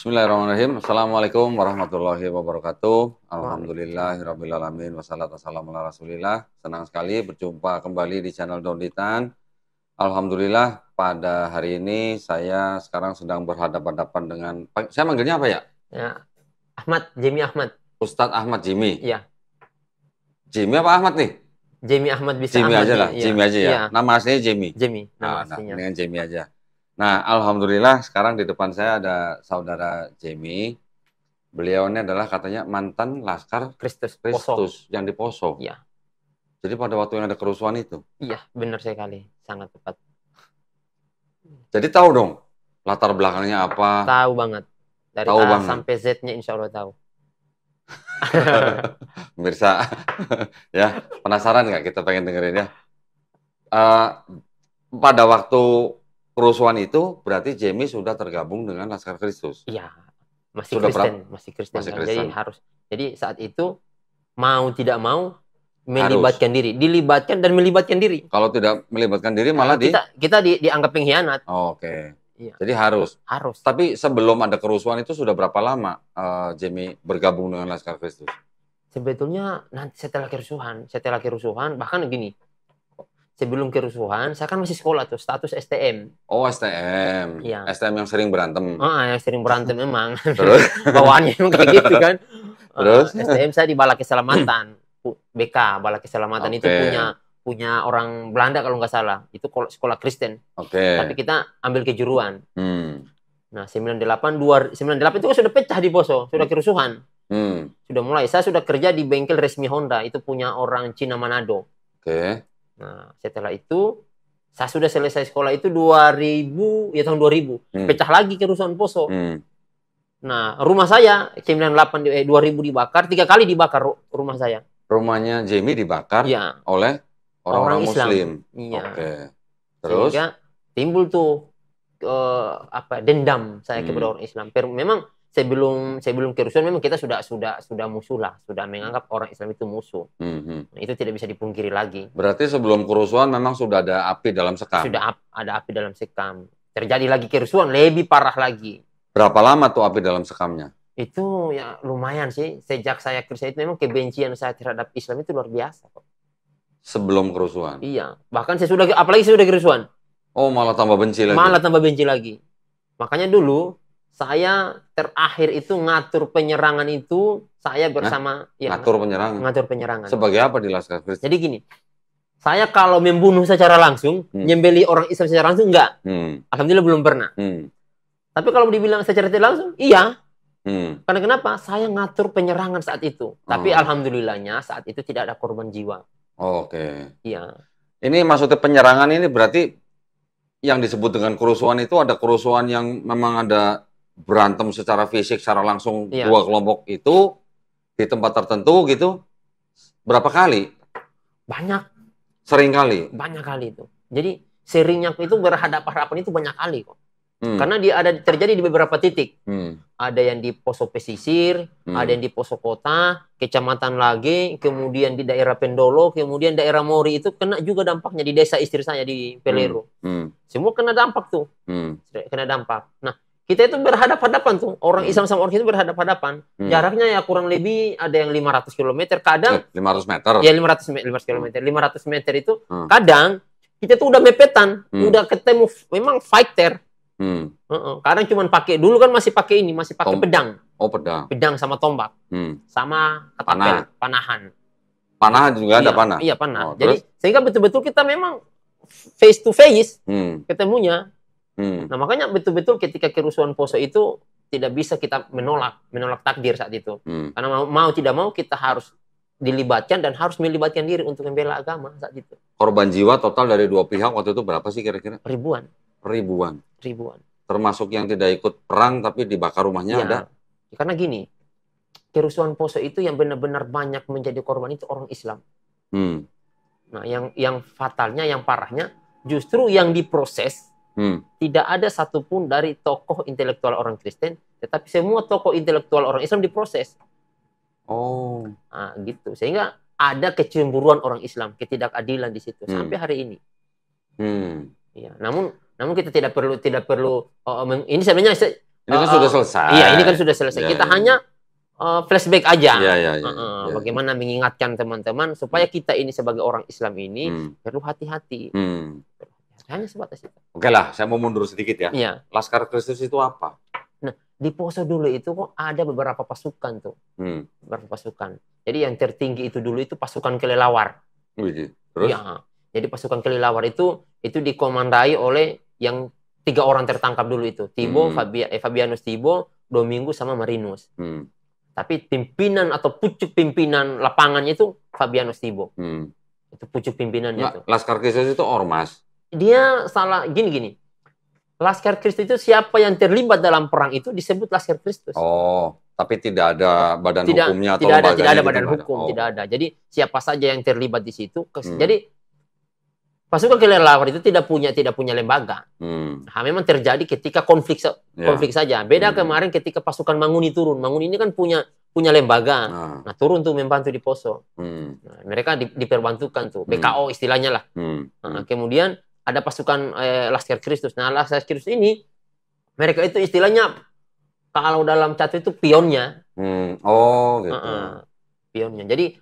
Bismillahirrahmanirrahim. Assalamualaikum warahmatullahi wabarakatuh. Alhamdulillahirrahmanirrahim. Wassalamualaikum wassalamu Senang sekali berjumpa kembali di channel Donditan. Alhamdulillah pada hari ini saya sekarang sedang berhadapan-hadapan dengan... Saya manggilnya apa ya? ya? Ahmad, Jimmy Ahmad. Ustadz Ahmad Jimmy? Iya. Jimmy apa Ahmad nih? Jimmy Ahmad bisa Jimmy Ahmad aja lah, ya. Jimmy aja ya. ya. Nama aslinya Jimmy? Jimmy, nama ah, nah, aslinya. Nah, dengan Jimmy aja. Nah, alhamdulillah sekarang di depan saya ada saudara Jamie. Beliau ini adalah katanya mantan laskar Kristus Kristus yang di Poso. Iya. Jadi pada waktu yang ada kerusuhan itu. Iya, benar sekali, sangat tepat. Jadi tahu dong latar belakangnya apa? Tahu banget. Dari tahu A banget. sampai Z-nya insya Allah tahu. Pemirsa, ya penasaran nggak kita pengen dengerin ya? Uh, pada waktu kerusuhan itu berarti Jamie sudah tergabung dengan Laskar Kristus. Iya, masih sudah Kristen, berapa? masih Kristen. Masih Kristen. Jadi harus. Jadi saat itu mau tidak mau melibatkan harus. diri, dilibatkan dan melibatkan diri. Kalau tidak melibatkan diri malah kita, di kita di, dianggap pengkhianat. Oh, Oke. Okay. Ya. Jadi harus. Harus. Tapi sebelum ada kerusuhan itu sudah berapa lama uh, Jamie bergabung dengan Laskar Kristus? Sebetulnya nanti setelah kerusuhan, setelah kerusuhan bahkan gini, sebelum kerusuhan, saya kan masih sekolah tuh, status STM. Oh, STM. Ya. STM yang sering berantem. Ah, yang sering berantem memang. Terus? Bawaannya emang kayak gitu kan. Terus? Uh, ah, STM saya di Balai Keselamatan. BK, Balai Keselamatan okay. itu punya punya orang Belanda kalau nggak salah. Itu sekolah Kristen. Oke. Okay. Tapi kita ambil kejuruan. Hmm. Nah, 98, 2, 98 itu kan sudah pecah di Boso sudah hmm. kerusuhan. Hmm. Sudah mulai. Saya sudah kerja di bengkel resmi Honda, itu punya orang Cina Manado. Oke. Okay. Nah, setelah itu saya sudah selesai sekolah itu 2000 ya tahun 2000 hmm. pecah lagi kerusuhan Poso. Hmm. Nah, rumah saya 98 eh, 2000 dibakar, tiga kali dibakar rumah saya. Rumahnya Jamie dibakar ya. oleh orang-orang Muslim. Iya. Oke. Okay. Terus Sehingga timbul tuh eh, apa dendam saya hmm. kepada orang Islam. Memang sebelum sebelum kerusuhan memang kita sudah sudah sudah musuh lah, sudah hmm. menganggap orang Islam itu musuh. Mm-hmm. Itu tidak bisa dipungkiri lagi. Berarti sebelum kerusuhan memang sudah ada api dalam sekam. Sudah ap- ada api dalam sekam. Terjadi lagi kerusuhan lebih parah lagi. Berapa lama tuh api dalam sekamnya? Itu ya lumayan sih. Sejak saya kerusuhan itu memang kebencian saya terhadap Islam itu luar biasa kok. Sebelum kerusuhan. Iya, bahkan saya sudah apalagi saya sudah kerusuhan. Oh, malah tambah benci lagi. Malah tambah benci lagi. Makanya dulu saya terakhir itu ngatur penyerangan itu saya bersama eh, ya, ngatur penyerangan. Ngatur penyerangan. Sebagai apa di Laskar Kristus? Jadi gini, saya kalau membunuh secara langsung, hmm. nyembeli orang Islam secara langsung enggak. Hmm. Alhamdulillah belum pernah. Hmm. Tapi kalau dibilang secara tidak langsung, iya. Hmm. Karena kenapa? Saya ngatur penyerangan saat itu. Tapi oh. alhamdulillahnya saat itu tidak ada korban jiwa. Oh, Oke. Okay. Iya. Ini maksudnya penyerangan ini berarti yang disebut dengan kerusuhan itu ada kerusuhan yang memang ada berantem secara fisik, secara langsung iya. dua kelompok itu di tempat tertentu gitu berapa kali? Banyak. Sering kali. Banyak kali itu. Jadi seringnya itu berhadapan-hadapan itu banyak kali kok. Hmm. Karena dia ada terjadi di beberapa titik. Hmm. Ada yang di poso pesisir, hmm. ada yang di poso kota, kecamatan lagi, kemudian di daerah Pendolo, kemudian daerah Mori itu kena juga dampaknya di desa istri saya di Pelero. Hmm. Hmm. Semua kena dampak tuh. Hmm. Kena dampak. Nah, kita itu berhadapan-hadapan tuh. Orang hmm. Islam sama orang Hindu berhadapan-hadapan. Hmm. Jaraknya ya kurang lebih ada yang 500 km. Kadang 500 eh, meter. Ya 500 500 km. Hmm. 500 meter itu hmm. kadang kita tuh udah mepetan, hmm. udah ketemu memang fighter. Hmm. Uh -uh. Kadang cuman pakai dulu kan masih pakai ini, masih pakai pedang. Oh, pedang. Pedang sama tombak. Hmm. Sama katapel, panah. panahan. Panah juga iya, ada panah. Iya, panah. Oh, Jadi sehingga betul-betul kita memang face to face hmm. ketemunya Hmm. Nah makanya betul-betul ketika kerusuhan Poso itu tidak bisa kita menolak menolak takdir saat itu. Hmm. Karena mau, mau tidak mau kita harus dilibatkan dan harus melibatkan diri untuk membela agama saat itu. Korban jiwa total dari dua pihak waktu itu berapa sih kira-kira? Ribuan. Ribuan. Ribuan. Termasuk yang tidak ikut perang tapi dibakar rumahnya iya. ya, ada. Karena gini, kerusuhan Poso itu yang benar-benar banyak menjadi korban itu orang Islam. Hmm. Nah, yang yang fatalnya, yang parahnya justru yang diproses Hmm. Tidak ada satupun dari tokoh intelektual orang Kristen, tetapi semua tokoh intelektual orang Islam diproses. Oh, nah, gitu. Sehingga ada kecemburuan orang Islam, ketidakadilan di situ hmm. sampai hari ini. Hmm. Ya, namun namun kita tidak perlu tidak perlu uh, ini sebenarnya ini kan uh, sudah selesai. Iya, ini kan sudah selesai. Ya, kita ya. hanya uh, flashback aja. Ya, ya, ya, uh, uh, ya. Bagaimana mengingatkan teman-teman supaya hmm. kita ini sebagai orang Islam ini hmm. perlu hati-hati. Hmm. Hanya sebatas itu. Oke lah, saya mau mundur sedikit ya. Iya. Laskar Kristus itu apa? Nah, di Poso dulu itu kok ada beberapa pasukan tuh. Hmm. Beberapa pasukan. Jadi yang tertinggi itu dulu itu pasukan kelelawar. terus? Ya. Jadi pasukan kelelawar itu itu dikomandai oleh yang tiga orang tertangkap dulu itu. Tibo, hmm. Fabia, eh, Fabianus Tibo, Domingo sama Marinus. Hmm. Tapi pimpinan atau pucuk pimpinan lapangannya itu Fabianus Tibo. Hmm. Itu pucuk pimpinannya itu. Laskar Kristus itu ormas dia salah gini gini. Laskar Kristus itu siapa yang terlibat dalam perang itu disebut Laskar Kristus. Oh, tapi tidak ada badan tidak, hukumnya atau tidak ada, tidak ada badan hukum, oh. tidak ada. Jadi siapa saja yang terlibat di situ. Hmm. Jadi pasukan kelelawar itu tidak punya tidak punya lembaga. Hmm. Nah, memang terjadi ketika konflik ya. konflik ya. saja. Beda hmm. kemarin ketika pasukan Manguni turun. Manguni ini kan punya punya lembaga. Nah, nah turun tuh membantu di Poso. Hmm. Nah, mereka di, diperbantukan tuh hmm. BKO istilahnya lah. Hmm. Nah, kemudian ada pasukan eh, Laskar Kristus. Nah, Laskar Kristus ini mereka itu istilahnya kalau dalam catur itu pionnya. Hmm. Oh, gitu. Uh -uh. Pionnya. Jadi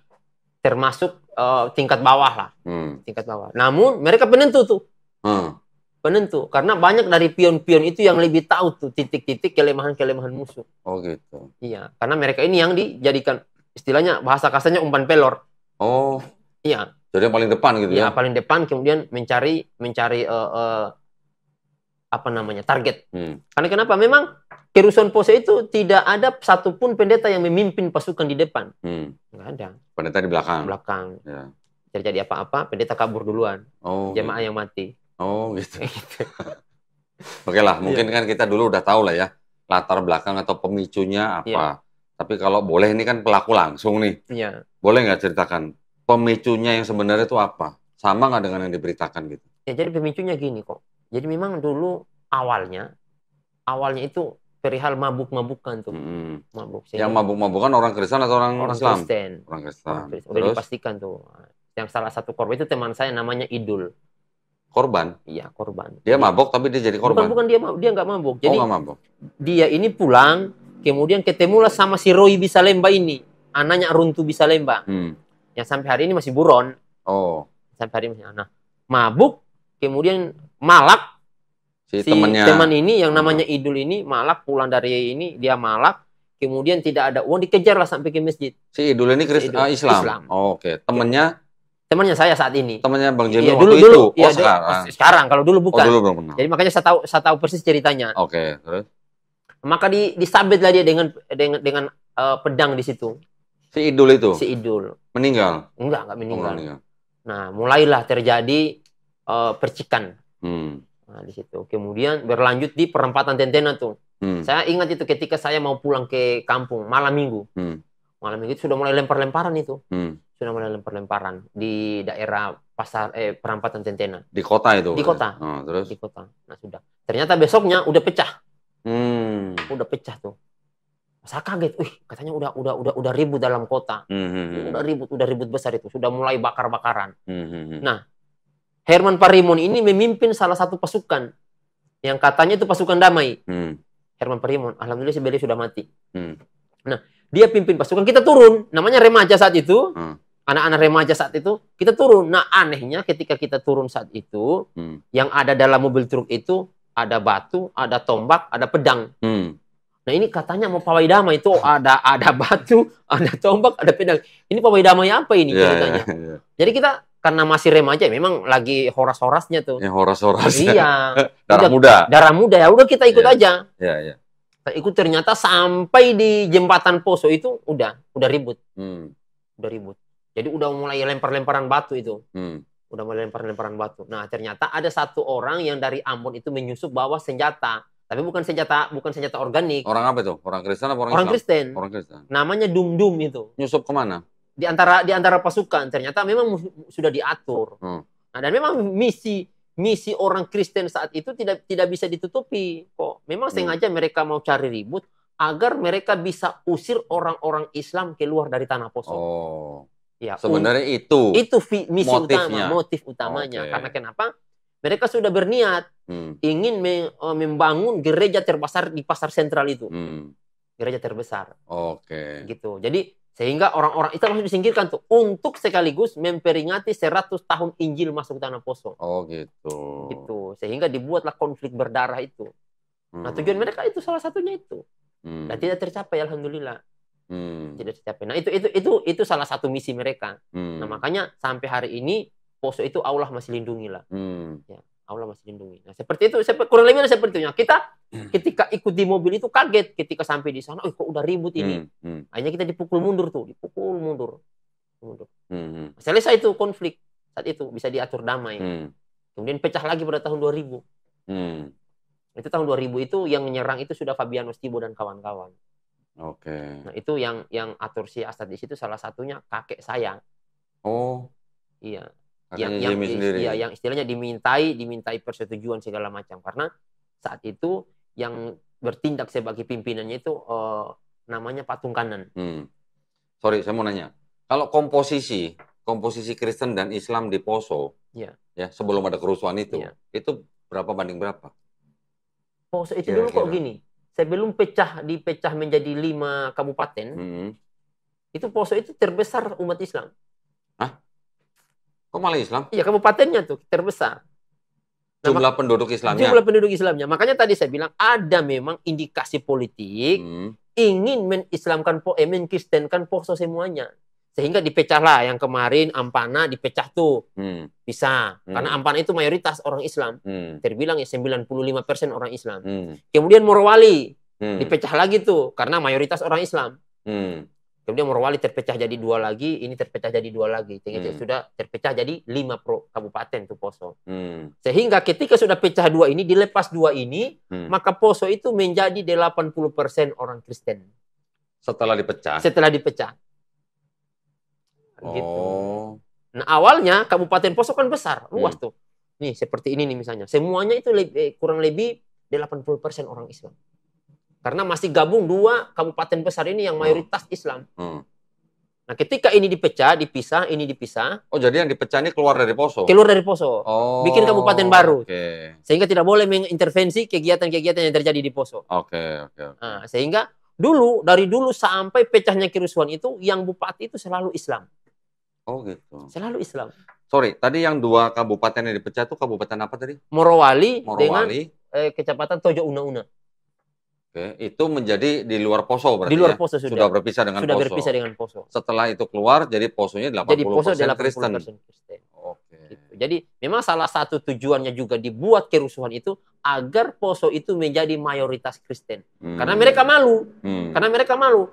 termasuk uh, tingkat bawah lah. Hmm. Tingkat bawah. Namun mereka penentu tuh. Hmm. Penentu karena banyak dari pion-pion itu yang lebih tahu tuh titik-titik kelemahan-kelemahan musuh. Oh, gitu. Iya, karena mereka ini yang dijadikan istilahnya bahasa kasarnya umpan pelor. Oh. Iya. Jadi yang paling depan gitu iya, ya. Ya paling depan kemudian mencari mencari uh, uh, apa namanya target. Hmm. Karena kenapa? Memang kerusuhan pose itu tidak ada satupun pendeta yang memimpin pasukan di depan. Hmm. Enggak ada. Pendeta di belakang. Belakang. Ya. Terjadi apa-apa, pendeta kabur duluan. Oh. Gitu. Jemaah gitu. yang mati. Oh gitu. gitu. Oke lah, mungkin ya. kan kita dulu udah tahu lah ya latar belakang atau pemicunya apa. Ya. Tapi kalau boleh ini kan pelaku langsung nih. Iya. Boleh nggak ceritakan pemicunya yang sebenarnya itu apa? Sama nggak dengan yang diberitakan gitu? Ya jadi pemicunya gini kok. Jadi memang dulu awalnya, awalnya itu perihal mabuk-mabukan tuh. Hmm. Mabuk. Sehingga yang mabuk-mabukan orang Kristen atau orang, orang Islam? Kristen. Orang Kristen. Orang Kristen. Udah Terus? dipastikan tuh. Yang salah satu korban itu teman saya namanya Idul korban iya korban dia mabuk tapi dia jadi korban bukan bukan dia dia nggak mabuk. Oh, jadi oh, mabuk. dia ini pulang kemudian ketemulah sama si Roy bisa lemba ini anaknya runtu bisa lemba hmm yang sampai hari ini masih buron. Oh. Sampai hari ini masih nah, mabuk, kemudian malak. Si, si temannya. teman ini yang namanya hmm. Idul ini malak pulang dari ini dia malak, kemudian tidak ada uang dikejar lah sampai ke masjid. Si Idul ini Kristen si ah, Islam. Islam. Oh, Oke, okay. temannya temannya saya saat ini. Temannya Bang Jeno ya, dulu, waktu dulu, itu. Oh, iya, oh, sekarang. sekarang kalau dulu oh, bukan. Oh, dulu belum Jadi makanya saya tahu saya tahu persis ceritanya. Oke, okay, terus maka di disabitlah dia dengan dengan dengan uh, pedang di situ. Si Idul itu? Si Idul. Meninggal? Enggak, enggak oh, meninggal. Oh, meninggal. Nah, mulailah terjadi uh, percikan. Hmm. Nah, di situ. Kemudian berlanjut di perempatan Tentena tuh. Hmm. Saya ingat itu ketika saya mau pulang ke kampung malam minggu. Hmm. Malam minggu itu sudah mulai lempar-lemparan itu. Hmm. Sudah mulai lempar-lemparan di daerah pasar eh perempatan Tentena. Di kota itu. Di kota. Oh, terus? Di kota. Nah, sudah. Ternyata besoknya udah pecah. Hmm. Udah pecah tuh saya kaget, wih katanya udah udah udah udah ribut dalam kota, mm-hmm. udah hmm. ribut udah ribut besar itu, sudah mulai bakar-bakaran. Mm-hmm. Nah, Herman Parimon ini memimpin salah satu pasukan yang katanya itu pasukan damai. Mm. Herman Parimon, alhamdulillah si Beli sudah mati. Mm. Nah, dia pimpin pasukan kita turun, namanya remaja saat itu, mm. anak-anak remaja saat itu kita turun. Nah anehnya ketika kita turun saat itu, yang ada dalam mobil truk itu ada batu, ada tombak, ada pedang. Nah ini katanya mau pawai damai itu ada ada batu, ada tombak, ada pedang. Ini pawai damai apa ini yeah, ceritanya? Yeah, yeah. Jadi kita karena masih remaja memang lagi horas-horasnya tuh. Yeah, horas-horas. Iya. darah udah, muda. Darah muda ya udah kita ikut yeah. aja. Iya yeah, iya. Yeah. ikut ternyata sampai di jembatan Poso itu udah udah ribut. Hmm. Udah ribut. Jadi udah mulai lempar-lemparan batu itu. Hmm. Udah mulai lempar-lemparan batu. Nah ternyata ada satu orang yang dari Ambon itu menyusup bawa senjata tapi bukan senjata bukan senjata organik. Orang apa itu? Orang Kristen apa orang, orang Islam? Kristen. Orang Kristen. Namanya Dum Dum itu. Nyusup kemana? Di antara di antara pasukan ternyata memang sudah diatur. Hmm. Nah, dan memang misi misi orang Kristen saat itu tidak tidak bisa ditutupi kok. Memang hmm. sengaja mereka mau cari ribut agar mereka bisa usir orang-orang Islam keluar dari tanah Poso. Oh. Ya, sebenarnya itu. Itu misi motifnya. utama, motif utamanya. Okay. Karena kenapa? mereka sudah berniat hmm. ingin eh, membangun gereja terbesar di pasar sentral itu. Hmm. Gereja terbesar. Oke. Okay. Gitu. Jadi sehingga orang-orang itu harus disingkirkan tuh untuk sekaligus memperingati 100 tahun Injil masuk tanah Poso. Oh gitu. Gitu. Sehingga dibuatlah konflik berdarah itu. Nah, hmm. Nah, tujuan mereka itu salah satunya itu. Hmm. Dan tidak tercapai alhamdulillah. Hmm. Tidak tercapai. Nah, itu itu itu itu salah satu misi mereka. Hmm. Nah, makanya sampai hari ini poso itu Allah masih lindungi lah. Hmm. Ya, Allah masih lindungi. Nah, seperti itu, kurang lebih seperti itu. Kita hmm. ketika ikut di mobil itu kaget ketika sampai di sana, oh kok udah ribut ini. Hmm. Hmm. Akhirnya kita dipukul mundur tuh, dipukul mundur. mundur. Hmm. hmm. Selesai itu konflik saat itu bisa diatur damai. Hmm. Kemudian pecah lagi pada tahun 2000. Hmm. Itu tahun 2000 itu yang menyerang itu sudah Fabiano Stibo dan kawan-kawan. Oke. Okay. Nah, itu yang yang atur si di situ salah satunya kakek saya. Oh. Iya yang yang, sendiri. ya, yang istilahnya dimintai dimintai persetujuan segala macam karena saat itu yang bertindak sebagai pimpinannya itu uh, namanya patung kanan. Hmm. Sorry, saya mau nanya. Kalau komposisi komposisi Kristen dan Islam di Poso, ya, ya sebelum ada kerusuhan itu, ya. itu berapa banding berapa? Poso itu Kira -kira. dulu kok gini, sebelum pecah dipecah menjadi lima kabupaten, hmm. itu Poso itu terbesar umat Islam. Hah? Kok malah Islam? Iya, kabupatennya tuh terbesar. Nah, jumlah penduduk Islamnya. Jumlah penduduk Islamnya. Makanya tadi saya bilang ada memang indikasi politik hmm. ingin menislamkan eh, mengkristenkan poso semuanya. Sehingga dipecah lah yang kemarin Ampana dipecah tuh. Hmm. Bisa. Hmm. Karena Ampana itu mayoritas orang Islam. Hmm. Terbilang ya 95% orang Islam. Hmm. Kemudian Morowali hmm. dipecah lagi tuh karena mayoritas orang Islam. Hmm. Kemudian Morowali terpecah jadi dua lagi, ini terpecah jadi dua lagi. Sehingga hmm. sudah terpecah jadi lima pro kabupaten itu Poso. Hmm. Sehingga ketika sudah pecah dua ini, dilepas dua ini, hmm. maka Poso itu menjadi 80% orang Kristen. Setelah dipecah? Setelah dipecah. Gitu. Oh. Gitu. Nah awalnya Kabupaten Poso kan besar, luas hmm. tuh. Nih seperti ini nih misalnya. Semuanya itu lebih, eh, kurang lebih 80% orang Islam. Karena masih gabung dua kabupaten besar ini yang hmm. mayoritas hmm. Islam. Hmm. Nah, ketika ini dipecah, dipisah, ini dipisah. Oh, jadi yang dipecah ini keluar dari Poso. Keluar dari Poso. Oh. Bikin kabupaten baru. Okay. Sehingga tidak boleh mengintervensi kegiatan-kegiatan yang terjadi di Poso. Oke, okay, oke. Okay, okay. Nah, sehingga dulu dari dulu sampai pecahnya kerusuhan itu yang bupati itu selalu Islam. Oh, gitu. Selalu Islam. Sorry, tadi yang dua kabupaten yang dipecah itu kabupaten apa tadi? Morowali, Morowali. dengan eh, kecamatan Tojo Una-Una. Oke, itu menjadi di luar poso berarti. Di luar ya? sudah. Sudah berpisah dengan sudah poso. berpisah dengan poso. Setelah itu keluar jadi posonya 80% jadi poso Kristen. Kristen. Oke. Gitu. Jadi memang salah satu tujuannya juga dibuat kerusuhan itu agar poso itu menjadi mayoritas Kristen. Hmm. Karena mereka malu. Hmm. Karena mereka malu.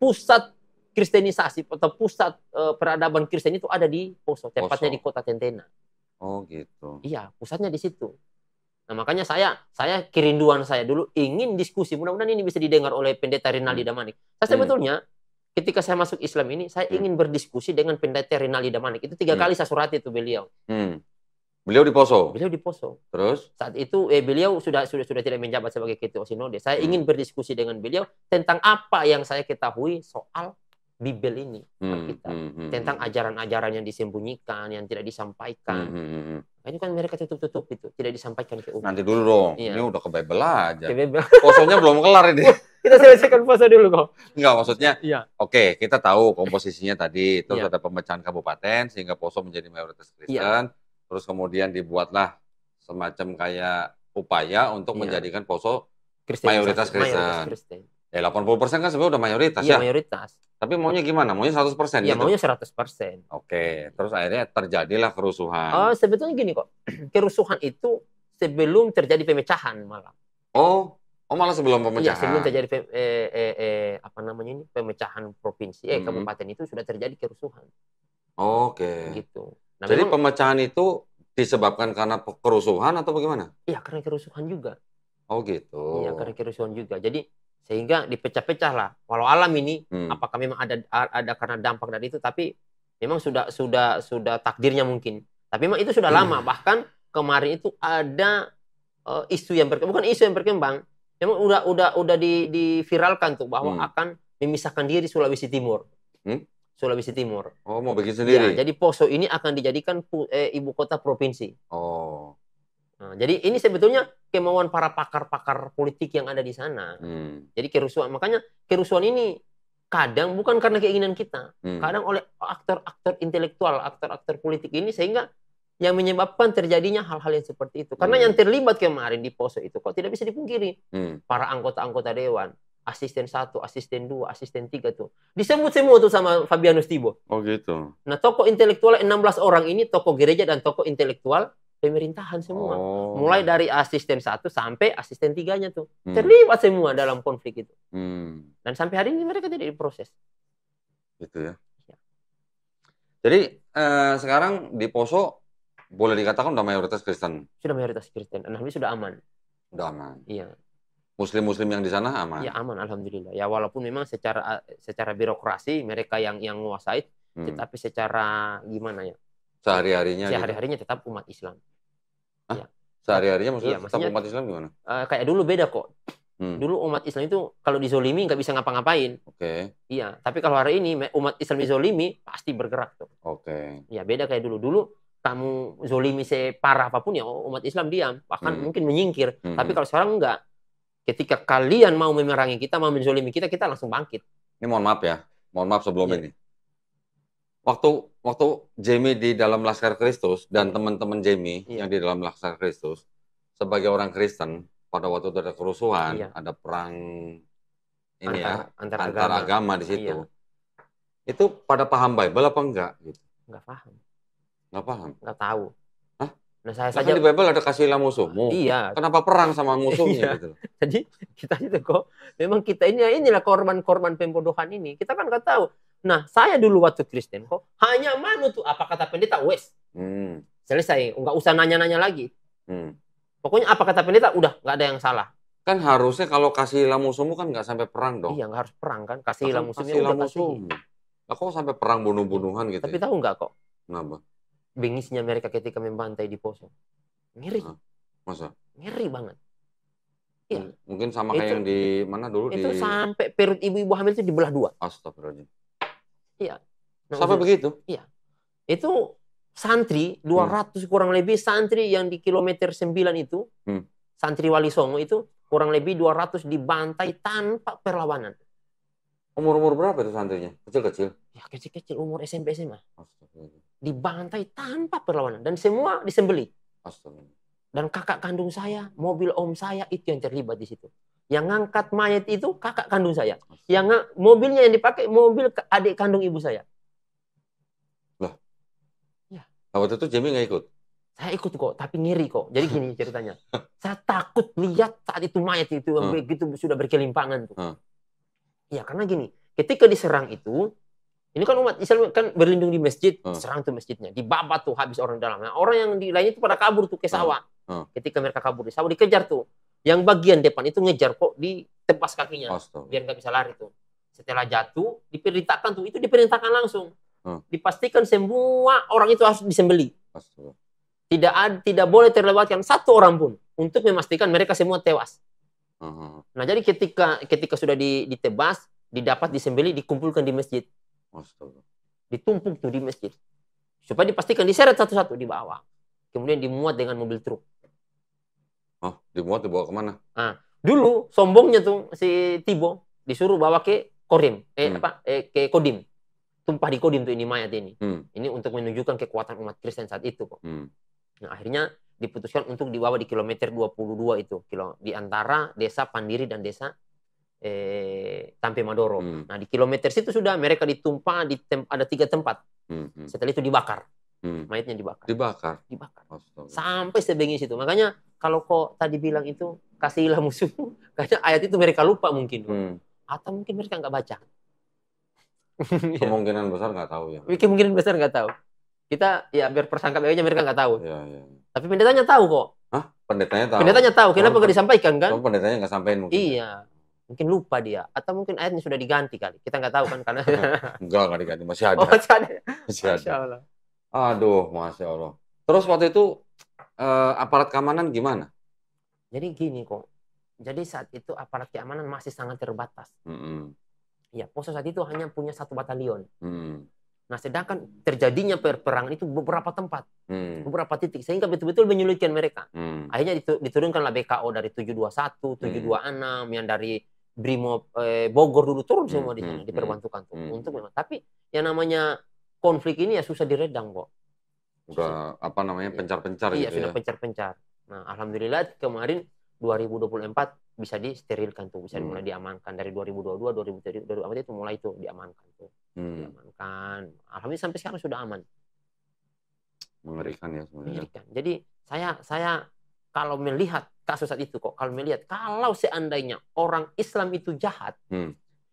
Pusat kristenisasi atau pusat uh, peradaban Kristen itu ada di Poso, tepatnya poso. di kota Tentena. Oh gitu. Iya, pusatnya di situ. Nah, makanya saya saya kerinduan saya dulu ingin diskusi. Mudah-mudahan ini bisa didengar oleh pendeta Rinaldi hmm. Damanik. Saya hmm. sebetulnya ketika saya masuk Islam ini saya hmm. ingin berdiskusi dengan pendeta Rinaldi Damanik. Itu tiga kali saya surati itu beliau. Hmm. Beliau di Poso. Beliau di Poso. Terus saat itu eh, beliau sudah sudah sudah tidak menjabat sebagai ketua sinode. Saya hmm. ingin berdiskusi dengan beliau tentang apa yang saya ketahui soal Bibel ini hmm, kita, hmm, hmm tentang hmm. ajaran-ajaran yang disembunyikan yang tidak disampaikan hmm, hmm nah, itu kan mereka tutup-tutup itu tidak disampaikan ke umat nanti dulu dong iya. ini udah ke Bible aja ke Bible. posonya belum kelar ini oh, kita selesaikan puasa dulu kok Enggak maksudnya iya. oke okay, kita tahu komposisinya tadi terus iya. ada pemecahan kabupaten sehingga poso menjadi mayoritas iya. Kristen iya. terus kemudian dibuatlah semacam kayak upaya untuk iya. menjadikan poso Kristen, mayoritas Kristen. Mayoritas Kristen Ya 80 persen kan sebenarnya udah mayoritas iya, ya, Iya mayoritas. Tapi maunya gimana? Maunya 100 persen? Iya gitu? maunya 100 persen. Oke, terus akhirnya terjadilah kerusuhan. Oh, sebetulnya gini kok, kerusuhan itu sebelum terjadi pemecahan malah. Oh, oh malah sebelum iya, pemecahan. Iya, sebelum terjadi eh, eh, eh, apa namanya ini pemecahan provinsi eh hmm. kabupaten itu sudah terjadi kerusuhan. Oke. Gitu. Nah, Jadi memang, pemecahan itu disebabkan karena kerusuhan atau bagaimana? Iya, karena kerusuhan juga. Oh gitu. Iya, karena kerusuhan juga. Jadi sehingga dipecah-pecah lah walau alam ini hmm. apakah memang ada ada karena dampak dari itu tapi memang sudah sudah sudah takdirnya mungkin tapi memang itu sudah hmm. lama bahkan kemarin itu ada uh, isu yang berkembang bukan isu yang berkembang memang udah udah udah di, diviralkan tuh bahwa hmm. akan memisahkan diri Sulawesi Timur hmm? Sulawesi Timur oh mau bikin sendiri ya, jadi Poso ini akan dijadikan eh, ibu kota provinsi oh Nah, jadi ini sebetulnya kemauan para pakar-pakar politik yang ada di sana. Hmm. Jadi kerusuhan, makanya kerusuhan ini kadang bukan karena keinginan kita, hmm. kadang oleh aktor-aktor intelektual, aktor-aktor politik ini sehingga yang menyebabkan terjadinya hal-hal yang seperti itu. Karena hmm. yang terlibat kemarin di poso itu kok tidak bisa dipungkiri. Hmm. Para anggota-anggota dewan, asisten satu, asisten dua, asisten tiga tuh. Disebut semua tuh sama Fabianus Tibo. Oh gitu. Nah, tokoh intelektual 16 orang ini toko gereja dan toko intelektual pemerintahan semua. Oh. Mulai dari asisten satu sampai asisten tiganya tuh hmm. terlibat semua dalam konflik itu. Hmm. Dan sampai hari ini mereka tidak diproses. Gitu ya. Iya. Jadi eh, sekarang di Poso boleh dikatakan sudah mayoritas Kristen. Sudah mayoritas Kristen. Alhamdulillah sudah aman. Sudah aman. Iya. Muslim-muslim yang di sana aman. Ya aman, alhamdulillah. Ya walaupun memang secara secara birokrasi mereka yang yang menguasai, hmm. tetapi secara gimana ya? sehari-harinya sehari-harinya gitu. tetap umat Islam Hah? ya. sehari-harinya maksudnya, iya, maksudnya tetap umat Islam gimana uh, kayak dulu beda kok hmm. dulu umat Islam itu kalau dizolimi nggak bisa ngapa-ngapain oke okay. iya tapi kalau hari ini umat Islam dizolimi pasti bergerak tuh oke okay. iya beda kayak dulu dulu kamu zolimi separah apapun ya umat Islam diam bahkan hmm. mungkin menyingkir hmm. tapi kalau sekarang enggak ketika kalian mau memerangi kita mau menzolimi kita kita langsung bangkit ini mohon maaf ya mohon maaf sebelum ya. ini waktu waktu Jamie di dalam Laskar Kristus dan hmm. teman-teman Jamie yeah. yang di dalam Laskar Kristus sebagai orang Kristen pada waktu itu ada kerusuhan, yeah. ada perang ini antara, ya antara, agama. agama di situ. Yeah. Itu pada paham Bible apa enggak gitu? Enggak paham. Enggak paham. Enggak tahu. Hah? Nah, saya kan saja di Bible ada kasihlah musuhmu. Iya. Kenapa perang sama musuhnya iya. gitu? Jadi kita itu kok memang kita ini inilah korban-korban pembodohan ini. Kita kan nggak tahu Nah, saya dulu waktu Kristen kok hanya manut tuh apa kata pendeta wes. Hmm. Selesai, enggak usah nanya-nanya lagi. Hmm. Pokoknya apa kata pendeta udah nggak ada yang salah. Kan harusnya kalau kasih musuhmu kan nggak sampai perang dong. Iya, nggak harus perang kan. Kasih ilmu musuhnya Kasih lamusumu. Lah kok sampai perang bunuh-bunuhan gitu Tapi ya? tahu nggak kok? Kenapa? Bingisnya mereka ketika membantai di Poso. Ngeri. Masa? Ngeri banget. Iya. Mungkin sama kayak yang di mana dulu itu di... sampai perut ibu-ibu hamil itu dibelah dua. Astagfirullahaladzim. Iya. Nah, Sampai begitu? Iya. Itu santri 200 hmm. kurang lebih santri yang di kilometer 9 itu hmm. santri Wali Songo itu kurang lebih 200 dibantai tanpa perlawanan. Umur-umur berapa itu santrinya? Kecil-kecil? Ya kecil-kecil, umur SMP SMA. Dibantai tanpa perlawanan. Dan semua disembeli. Astaga. Dan kakak kandung saya, mobil om saya itu yang terlibat di situ. Yang ngangkat mayat itu kakak kandung saya. Yang mobilnya yang dipakai mobil adik kandung ibu saya. Loh. Ya. Nah, waktu itu Jamie nggak ikut? Saya ikut kok, tapi ngiri kok. Jadi gini ceritanya. saya takut lihat saat itu mayat itu hmm. begitu sudah berkelimpangan tuh. Hmm. Ya karena gini, ketika diserang itu ini kan umat Islam kan berlindung di masjid, hmm. serang tuh masjidnya, dibabat tuh habis orang dalam. Nah, orang yang di lainnya itu pada kabur tuh ke hmm. sawah. Hmm. Hmm. Ketika mereka kabur di sawah dikejar tuh. Yang bagian depan itu ngejar kok di tempat kakinya. Astaga. Biar nggak bisa lari tuh. Setelah jatuh, diperintahkan tuh. Itu diperintahkan langsung. Hmm. Dipastikan semua orang itu harus disembeli. Astaga. Tidak ada, tidak boleh terlewatkan satu orang pun untuk memastikan mereka semua tewas. Hmm. Nah, jadi ketika ketika sudah ditebas, didapat disembeli, dikumpulkan di masjid. Astaga. Ditumpuk tuh di masjid. Supaya dipastikan diseret satu-satu di bawah. Kemudian dimuat dengan mobil truk. Oh, dibuat dibawa kemana? Nah, dulu sombongnya tuh si Tibo disuruh bawa ke Korim, eh hmm. apa? Eh, ke Kodim. Tumpah di Kodim tuh ini mayat ini. Hmm. Ini untuk menunjukkan kekuatan umat Kristen saat itu kok. Hmm. Nah, akhirnya diputuskan untuk dibawa di kilometer 22 itu, kilo di antara desa Pandiri dan desa eh, Tampi Madoro. Hmm. Nah, di kilometer situ sudah mereka ditumpah di tem ada tiga tempat. Hmm. hmm. Setelah itu dibakar hmm. mayatnya dibakar. Dibakar. Dibakar. Astaga. Sampai sebegini situ. Makanya kalau kok tadi bilang itu kasihilah musuh, karena ayat itu mereka lupa mungkin. Hmm. Atau mungkin mereka nggak baca. Iya. Kemungkinan besar nggak tahu ya. Kemungkinan besar nggak tahu. Kita ya biar persangka aja mereka nggak tahu. Ya, ya. Tapi pendetanya tahu kok. Hah? Pendetanya tahu. Pendetanya tahu. Kenapa nggak disampaikan kan? Oh, pendetanya nggak sampaikan mungkin. Ya? Iya mungkin lupa dia atau mungkin ayatnya sudah diganti kali kita nggak tahu kan karena enggak nggak diganti masih ada oh, masih ada masih ada Masya Allah. Aduh, masya Allah. Terus waktu itu eh, aparat keamanan gimana? Jadi gini kok. Jadi saat itu aparat keamanan masih sangat terbatas. Mm-hmm. Ya, poso saat itu hanya punya satu batalion. Mm-hmm. Nah, sedangkan terjadinya perperangan itu beberapa tempat, hmm beberapa titik, sehingga betul-betul menyulitkan mereka. hmm Akhirnya diturunkanlah BKO dari 721, 726 hmm yang dari Brimob eh, Bogor dulu turun semua mm, di sana, mm, diperbantukan tuh, mm, untuk memang. Tapi yang namanya konflik ini ya susah diredam kok. Udah apa namanya iya. pencar-pencar iya, gitu sudah ya. pencar-pencar. Nah, alhamdulillah kemarin 2024 bisa disterilkan tuh, bisa hmm. mulai diamankan dari 2022 2023 2024 itu mulai itu diamankan tuh. Hmm. Diamankan. Alhamdulillah sampai sekarang sudah aman. Mengerikan ya sebenarnya. Mengerikan. Jadi saya saya kalau melihat kasus saat itu kok, kalau melihat kalau seandainya orang Islam itu jahat, hmm.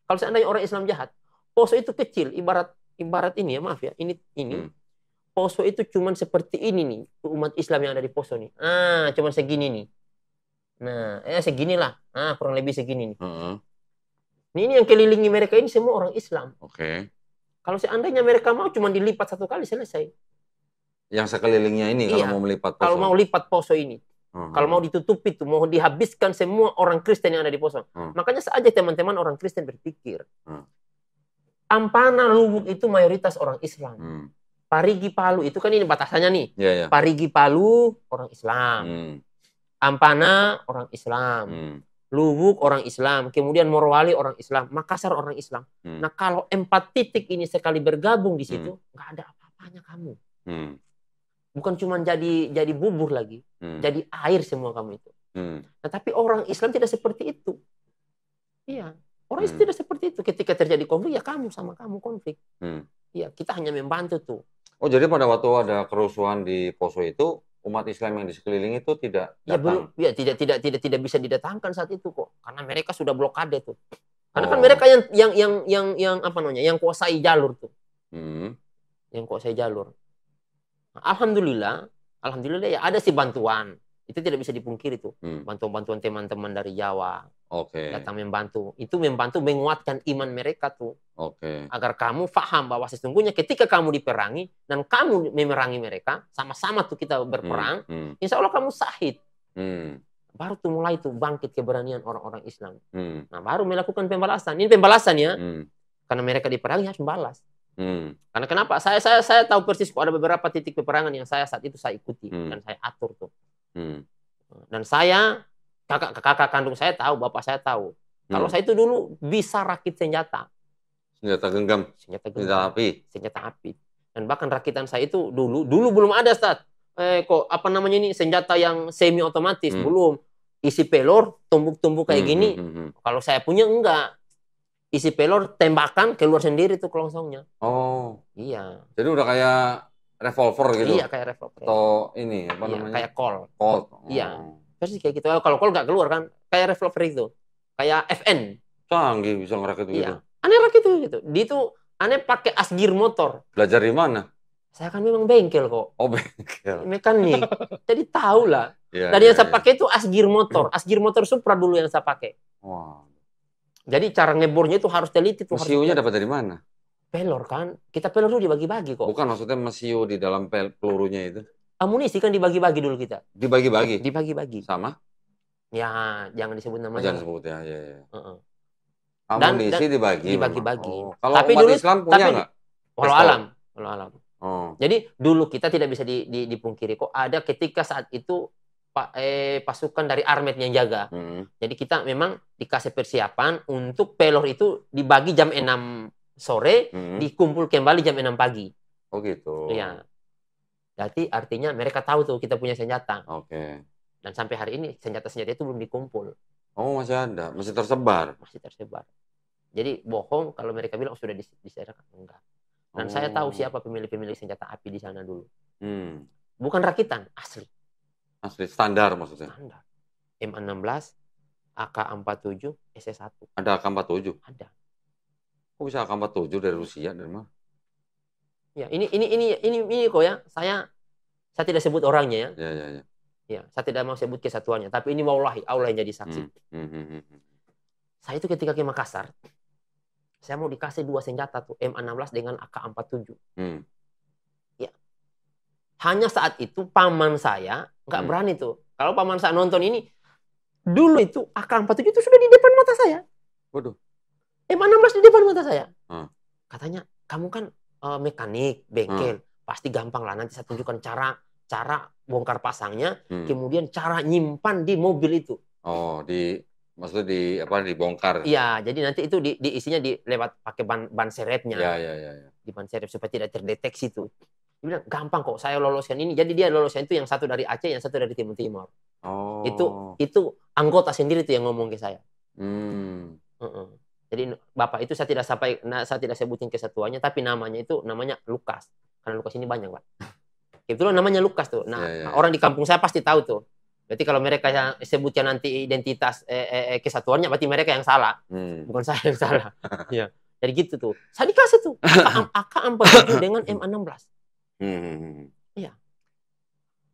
kalau seandainya orang Islam jahat, poso itu kecil, ibarat ibarat ini ya maaf ya ini ini hmm. poso itu cuman seperti ini nih umat Islam yang ada di poso nih ah cuman segini nih nah ya eh seginilah ah kurang lebih segini nih uh-huh. ini yang kelilingi mereka ini semua orang Islam oke okay. kalau seandainya mereka mau cuman dilipat satu kali selesai yang sekelilingnya ini iya, kalau mau melipat poso kalau mau lipat poso ini Uhum. Kalau mau ditutupi itu mau dihabiskan semua orang Kristen yang ada di Poso. Uhum. Makanya saja teman-teman orang Kristen berpikir. Uhum. Ampana Lubuk itu mayoritas orang Islam. Hmm. Parigi Palu itu kan ini batasannya nih. Yeah, yeah. Parigi Palu orang Islam. Hmm. Ampana orang Islam. Hmm. Lubuk orang Islam, kemudian Morowali orang Islam, Makassar orang Islam. Hmm. Nah kalau empat titik ini sekali bergabung di situ, hmm. nggak hmm. ada apa-apanya kamu. Hmm. Bukan cuma jadi jadi bubur lagi, hmm. jadi air semua kamu itu. Hmm. Nah tapi orang Islam tidak seperti itu. Iya, Orang hmm. tidak seperti itu. Ketika terjadi konflik, ya kamu sama kamu konflik. Hmm. Ya, kita hanya membantu tuh. Oh, jadi pada waktu ada kerusuhan di Poso itu, umat Islam yang di sekeliling itu tidak datang. Ya, belum, ya tidak tidak tidak tidak bisa didatangkan saat itu kok, karena mereka sudah blokade tuh. Karena kan oh. kan mereka yang yang yang yang yang apa namanya, yang kuasai jalur tuh. Hmm. Yang kuasai jalur. Nah, alhamdulillah, alhamdulillah ya ada sih bantuan. Itu tidak bisa dipungkiri tuh. Hmm. Bantuan-bantuan teman-teman dari Jawa, Oke. Okay. Datang membantu. Itu membantu menguatkan iman mereka tuh. Oke. Okay. Agar kamu paham bahwa sesungguhnya ketika kamu diperangi dan kamu memerangi mereka, sama-sama tuh kita hmm, berperang, hmm, hmm. insya Allah kamu sahid. Hmm. Baru tuh mulai tuh bangkit keberanian orang-orang Islam. Hmm. Nah, baru melakukan pembalasan. Ini pembalasan ya. Hmm. Karena mereka diperangi harus membalas. Hmm. Karena kenapa? Saya saya saya tahu persis kok ada beberapa titik peperangan yang saya saat itu saya ikuti hmm. dan saya atur tuh. Hmm. Dan saya kakak kakak kandung saya tahu, bapak saya tahu. Hmm. Kalau saya itu dulu bisa rakit senjata. Senjata genggam. Senjata genggam. Senjata api. Senjata api. Dan bahkan rakitan saya itu dulu dulu belum ada, Ustaz. Eh kok apa namanya ini senjata yang semi otomatis hmm. belum. Isi pelor tumbuk-tumbuk kayak hmm, gini. Hmm, hmm, hmm. Kalau saya punya enggak isi pelor tembakan keluar sendiri tuh kelongsongnya. Oh. Iya. Jadi udah kayak revolver gitu. Iya, kayak revolver. Atau ini apa iya, namanya? kayak kol. Kol. Iya. Oh. Iya versi kayak gitu kalau kol nggak keluar kan kayak revolver itu kayak FN canggih bisa ngerakit iya. gitu iya. aneh rakit itu gitu Di itu aneh pakai asgir motor belajar di mana saya kan memang bengkel kok oh bengkel mekanik jadi tahu lah yeah, dan yeah, yang iya, saya yeah. pakai itu asgir motor asgir motor supra dulu yang saya pakai wow. jadi cara ngebornya itu harus teliti tuh mesiunya dapat dari mana pelor kan kita pelor dulu dibagi-bagi kok bukan maksudnya mesiu di dalam pelurunya itu amunisi kan dibagi-bagi dulu kita. Dibagi-bagi. Dibagi-bagi. Sama? Ya, jangan disebut namanya. Jangan disebut ya, ya, ya. Uh -uh. Amunisi dan, dan dibagi. Dibagi-bagi. Oh. Kalau tapi umat dulu, Islam punya nggak? Walau alam, walau alam. Oh. Jadi dulu kita tidak bisa dipungkiri kok ada ketika saat itu pak eh, pasukan dari Armet yang jaga. Hmm. Jadi kita memang dikasih persiapan untuk pelor itu dibagi jam 6 sore, hmm. dikumpul kembali jam 6 pagi. Oh gitu. Iya. Berarti artinya mereka tahu tuh kita punya senjata. Oke. Okay. Dan sampai hari ini senjata-senjata itu belum dikumpul. Oh masih ada, masih tersebar. Masih tersebar. Jadi bohong kalau mereka bilang oh, sudah diserahkan enggak. Dan oh. saya tahu oh. siapa pemilik-pemilik senjata api di sana dulu. Hmm. Bukan rakitan, asli. Asli standar maksudnya. Standar. M16, AK47, SS1. Ada AK47? Ada. Kok bisa AK47 dari Rusia dari mana? Ya, ini ini ini ini ini kok ya. Saya saya tidak sebut orangnya ya. Ya, ya, ya. ya saya tidak mau sebut kesatuannya, tapi ini wallahi Allah yang jadi saksi. Hmm. Hmm. hmm, hmm, hmm. Saya itu ketika ke Makassar, saya mau dikasih dua senjata tuh, M16 dengan AK47. Hmm. Ya. Hanya saat itu paman saya nggak hmm. berani tuh. Kalau paman saya nonton ini, dulu itu AK47 itu sudah di depan mata saya. Waduh. M16 di depan mata saya. Hmm. Katanya, kamu kan uh, mekanik bengkel hmm. pasti gampang lah nanti saya tunjukkan cara cara bongkar pasangnya hmm. kemudian cara nyimpan di mobil itu oh di maksudnya di apa dibongkar iya jadi nanti itu di, isinya di lewat pakai ban ban seretnya ya, ya, ya, ya. di ban seret supaya tidak terdeteksi itu dia bilang gampang kok saya loloskan ini jadi dia loloskan itu yang satu dari Aceh yang satu dari Timur Timur oh. itu itu anggota sendiri tuh yang ngomong ke saya hmm. Uh -uh. Jadi bapak itu saya tidak sampai nah, saya tidak sebutin kesatuannya tapi namanya itu namanya Lukas. Karena Lukas ini banyak, Pak. Kebetulan namanya Lukas tuh. Nah, yeah, iya, iya, yeah. orang di kampung saya pasti tahu tuh. Berarti kalau mereka yang sebutnya nanti identitas eh, eh, eh, kesatuannya berarti mereka yang salah. Hmm. Bukan saya yang salah. Iya. Jadi gitu tuh. Saya dikasih tuh AK-47 dengan M16. Hmm. Hmm, hmm, iya.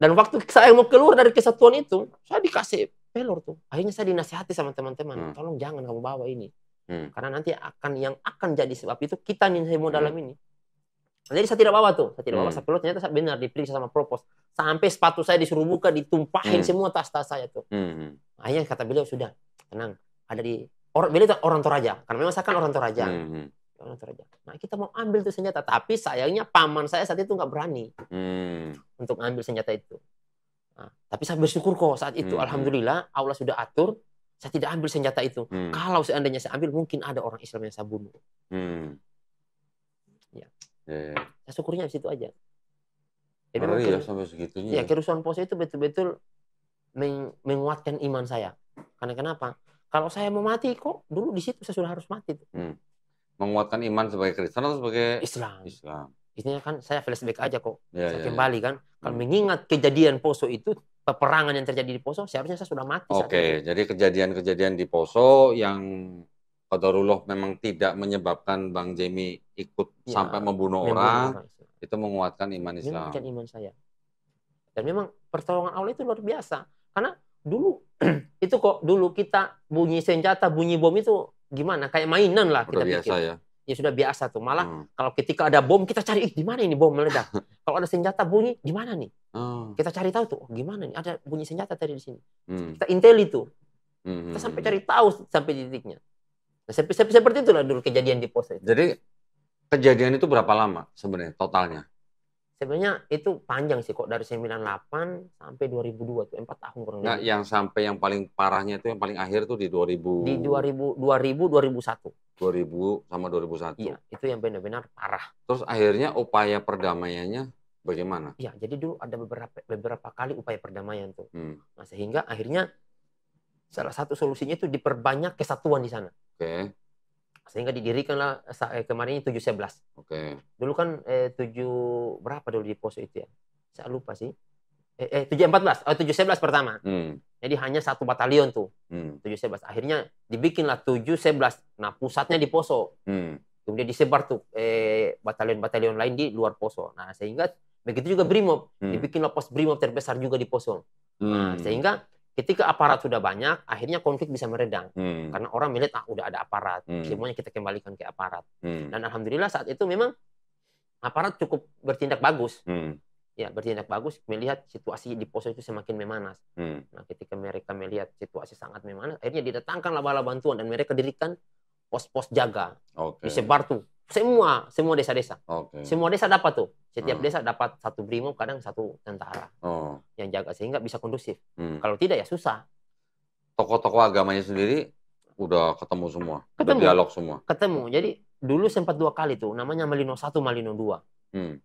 Dan waktu saya mau keluar dari kesatuan itu, saya dikasih pelor tuh. Akhirnya saya dinasihati sama teman-teman, hmm. tolong jangan kamu bawa ini. Hmm. Karena nanti akan yang akan jadi sebab itu kita nih saya mau hmm. dalam ini. Jadi saya tidak bawa tuh, saya tidak hmm. bawa sepuluh. Ternyata saya benar diperiksa sama propos. Sampai sepatu saya disuruh buka, ditumpahin hmm. semua tas-tas saya tuh. Hmm, hmm. Akhirnya kata beliau sudah tenang, ada di orang beliau itu orang Toraja. Karena memang saya kan orang Toraja. Hmm, hmm. Orang Toraja. Nah kita mau ambil tuh senjata, tapi sayangnya paman saya saat itu nggak berani hmm. untuk ambil senjata itu. Nah, tapi saya bersyukur kok saat itu, hmm. hmm. alhamdulillah Allah sudah atur saya tidak ambil senjata itu. Hmm. Kalau seandainya saya ambil, mungkin ada orang Islam yang saya bunuh. Hmm. Ya. Yeah. Nah, ya. syukurnya di situ aja. Jadi mungkin, ya, oh, iya, sampai segitunya. Ya, kerusuhan pos itu betul-betul menguatkan iman saya. Karena kenapa? Kalau saya mau mati kok dulu di situ saya sudah harus mati. Hmm. Menguatkan iman sebagai Kristen atau sebagai Islam? Islam. Ini kan saya flashback aja kok. Ya, saya ya, ya. kembali ya. kan. Kalau hmm. mengingat kejadian poso itu peperangan yang terjadi di Poso, seharusnya saya sudah mati. Oke, okay, jadi kejadian-kejadian di Poso yang Qadarullah memang tidak menyebabkan Bang Jemi ikut ya, sampai membunuh orang, orang, itu menguatkan iman Islam. Menguatkan iman saya. Dan memang pertolongan Allah itu luar biasa. Karena dulu itu kok dulu kita bunyi senjata, bunyi bom itu gimana? Kayak mainan lah kita biasa pikir. Ya ya sudah biasa tuh. Malah hmm. kalau ketika ada bom kita cari ih di mana ini bom meledak. kalau ada senjata bunyi di mana nih? Hmm. Kita cari tahu tuh oh, gimana nih ada bunyi senjata tadi di sini. Hmm. Kita intel itu. Hmm. Kita sampai cari tahu sampai titiknya. Nah, seperti, -sep seperti itulah dulu kejadian di pos itu. Jadi kejadian itu berapa lama sebenarnya totalnya? Sebenarnya itu panjang sih kok dari 98 sampai 2002 tuh 4 tahun kurang nah, lebih. Nah, yang sampai yang paling parahnya itu yang paling akhir tuh di 2000 di 2000 2000 2001. 2000 sama 2001. Iya, itu yang benar-benar parah. Terus akhirnya upaya perdamaiannya bagaimana? Iya, jadi dulu ada beberapa beberapa kali upaya perdamaian tuh. Hmm. Nah, sehingga akhirnya salah satu solusinya itu diperbanyak kesatuan di sana. Oke. Okay. Sehingga didirikanlah eh, kemarin 711. Oke. Okay. Dulu kan eh, 7 berapa dulu di pos itu ya? Saya lupa sih eh, eh 714 oh 711 pertama. Hmm. Jadi hanya satu batalion tuh. Hmm. sebelas Akhirnya dibikinlah tujuh sebelas, Nah, pusatnya di Poso. Hmm. Kemudian disebar tuh eh batalion-batalion lain di luar Poso. Nah, sehingga begitu juga Brimob, hmm. dibikinlah pos Brimob terbesar juga di Poso. Nah, hmm. Nah, sehingga ketika aparat sudah banyak, akhirnya konflik bisa meredang hmm. karena orang melihat ah udah ada aparat, hmm. semuanya kita kembalikan ke aparat. Hmm. Dan alhamdulillah saat itu memang aparat cukup bertindak bagus. Hmm ya bertindak bagus melihat situasi di pos itu semakin memanas. Hmm. Nah, ketika mereka melihat situasi sangat memanas, akhirnya didatangkan laba-laba bantuan dan mereka dirikan pos-pos jaga. Okay. Disebar tuh semua semua desa-desa. Okay. Semua desa dapat tuh. Setiap hmm. desa dapat satu brimob, kadang satu tentara. Oh. Yang jaga sehingga bisa kondusif. Hmm. Kalau tidak ya susah. Tokoh-tokoh agamanya sendiri udah ketemu semua, ketemu. udah dialog semua. Ketemu. Jadi dulu sempat dua kali tuh namanya Malino satu Malino dua Hmm.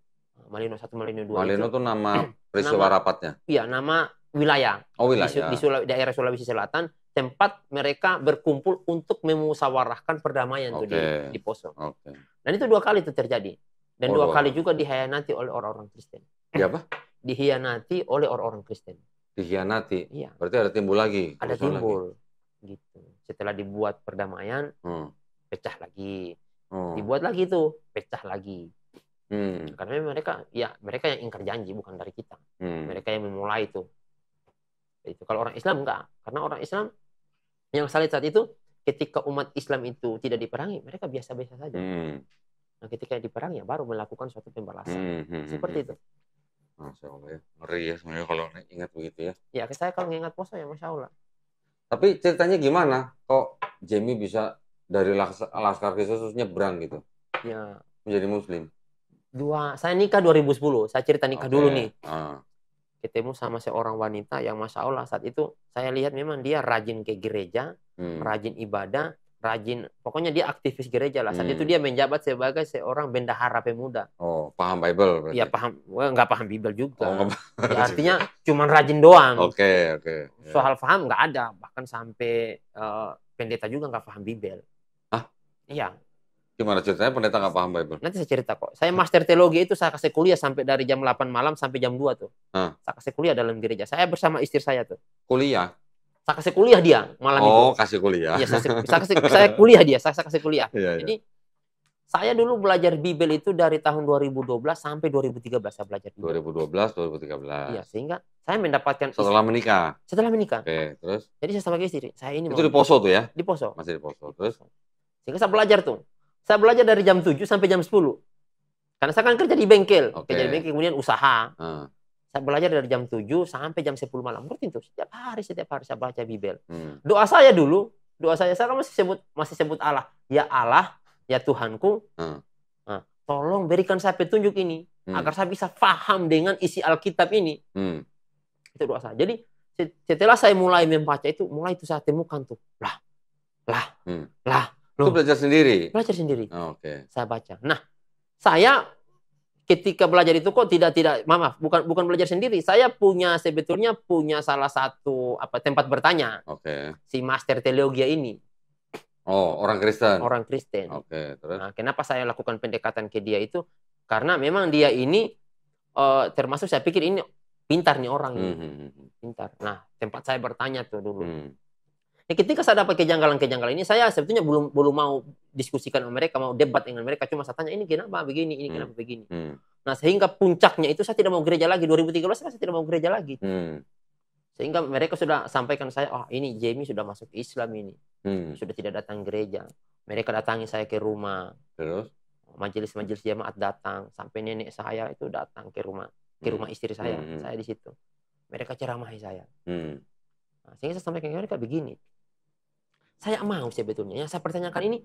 Malino satu Malino dua Malino itu, tuh nama peristiwa rapatnya iya nama wilayah oh wilayah di, Sulaw daerah Sulawesi Selatan tempat mereka berkumpul untuk memusawarahkan perdamaian okay. tuh di, di Poso okay. dan itu dua kali itu terjadi dan oh, dua kali juga dihianati oleh orang-orang Kristen Di apa dihianati oleh orang-orang Kristen dihianati iya berarti ada timbul lagi ada timbul lagi. gitu setelah dibuat perdamaian hmm. pecah lagi hmm. dibuat lagi itu pecah lagi Hmm. Karena mereka ya mereka yang ingkar janji bukan dari kita. Hmm. Mereka yang memulai itu. Itu kalau orang Islam enggak, karena orang Islam yang saling saat itu ketika umat Islam itu tidak diperangi, mereka biasa-biasa saja. Hmm. Nah, ketika diperangi ya baru melakukan suatu pembalasan. Hmm. hmm, hmm Seperti hmm. itu. Masya Allah ya. Ngeri ya sebenarnya kalau ingat begitu ya. Ya, saya kalau ingat puasa ya Masya Allah. Tapi ceritanya gimana kok Jamie bisa dari Laskar Kristus berang gitu? Ya. Menjadi Muslim? dua saya nikah 2010 saya cerita nikah okay. dulu nih uh. ketemu sama seorang wanita yang masya Allah saat itu saya lihat memang dia rajin ke gereja hmm. rajin ibadah rajin pokoknya dia aktivis gereja lah saat hmm. itu dia menjabat sebagai seorang bendahara pemuda oh paham Bible berarti. ya paham well, nggak paham Bible juga oh, ya, artinya cuma rajin doang oke okay, oke okay. Ya. yeah. soal paham nggak ada bahkan sampai uh, pendeta juga nggak paham Bible ah iya Gimana ceritanya pendeta nggak paham Bible? Nanti saya cerita kok. Saya master teologi itu saya kasih kuliah sampai dari jam 8 malam sampai jam 2 tuh. Huh? Saya kasih kuliah dalam gereja. Saya bersama istri saya tuh. Kuliah? Saya kasih kuliah dia malam oh, itu. Oh, kasih kuliah. Iya, saya, saya, kasih, saya kuliah dia. Saya, saya kasih kuliah. Iya, iya. Jadi iya. saya dulu belajar Bible itu dari tahun 2012 sampai 2013 saya belajar Bible. 2012, 2013. Iya, sehingga saya mendapatkan setelah menikah. Setelah menikah. Oke, terus. Jadi saya sebagai istri, saya ini Itu mau di Poso tuh ya? Di Poso. Masih di Poso. Terus sehingga saya belajar tuh saya belajar dari jam 7 sampai jam 10. Karena saya kan kerja di bengkel. Okay. Kerja di bengkel, kemudian usaha. Uh. Saya belajar dari jam 7 sampai jam 10 malam. Rutin tuh. Setiap hari, setiap hari saya baca Bibel. Hmm. Doa saya dulu, doa saya, saya kan masih sebut, masih sebut Allah. Ya Allah, ya Tuhanku, hmm. nah, tolong berikan saya petunjuk ini. Hmm. Agar saya bisa paham dengan isi Alkitab ini. Hmm. Itu doa saya. Jadi setelah saya mulai membaca itu, mulai itu saya temukan tuh. Lah, lah, hmm. lah, Loh, belajar sendiri? Belajar sendiri. Oh, Oke. Okay. Saya baca. Nah, saya ketika belajar itu kok tidak tidak maaf bukan bukan belajar sendiri saya punya sebetulnya punya salah satu apa tempat bertanya okay. si master teologi ini oh orang Kristen orang Kristen oke okay, terus nah, kenapa saya lakukan pendekatan ke dia itu karena memang dia ini uh, termasuk saya pikir ini pintar nih orang mm -hmm. pintar nah tempat saya bertanya tuh dulu mm. Nah, ketika saya dapat kejanggalan-kejanggalan ini, saya sebetulnya belum belum mau diskusikan sama mereka, mau debat dengan mereka, cuma saya tanya ini kenapa begini, ini hmm. kenapa hmm. begini. Hmm. Nah, sehingga puncaknya itu saya tidak mau gereja lagi 2013 saya tidak mau gereja lagi. Hmm. Sehingga mereka sudah sampaikan saya, "Oh, ini Jamie sudah masuk Islam ini. Hmm. Sudah tidak datang gereja." Mereka datangi saya ke rumah. Terus majelis-majelis jemaat datang, sampai nenek saya itu datang ke rumah, ke hmm. rumah istri saya. Hmm, hmm. Saya di situ. Mereka ceramahi saya. Hmm. Nah, sehingga saya sampaikan ke ya, mereka begini saya mau sebetulnya. Yang saya pertanyakan ini,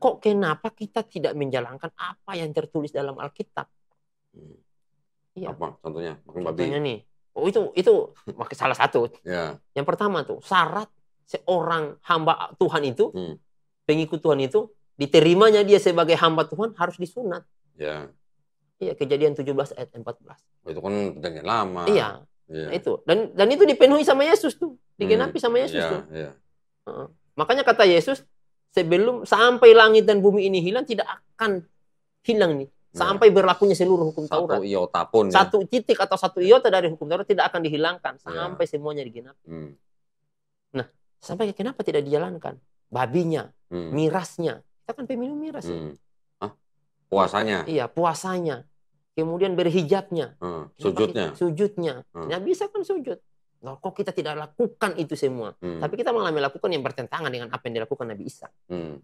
kok kenapa kita tidak menjalankan apa yang tertulis dalam Alkitab? Hmm. Iya. Apa contohnya? Makan babi. Contohnya nih. Oh itu itu salah satu. yeah. Yang pertama tuh syarat seorang hamba Tuhan itu, hmm. pengikut Tuhan itu, diterimanya dia sebagai hamba Tuhan harus disunat. Ya. Iya, kejadian 17 ayat 14. Oh, itu kan perjanjian lama. Iya. Ya. Nah, itu. Dan dan itu dipenuhi sama Yesus tuh, digenapi hmm. sama Yesus ya, tuh. Iya. Uh -uh. Makanya kata Yesus, sebelum sampai langit dan bumi ini hilang tidak akan hilang nih. Iya. Sampai berlakunya seluruh hukum satu Taurat. Satu iota pun. Ya. Satu titik atau satu iota dari hukum Taurat tidak akan dihilangkan iya. sampai ya. semuanya digenapi. Hmm. Nah, sampai kenapa tidak dijalankan? Babinya, hmm. mirasnya. Kita kan pemilu miras. Ya. Hmm. Ya? Hah? Puasanya. Iya, puasanya. Kemudian berhijabnya. Hmm. Sujudnya. Sujudnya. Hmm. Nah, bisa kan sujud. Loh, kok kita tidak lakukan itu semua? Hmm. Tapi kita malah melakukan yang bertentangan dengan apa yang dilakukan Nabi Isa. Hmm.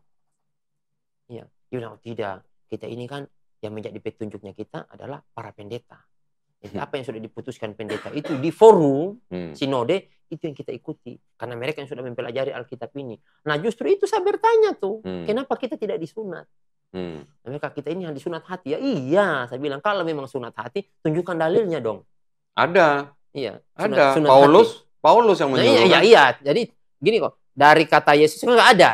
Ya, you know, tidak. Kita ini kan yang menjadi petunjuknya kita adalah para pendeta. Jadi hmm. apa yang sudah diputuskan pendeta itu di forum hmm. sinode itu yang kita ikuti karena mereka yang sudah mempelajari Alkitab ini. Nah justru itu saya bertanya tuh hmm. kenapa kita tidak disunat? Hmm. Nah, mereka kita ini yang disunat hati ya iya saya bilang kalau memang sunat hati tunjukkan dalilnya dong. Ada Iya. Ada sunat, Paulus, hati. Paulus yang nah, menyuruh. Nah, iya, kan? iya, iya. Jadi gini kok, dari kata Yesus itu kan nggak ada.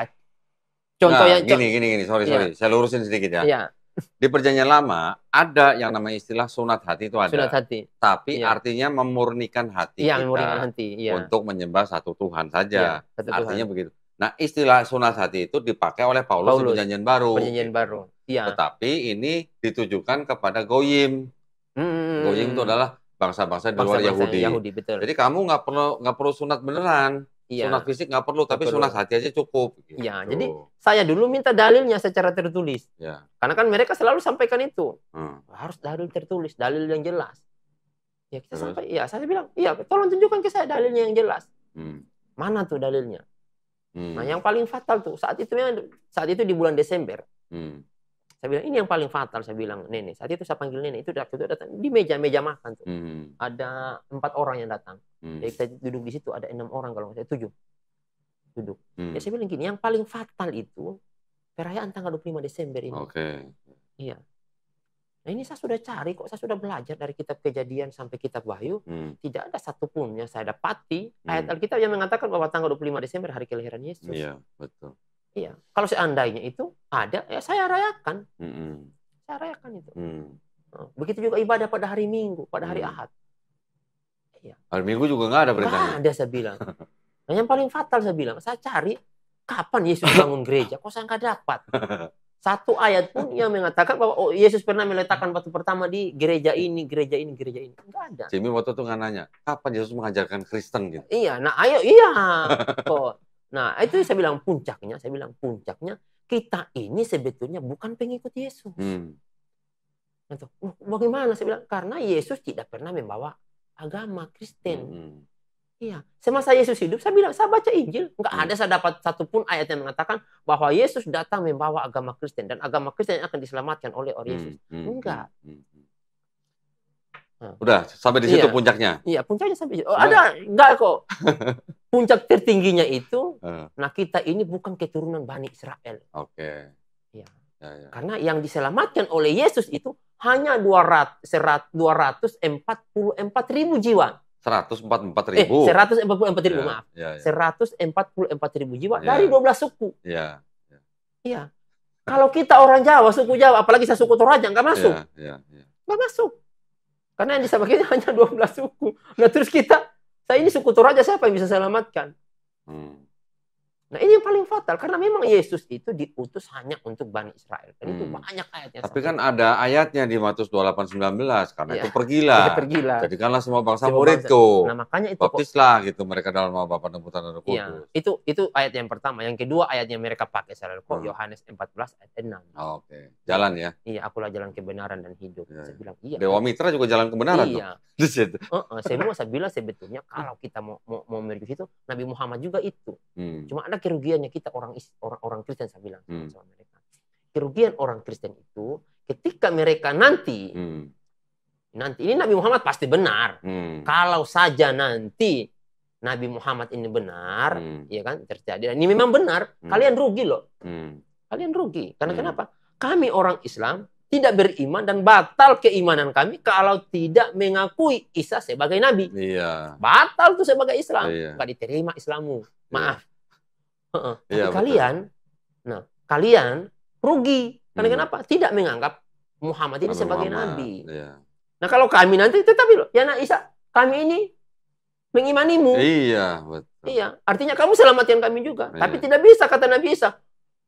Contoh nah, yang gini, gini, gini. Sorry, iya. sorry. Saya lurusin sedikit ya. Iya. Di perjanjian lama ada yang namanya istilah sunat hati itu ada. Sunat hati. Tapi iya. artinya memurnikan hati iya, kita memurnikan hati. Iya. untuk menyembah satu Tuhan saja. Iya, satu Tuhan. Artinya begitu. Nah, istilah sunat hati itu dipakai oleh Paulus, Paulus. di perjanjian baru. Perjanjian baru. Iya. Tetapi ini ditujukan kepada goyim. Hmm. Goyim itu adalah bangsa-bangsa di luar Yahudi. Yahudi betul. Jadi kamu nggak perlu nggak perlu sunat beneran. Iya. Sunat fisik nggak perlu, tapi betul. sunat hati aja cukup. Gitu. Iya, jadi saya dulu minta dalilnya secara tertulis. Ya. Karena kan mereka selalu sampaikan itu. Hmm. Harus dalil tertulis, dalil yang jelas. Ya kita Terus? sampai, Iya. saya bilang, iya tolong tunjukkan ke saya dalilnya yang jelas. Hmm. Mana tuh dalilnya? Hmm. Nah yang paling fatal tuh saat itu saat itu di bulan Desember. Hmm. Saya bilang ini yang paling fatal. Saya bilang nenek. Saat itu saya panggil nenek itu waktu itu datang di meja-meja makan tuh. Hmm. Ada empat orang yang datang. Hmm. Jadi kita duduk di situ ada enam orang kalau saya tujuh duduk. Hmm. Ya saya bilang gini, yang paling fatal itu perayaan tanggal 25 Desember ini. Oke. Okay. Iya. Nah ini saya sudah cari kok, saya sudah belajar dari kitab kejadian sampai kitab wahyu, hmm. tidak ada satupun yang saya dapati hmm. ayat Alkitab yang mengatakan bahwa tanggal 25 Desember hari kelahiran Yesus. Iya, betul. Iya. Kalau seandainya itu ada, ya saya rayakan. Mm -hmm. Saya rayakan itu. Mm. Oh, begitu juga ibadah pada hari Minggu, pada hari mm. Ahad. Iya. Hari Minggu juga nggak ada perintah. Nggak ada saya bilang. Dan nah, yang paling fatal saya bilang, saya cari kapan Yesus bangun gereja, kok saya nggak dapat. Satu ayat pun yang mengatakan bahwa oh, Yesus pernah meletakkan batu pertama di gereja ini, gereja ini, gereja ini. Enggak ada. Jimmy waktu itu nggak nanya, kapan Yesus mengajarkan Kristen gitu? Iya, nah ayo, iya. Kok Nah, itu saya bilang puncaknya, saya bilang puncaknya kita ini sebetulnya bukan pengikut Yesus. Hmm. Itu, bagaimana saya bilang? Karena Yesus tidak pernah membawa agama Kristen. Hmm. Iya, semasa Yesus hidup saya bilang saya baca Injil, nggak hmm. ada saya dapat satupun ayat yang mengatakan bahwa Yesus datang membawa agama Kristen dan agama Kristen akan diselamatkan oleh orang hmm, Yesus. Hmm. Enggak. Hmm. hmm, hmm. Udah sampai di situ iya. puncaknya. Iya, puncaknya sampai situ. Oh, nah. ada enggak kok. Puncak tertingginya itu nah kita ini bukan keturunan Bani Israel. Oke. Okay. Iya. Ya, ya. Karena yang diselamatkan oleh Yesus itu hanya puluh 244 ribu jiwa. 144 eh, ribu. Eh, 144 ribu, ya, maaf. Ya, ya. 144 ribu jiwa ya. dari 12 suku. Ya, ya. Iya. Iya. Ya. Kalau kita orang Jawa, suku Jawa, apalagi saya suku Toraja, nggak ya, masuk. Iya, iya, ya. Nggak masuk. Karena yang diselamatkan hanya 12 suku. Nah terus kita, saya ini suku Toraja siapa yang bisa selamatkan? Hmm. Nah ini yang paling fatal karena memang Yesus itu diutus hanya untuk Bani Israel. Dan itu hmm. banyak ayatnya. Tapi kan itu. ada ayatnya di Matius 28 19 karena ya. itu pergilah. Itu pergilah. Jadikanlah semua bangsa muridku. Nah makanya itu baptislah gitu mereka dalam nama Bapa dan Putra dan Roh ya. Kudus. Itu itu ayat yang pertama. Yang kedua ayatnya mereka pakai secara kok hmm. Yohanes 14 ayat 6. Oh, Oke. Okay. Jalan ya. Iya, akulah jalan kebenaran dan hidup. Ya. Saya iya. bilang iya. Dewa iya. Mitra juga jalan kebenaran Iya. tuh. Iya. Uh -uh. Saya bilang saya betulnya sebetulnya kalau kita mau mau, mau itu Nabi Muhammad juga itu. Hmm. Cuma ada kerugiannya kita orang orang orang Kristen saya bilang hmm. sama mereka. Kerugian orang Kristen itu ketika mereka nanti hmm. nanti ini Nabi Muhammad pasti benar. Hmm. Kalau saja nanti Nabi Muhammad ini benar, hmm. ya kan terjadi. ini memang benar. Hmm. Kalian rugi loh. Hmm. Kalian rugi. Karena hmm. kenapa? Kami orang Islam tidak beriman dan batal keimanan kami kalau tidak mengakui Isa sebagai nabi. Iya. Batal tuh sebagai Islam. Iya. Gak diterima Islammu. Iya. Maaf. Tapi ya, kalian, betul. nah kalian rugi karena hmm. kenapa? Tidak menganggap Muhammad ini sebagai Muhammad. Nabi. Ya. Nah kalau kami nanti tetapi loh, ya nak Isa kami ini mengimanimu. Iya betul. Iya artinya kamu selamatkan kami juga. Ya. Tapi tidak bisa kata Nabi Isa.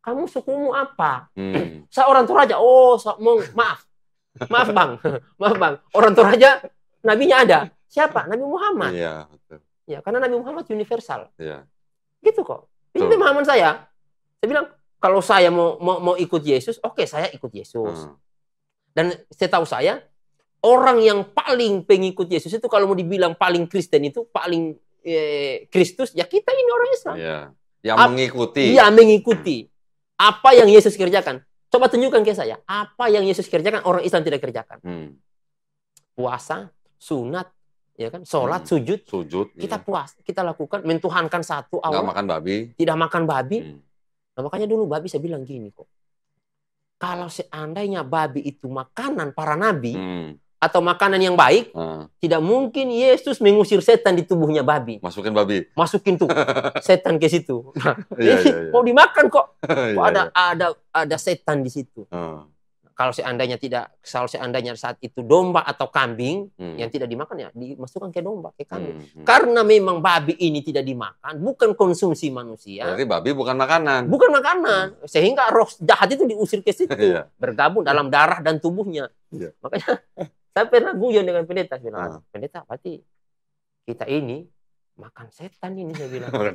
Kamu sukumu apa? Hmm. orang Toraja. Oh, so, mau, maaf. Maaf bang, maaf bang. Orang Toraja, nabinya ada. Siapa? Nabi Muhammad. Iya, betul. Ya, karena Nabi Muhammad universal. Iya. Gitu kok. Ini pemahaman saya. Saya bilang kalau saya mau mau, mau ikut Yesus, oke okay, saya ikut Yesus. Hmm. Dan setahu saya orang yang paling pengikut Yesus itu kalau mau dibilang paling Kristen itu paling eh, Kristus ya kita ini orang Islam. Ya. Yang Ap mengikuti. Iya mengikuti. Apa yang Yesus kerjakan? Coba tunjukkan ke saya. Apa yang Yesus kerjakan orang Islam tidak kerjakan? Hmm. Puasa, sunat, ya kan sholat hmm. sujud sujud kita iya. puas kita lakukan mentuhankan satu Allah Nggak makan babi tidak makan babi hmm. nah makanya dulu babi saya bilang gini kok kalau seandainya babi itu makanan para nabi hmm. atau makanan yang baik hmm. tidak mungkin Yesus mengusir setan di tubuhnya babi masukin babi masukin tuh setan ke situ nah, iya, iya, iya. mau dimakan kok, iya, kok iya, ada ada ada setan di situ hmm kalau seandainya tidak kalau seandainya saat itu domba atau kambing hmm. yang tidak dimakan ya dimasukkan ke domba ke kambing hmm, hmm. karena memang babi ini tidak dimakan bukan konsumsi manusia berarti babi bukan makanan bukan makanan hmm. sehingga roh jahat itu diusir ke situ yeah. bergabung dalam iya. darah dan tubuhnya yeah. makanya saya pernah guyon dengan pendeta saya bilang ah. pendeta pasti kita ini makan setan ini saya bilang makan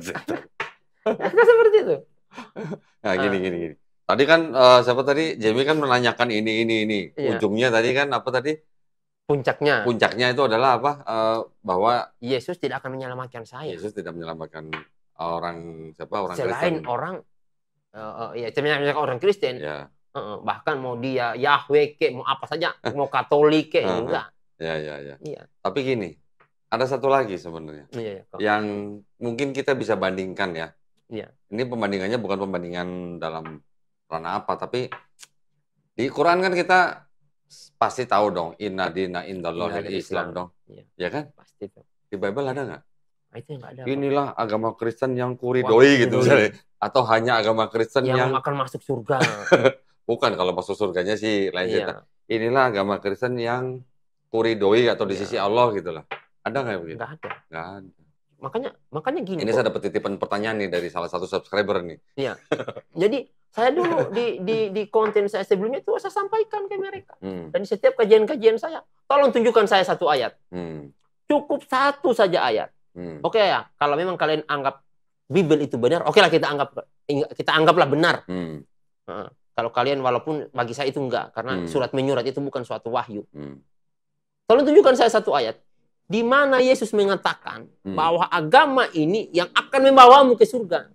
kan seperti itu nah gini ah. gini gini Tadi kan uh, siapa tadi? Jamie kan menanyakan ini ini ini. Iya. Ujungnya tadi kan apa tadi? Puncaknya. Puncaknya itu adalah apa? Uh, bahwa Yesus tidak akan menyelamatkan saya. Yesus tidak menyelamatkan orang siapa orang Selain Kristen. orang uh, eh, ya sebenarnya orang Kristen. Uh, bahkan mau dia Yahweh ke, mau apa saja, mau Katolik ke, uh, enggak. Ya ya ya. Iya. Tapi gini, ada satu lagi sebenarnya. Iya, iya, yang mungkin kita bisa bandingkan ya. Iya. Ini pembandingannya bukan pembandingan dalam karena apa? Tapi di Quran kan kita pasti tahu dong inna dina indallahil Islam dong. Iya. Ya kan? Pasti tuh. Di Bible ada nggak? Ah, itu nggak ada. Inilah apa. agama Kristen yang kuridoi gitu misalnya. Atau hanya agama Kristen yang, yang... akan masuk surga. Bukan kalau masuk surganya sih lain iya. Inilah agama Kristen yang kuridoi atau di iya. sisi Allah gitu lah. Ada nggak begitu? Nggak ada. Enggak ada. Makanya, makanya gini. Ini kok. saya dapat titipan pertanyaan nih dari salah satu subscriber nih. Iya. Jadi saya dulu di di di konten saya sebelumnya itu saya sampaikan ke mereka. Hmm. Dan di setiap kajian-kajian saya, tolong tunjukkan saya satu ayat. Hmm. Cukup satu saja ayat. Hmm. Oke okay, ya, kalau memang kalian anggap Bible itu benar, oke okay lah kita anggap kita anggaplah benar. Hmm. Nah, kalau kalian walaupun bagi saya itu enggak karena hmm. surat menyurat itu bukan suatu wahyu. Hmm. Tolong tunjukkan saya satu ayat di mana Yesus mengatakan hmm. bahwa agama ini yang akan membawamu ke surga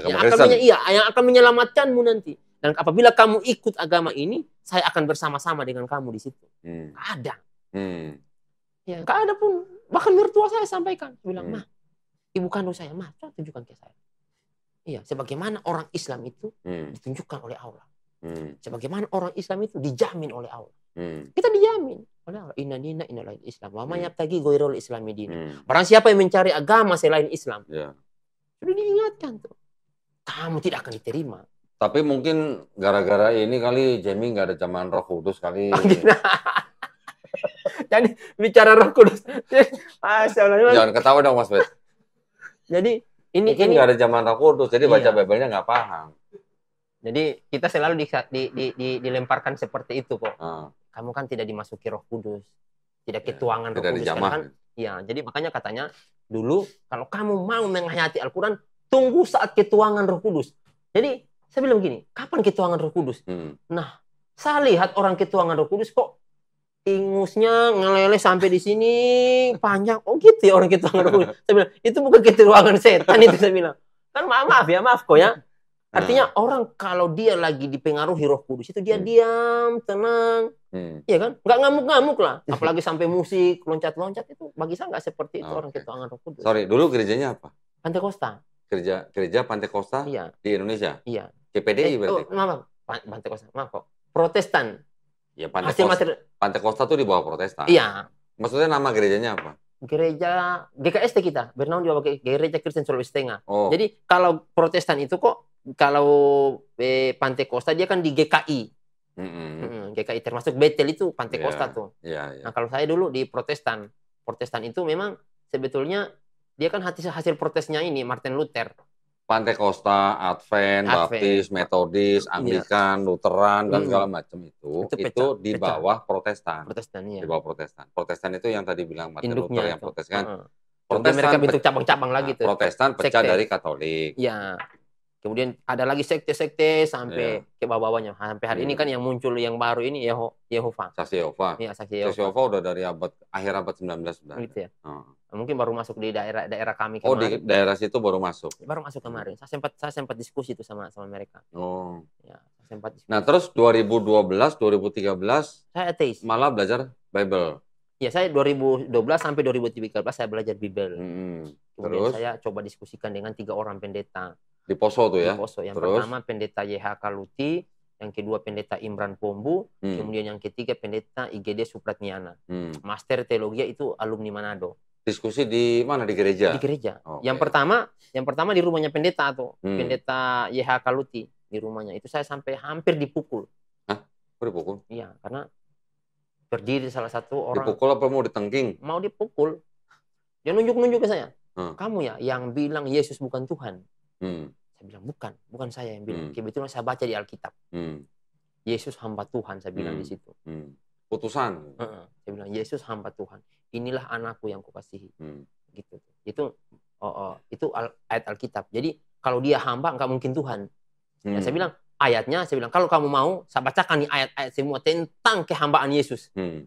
agama yang Akan, iya, yang akan menyelamatkanmu nanti. Dan apabila kamu ikut agama ini, saya akan bersama-sama dengan kamu di situ. Hmm. ada. Hmm. Ya, gak ada pun. Bahkan mertua saya sampaikan. bilang, hmm. mah, ibu kandung saya, mah, tunjukkan ke saya. Iya, sebagaimana orang Islam itu hmm. ditunjukkan oleh Allah. Hmm. Sebagaimana orang Islam itu dijamin oleh Allah. Hmm. Kita dijamin oleh Allah. Inna dina inna lain Islam. Wa nyiap hmm. tagi goirul Islam dina. Hmm. Barang siapa yang mencari agama selain Islam. Ya. Sudah diingatkan tuh tamu tidak akan diterima. Tapi mungkin gara-gara ini kali Jamie nggak ada zaman Roh Kudus kali. Jadi bicara Roh Kudus. Ah, Jangan ketawa dong Mas Bet. Jadi ini mungkin nggak ada zaman Roh Kudus, jadi iya. baca nya nggak paham. Jadi kita selalu di, di, di, di, dilemparkan seperti itu kok. Hmm. Kamu kan tidak dimasuki Roh Kudus, tidak iya, ketuangan ya, Roh Kudus. Kan, Iya, jadi makanya katanya dulu kalau kamu mau menghayati Al-Quran, Tunggu saat ketuangan Roh Kudus. Jadi saya bilang gini, kapan ketuangan Roh Kudus? Hmm. Nah, saya lihat orang ketuangan Roh Kudus kok ingusnya ngeleleh sampai di sini panjang. Oh gitu ya orang ketuangan Roh Kudus. Saya bilang itu bukan ketuangan setan itu saya bilang. Kan maaf, maaf ya maaf kok ya. Nah. Artinya hmm. orang kalau dia lagi dipengaruhi Roh Kudus itu dia hmm. diam, tenang, hmm. ya kan? Gak ngamuk-ngamuk lah. Apalagi sampai musik, loncat-loncat itu bagi saya nggak seperti itu ah, orang okay. ketuangan Roh Kudus. Sorry, dulu gerejanya apa? Pantai Kosta. Gereja Gereja Pantekosta iya. di Indonesia. Iya. GPDI eh, berarti. Oh, maaf, Pantekosta, maaf kok. Protestan. Ya Pantekosta. Pantekosta tuh di bawah Protestan. Iya. Maksudnya nama gerejanya apa? Gereja GKST kita, bernama di bawah Gereja Kristen Sulawesi Tengah. Oh. Jadi kalau Protestan itu kok kalau eh, Pantekosta dia kan di GKI. Mm -hmm. GKI termasuk Betel itu Pantekosta iya. yeah. tuh. Yeah, yeah. Nah, kalau saya dulu di Protestan. Protestan itu memang sebetulnya dia kan hasil protesnya ini Martin Luther. Pantekosta, Advent, Advent, Baptis, Metodis, iya. Anglikan, iya. Lutheran dan hmm. segala macam itu itu, pecah, itu di bawah Protestan. Protestan iya. Di bawah Protestan. Protestan itu yang tadi bilang Martin Induknya Luther yang kan? Protestan. Uh -huh. Protestan mereka bentuk cabang-cabang lagi nah, tuh. Protestan pecah dari Katolik. Iya. Kemudian ada lagi sekte-sekte sampai yeah. ke bawah-bawahnya. Sampai hari yeah. ini iya. kan yang muncul yang baru ini Yeho Yehova. Saksi Yehova. ya, Saksi Yehova. Saksi Yehova udah dari abad akhir abad 19 sebenarnya. Gitu ya. Hmm. Mungkin baru masuk di daerah daerah kami kemarin. Oh, di daerah situ baru masuk. Baru masuk kemarin. Saya sempat saya sempat diskusi itu sama sama mereka. Oh. Ya, sempat diskusi. Nah, terus 2012, 2013 saya ateis. Malah belajar Bible. Ya, saya 2012 sampai 2013 saya belajar Bible. Hmm. Kemudian terus saya coba diskusikan dengan tiga orang pendeta di Poso tuh ya. Di Poso. Yang Terus? pertama pendeta YH Kaluti, yang kedua pendeta Imran Pombu, hmm. kemudian yang ketiga pendeta IGD Supratniana. Hmm. Master teologi itu alumni Manado. Diskusi di mana di gereja? Di gereja. Okay. Yang pertama, yang pertama di rumahnya pendeta tuh, hmm. pendeta YH Kaluti di rumahnya. Itu saya sampai hampir dipukul. Hah? dipukul? Iya, karena berdiri salah satu orang. Dipukul apa mau ditengking? Mau dipukul. Dia nunjuk-nunjuk ke saya. Hmm. Kamu ya yang bilang Yesus bukan Tuhan. Hmm. Saya bilang, bukan, bukan saya yang bilang. Hmm. Kebetulan saya baca di Alkitab. Hmm. Yesus hamba Tuhan, saya bilang hmm. di situ. Hmm. Putusan. Uh -uh. Saya bilang, Yesus hamba Tuhan. Inilah anakku yang kukasihi. Hmm. Gitu. Itu oh, oh. itu al ayat Alkitab. Jadi kalau dia hamba, nggak mungkin Tuhan. Ya, hmm. saya bilang, ayatnya, saya bilang, kalau kamu mau, saya bacakan nih ayat-ayat semua tentang kehambaan Yesus. Hmm.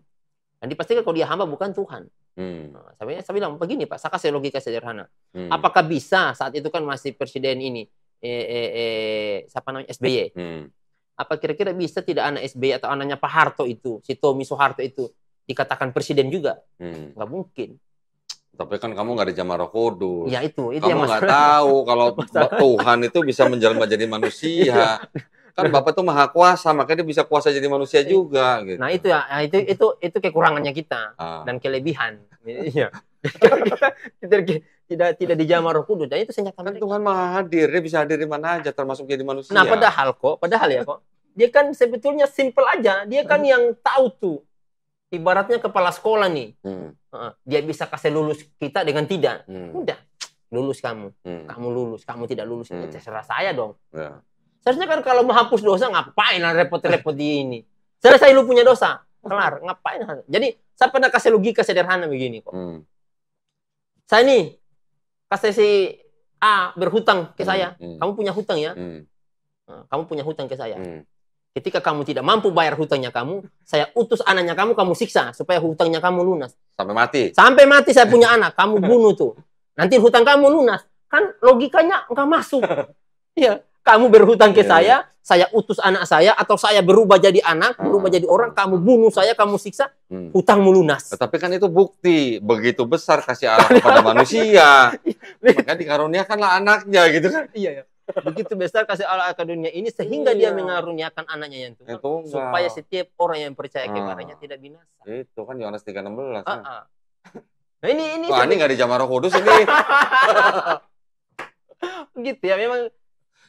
Dan dipastikan kalau dia hamba bukan Tuhan. Hmm. Nah, saya, saya bilang begini Pak, saya kasih logika sederhana. Hmm. Apakah bisa saat itu kan masih presiden ini eh, eh, eh, siapa namanya SBY. Hmm. Apa kira-kira bisa tidak anak SBY atau anaknya Pak Harto itu, si Tommy Soeharto itu dikatakan presiden juga? Hmm. Gak mungkin. Tapi kan kamu nggak ada jamaah Kudus. Ya itu, itu kamu nggak tahu kalau Tuhan itu bisa menjelma jadi manusia. Iya. kan Bapak tuh maha kuasa, makanya dia bisa kuasa jadi manusia iya. juga. Gitu. Nah itu ya, nah, itu itu itu kekurangannya kita ah. dan kelebihan. Iya. tidak tidak di zaman Roh Kudus. jadi itu senjata kan mereka. Tuhan maha hadir, dia bisa hadir di mana aja termasuk jadi manusia. Nah, padahal kok, padahal ya kok. Dia kan sebetulnya simple aja, dia kan hmm. yang tahu tuh. Ibaratnya kepala sekolah nih. Hmm. Dia bisa kasih lulus kita dengan tidak. Hmm. Udah, lulus kamu. Hmm. Kamu lulus, kamu tidak lulus. Hmm. Terserah saya dong. Ya. Seharusnya kan kalau menghapus dosa ngapain repot-repot di ini. Selesai lu punya dosa, kelar. Ngapain? Jadi saya pernah kasih logika sederhana begini kok. Hmm. Saya nih Kasih si A berhutang ke hmm, saya, hmm. kamu punya hutang ya, hmm. Nah, kamu punya hutang ke saya. Hmm. Ketika kamu tidak mampu bayar hutangnya kamu, saya utus anaknya kamu, kamu siksa supaya hutangnya kamu lunas. Sampai mati. Sampai mati saya punya anak, kamu bunuh tuh. Nanti hutang kamu lunas. Kan logikanya nggak masuk. Iya kamu berhutang ke yeah. saya, iya. saya utus anak saya atau saya berubah jadi anak, ah. berubah jadi orang, kamu bunuh saya, kamu siksa, hmm. hutangmu lunas. Ya, tapi kan itu bukti begitu besar kasih Allah kepada manusia. Iya. Maka dikaruniakanlah anaknya gitu kan. Iya ya. Begitu besar kasih Allah ke dunia ini sehingga iya. dia mengaruniakan anaknya yang tunggal, itu supaya setiap orang yang percaya ah. kepadanya tidak binasa. Itu kan Yohanes 3:16. Uh -uh. Nah, ini ini Wah, ini nggak di Jamaro Kudus ini. gitu ya, memang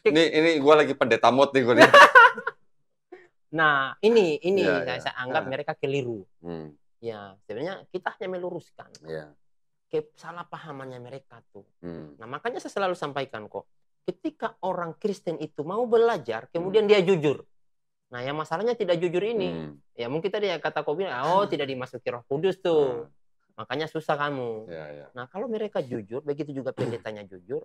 ini ini gue lagi pendeta mode nih gue ini. nah ini ini ya, saya, ya. Iya. saya anggap ya. mereka keliru. Hmm. Ya sebenarnya kita hanya meluruskan. Ya. Salah pahamannya mereka tuh. Hmm. Nah makanya saya selalu sampaikan kok, ketika orang Kristen itu mau belajar, kemudian hmm. dia jujur. Nah, yang masalahnya tidak jujur ini. Hmm. Ya mungkin tadi yang kata kau bilang, oh hmm. tidak dimasuki Roh Kudus tuh. Hmm. Makanya susah kamu. Ya, ya. Nah, kalau mereka jujur, begitu juga pendetanya jujur,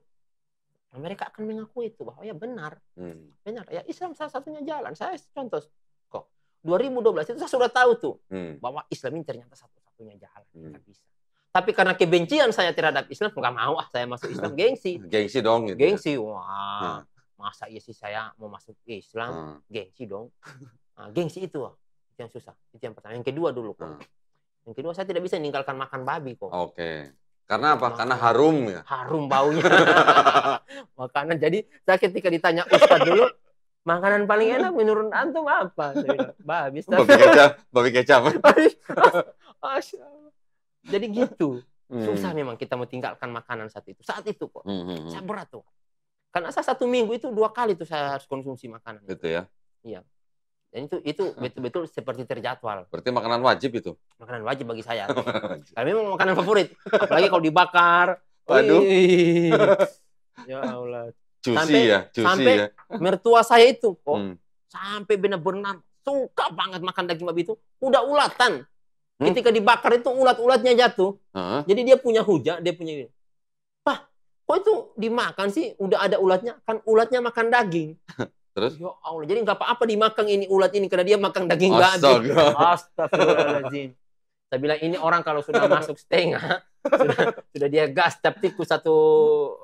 mereka akan mengakui itu bahwa ya benar. Hmm. Benar. Ya Islam salah satunya jalan. Saya contoh kok 2012 itu saya sudah tahu tuh hmm. bahwa Islam ini ternyata satu-satunya jalan. Hmm. Tidak bisa. Tapi karena kebencian saya terhadap Islam, nggak mau ah saya masuk Islam gengsi. gengsi dong. Gitu. Ya. Gengsi, wah hmm. masa iya sih saya mau masuk Islam, hmm. gengsi dong. Nah, gengsi itu, itu yang susah. Itu yang pertama. Yang kedua dulu kok. Hmm. Yang kedua saya tidak bisa meninggalkan makan babi kok. Oke. Okay. Karena apa? Karena harum ya. Harum baunya. Makanan. Jadi saya ketika ditanya Ustadz dulu, makanan paling enak menurun antum apa? Babi kecap. babi kecap, babi kecap. Jadi gitu. Hmm. Susah memang kita mau tinggalkan makanan saat itu. Saat itu kok. Hmm, hmm, saya berat tuh. Karena saya satu minggu itu dua kali tuh saya harus konsumsi makanan. Gitu ya. Iya. Dan itu itu hmm. betul-betul seperti terjadwal. Berarti makanan wajib itu? Makanan wajib bagi saya. Karena memang makanan favorit. Apalagi kalau dibakar. Waduh. ya Allah. Cusi sampai, ya, cusi sampai ya. mertua saya itu kok oh, hmm. sampai benar-benar suka banget makan daging babi itu. Udah ulatan. Hmm? Ketika dibakar itu ulat-ulatnya jatuh. Uh -huh. Jadi dia punya hujan, dia punya Pak, kok itu dimakan sih? Udah ada ulatnya. Kan ulatnya makan daging. Terus? Ya Allah, jadi nggak apa-apa dimakan ini ulat ini karena dia makan daging babi. Astagfirullahaladzim. Saya bilang ini orang kalau sudah masuk setengah, sudah, sudah dia gas tiap tikus satu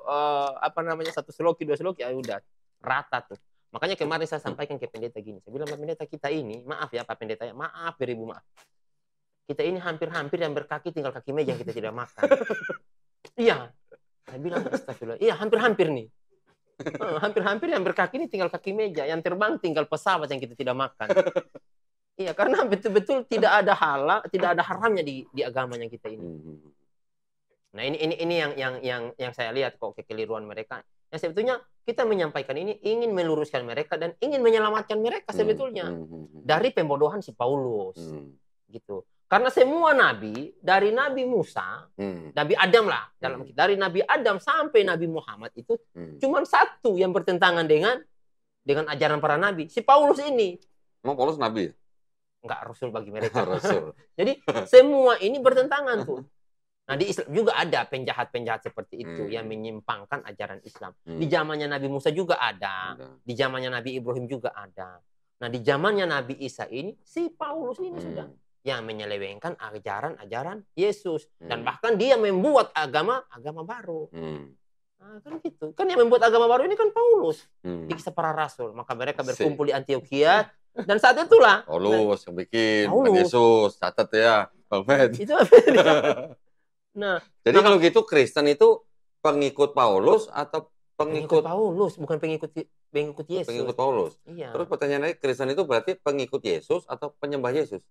uh, apa namanya satu seloki dua seloki ya udah rata tuh. Makanya kemarin saya sampaikan ke pendeta gini. Saya bilang Pak pendeta kita ini, maaf ya Pak pendeta ya, maaf beribu maaf. Kita ini hampir-hampir yang berkaki tinggal kaki meja yang kita tidak makan. iya. Saya bilang astagfirullah. Iya, hampir-hampir nih. Eh, hampir-hampir yang berkaki ini tinggal kaki meja, yang terbang tinggal pesawat yang kita tidak makan. Iya, karena betul-betul tidak ada halal, tidak ada haramnya di di agama yang kita ini. Nah, ini ini ini yang yang yang yang saya lihat kok kekeliruan mereka. Yang sebetulnya kita menyampaikan ini ingin meluruskan mereka dan ingin menyelamatkan mereka hmm, sebetulnya hmm, hmm, dari pembodohan si Paulus. Gitu. Karena semua nabi dari Nabi Musa, hmm. Nabi Adam lah dalam hmm. dari Nabi Adam sampai Nabi Muhammad itu hmm. cuman satu yang bertentangan dengan dengan ajaran para nabi. Si Paulus ini. Emang Paulus nabi ya? Enggak rasul bagi mereka. rasul. Jadi semua ini bertentangan tuh. Nah di Islam juga ada penjahat-penjahat seperti itu hmm. yang menyimpangkan ajaran Islam. Hmm. Di zamannya Nabi Musa juga ada, di zamannya Nabi Ibrahim juga ada. Nah di zamannya Nabi Isa ini si Paulus ini hmm. sudah yang menyelewengkan ajaran-ajaran Yesus hmm. dan bahkan dia membuat agama agama baru. Hmm. Nah, kan gitu. Kan yang membuat agama baru ini kan Paulus. Hmm. Di kisah para rasul, maka mereka berkumpul di Antioquia dan saat itulah Paulus yang bikin Paulus. Yesus catat ya, Bang Itu ya. Nah, jadi nah, kalau gitu Kristen itu pengikut Paulus atau pengikut, pengikut Paulus, bukan pengikut pengikut Yesus. Pengikut Paulus. Iya. Terus pertanyaannya Kristen itu berarti pengikut Yesus atau penyembah Yesus?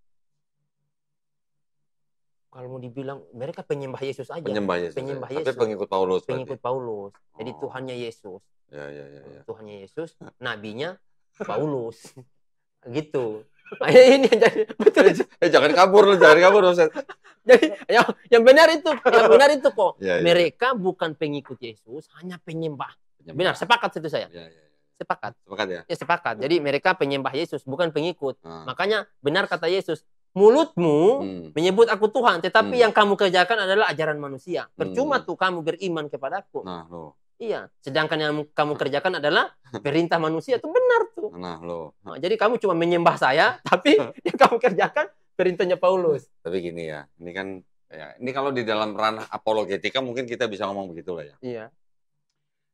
kalau mau dibilang mereka penyembah Yesus aja. Penyembah Yesus. Penyembah ya. Yesus. Tapi pengikut Paulus. Pengikut berarti. Paulus. Jadi oh. Tuhannya Yesus. Ya, ya, ya, ya. Tuhannya Yesus, nabinya Paulus. gitu. Nah, ini yang jadi betul. Eh, eh jangan kabur loh, jangan kabur loh. jadi yang, yang benar itu, yang benar itu kok. Ya, ya. Mereka bukan pengikut Yesus, hanya penyembah. penyembah. Benar, sepakat itu saya. Ya, ya, ya. Sepakat. Sepakat ya? Ya sepakat. Jadi mereka penyembah Yesus, bukan pengikut. Ah. Makanya benar kata Yesus, mulutmu hmm. menyebut aku Tuhan, tetapi hmm. yang kamu kerjakan adalah ajaran manusia. Hmm. Percuma hmm. tuh kamu beriman kepadaku. Nah, lo. Iya, sedangkan yang kamu kerjakan adalah perintah manusia itu benar tuh. Nah, lo. Nah, jadi kamu cuma menyembah saya, tapi yang kamu kerjakan perintahnya Paulus. Tapi gini ya, ini kan ya, ini kalau di dalam ranah apologetika mungkin kita bisa ngomong begitu lah ya. Iya.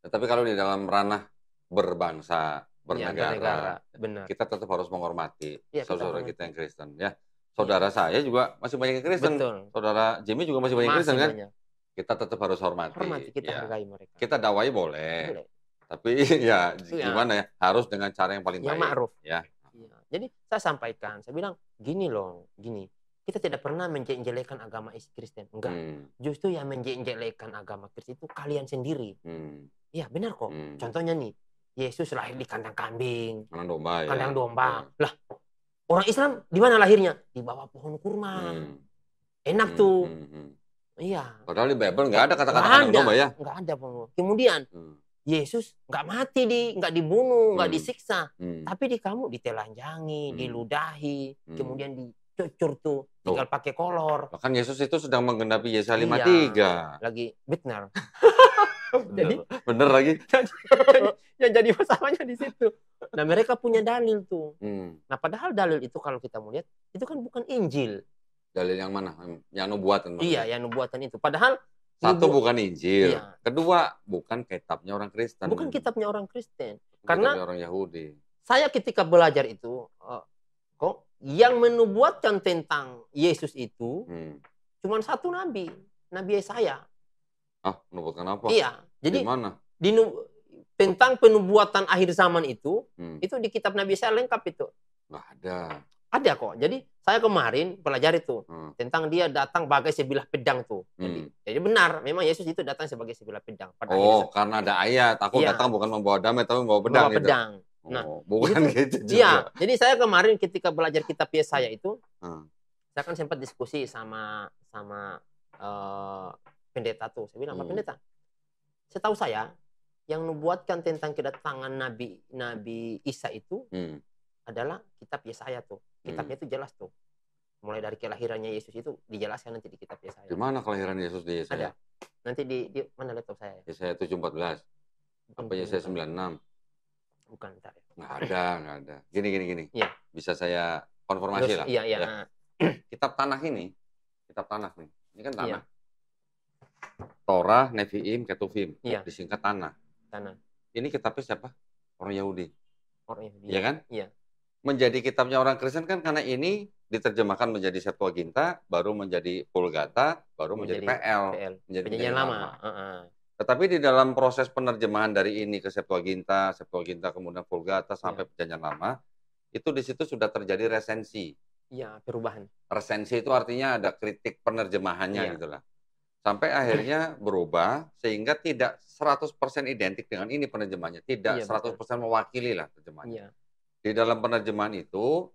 Tetapi kalau di dalam ranah berbangsa, iya, bernegara, ya, bernegara. Benar. kita tetap harus menghormati ya, saudara kita yang Kristen ya. Saudara saya juga masih banyak yang Kristen. Betul. Saudara Jimmy juga masih banyak masih Kristen banyak. kan? Kita tetap harus hormati. Hormati, kita ya. hargai mereka. Kita dakwai boleh. boleh. Tapi ya, ya gimana ya? Harus dengan cara yang paling yang baik. Ma'ruf. Ya. ya. Jadi saya sampaikan, saya bilang gini loh, gini. Kita tidak pernah menjelekan agama agama Kristen. Enggak. Hmm. Justru yang menjelekan agama Kristen itu kalian sendiri. Hmm. Iya benar kok. Hmm. Contohnya nih, Yesus lahir di kandang kambing. Kandang domba. Ya. Kandang ya. domba. Hmm. Lah, Orang Islam di mana lahirnya? Di bawah pohon kurma. Hmm. Enak hmm, tuh. Hmm, hmm, Iya. Padahal di Bible nggak ada kata-kata kandang ya? Nggak ada. Kemudian hmm. Yesus nggak mati di, nggak dibunuh, nggak hmm. disiksa, hmm. tapi di kamu ditelanjangi, hmm. diludahi, hmm. kemudian dicucur tuh, tinggal pakai kolor. Bahkan Yesus itu sedang menggenapi Yesaya 53. Iya, lagi Bitner. jadi bener, lagi. yang jadi masalahnya di situ. Nah mereka punya dalil tuh. Hmm. Nah padahal dalil itu kalau kita mau lihat itu kan bukan Injil. Dalil yang mana? Yang nubuatan. Iya, yang nubuatan itu. Padahal satu bukan Injil, iya. kedua bukan kitabnya orang Kristen. Bukan kitabnya orang Kristen. bukan Karena orang Yahudi. Saya ketika belajar itu eh, kok yang menubuatkan tentang Yesus itu hmm. cuma satu nabi, Nabi Yesaya. Ah, menubuatkan apa? Iya. Jadi mana? di tentang penubuatan akhir zaman itu, hmm. itu di kitab Nabi saya lengkap itu. Nggak ada. Ada kok. Jadi saya kemarin pelajari tuh hmm. tentang dia datang bagai sebilah pedang tuh. Jadi, hmm. jadi benar, memang Yesus itu datang sebagai sebilah pedang. Pada oh, karena ada ayat, aku iya. datang bukan membawa damai tapi membawa pedang. Membawa gitu. pedang. Oh, nah, oh, bukan gitu, juga. Iya, jadi saya kemarin ketika belajar kitab Yesaya itu, hmm. saya kan sempat diskusi sama sama uh, pendeta tuh. Saya bilang, hmm. Pendeta, setahu saya yang membuatkan tentang kedatangan Nabi Nabi Isa itu hmm. adalah kitab Yesaya tuh. Kitabnya itu hmm. jelas tuh. Mulai dari kelahirannya Yesus itu dijelaskan nanti di kitab Yesaya. Di mana kelahiran Yesus di Yesaya? Ada. Nanti di, di mana laptop saya? Yesaya 714. Apa Yesaya 96? Bukan, entar ya. Nggak ada, nggak ada. Gini, gini, gini. Ya. Bisa saya konfirmasi Terus, lah. Iya, iya. Ya. Ah. Kitab tanah ini, kitab tanah nih. Ini kan iya. tanah. Ya. Torah, Nevi'im, Ketuvim. Iya. Disingkat tanah. Tanah. Ini kitabnya siapa? Orang Yahudi. Orang Yahudi. Iya kan? Iya. Menjadi kitabnya orang Kristen kan karena ini diterjemahkan menjadi Septuaginta, baru menjadi Vulgata, baru menjadi, menjadi PL, PL. menjadi Penjanjian lama. lama. Uh -uh. Tetapi di dalam proses penerjemahan dari ini ke Septuaginta, Septuaginta kemudian Vulgata sampai yeah. Perjanjian Lama, itu di situ sudah terjadi resensi. Iya, perubahan. Resensi itu artinya ada kritik penerjemahannya yeah. gitu lah sampai akhirnya berubah sehingga tidak 100% identik dengan ini penerjemahnya tidak iya, 100% betul. mewakili lah penerjemahnya. Iya. Di dalam penerjemahan itu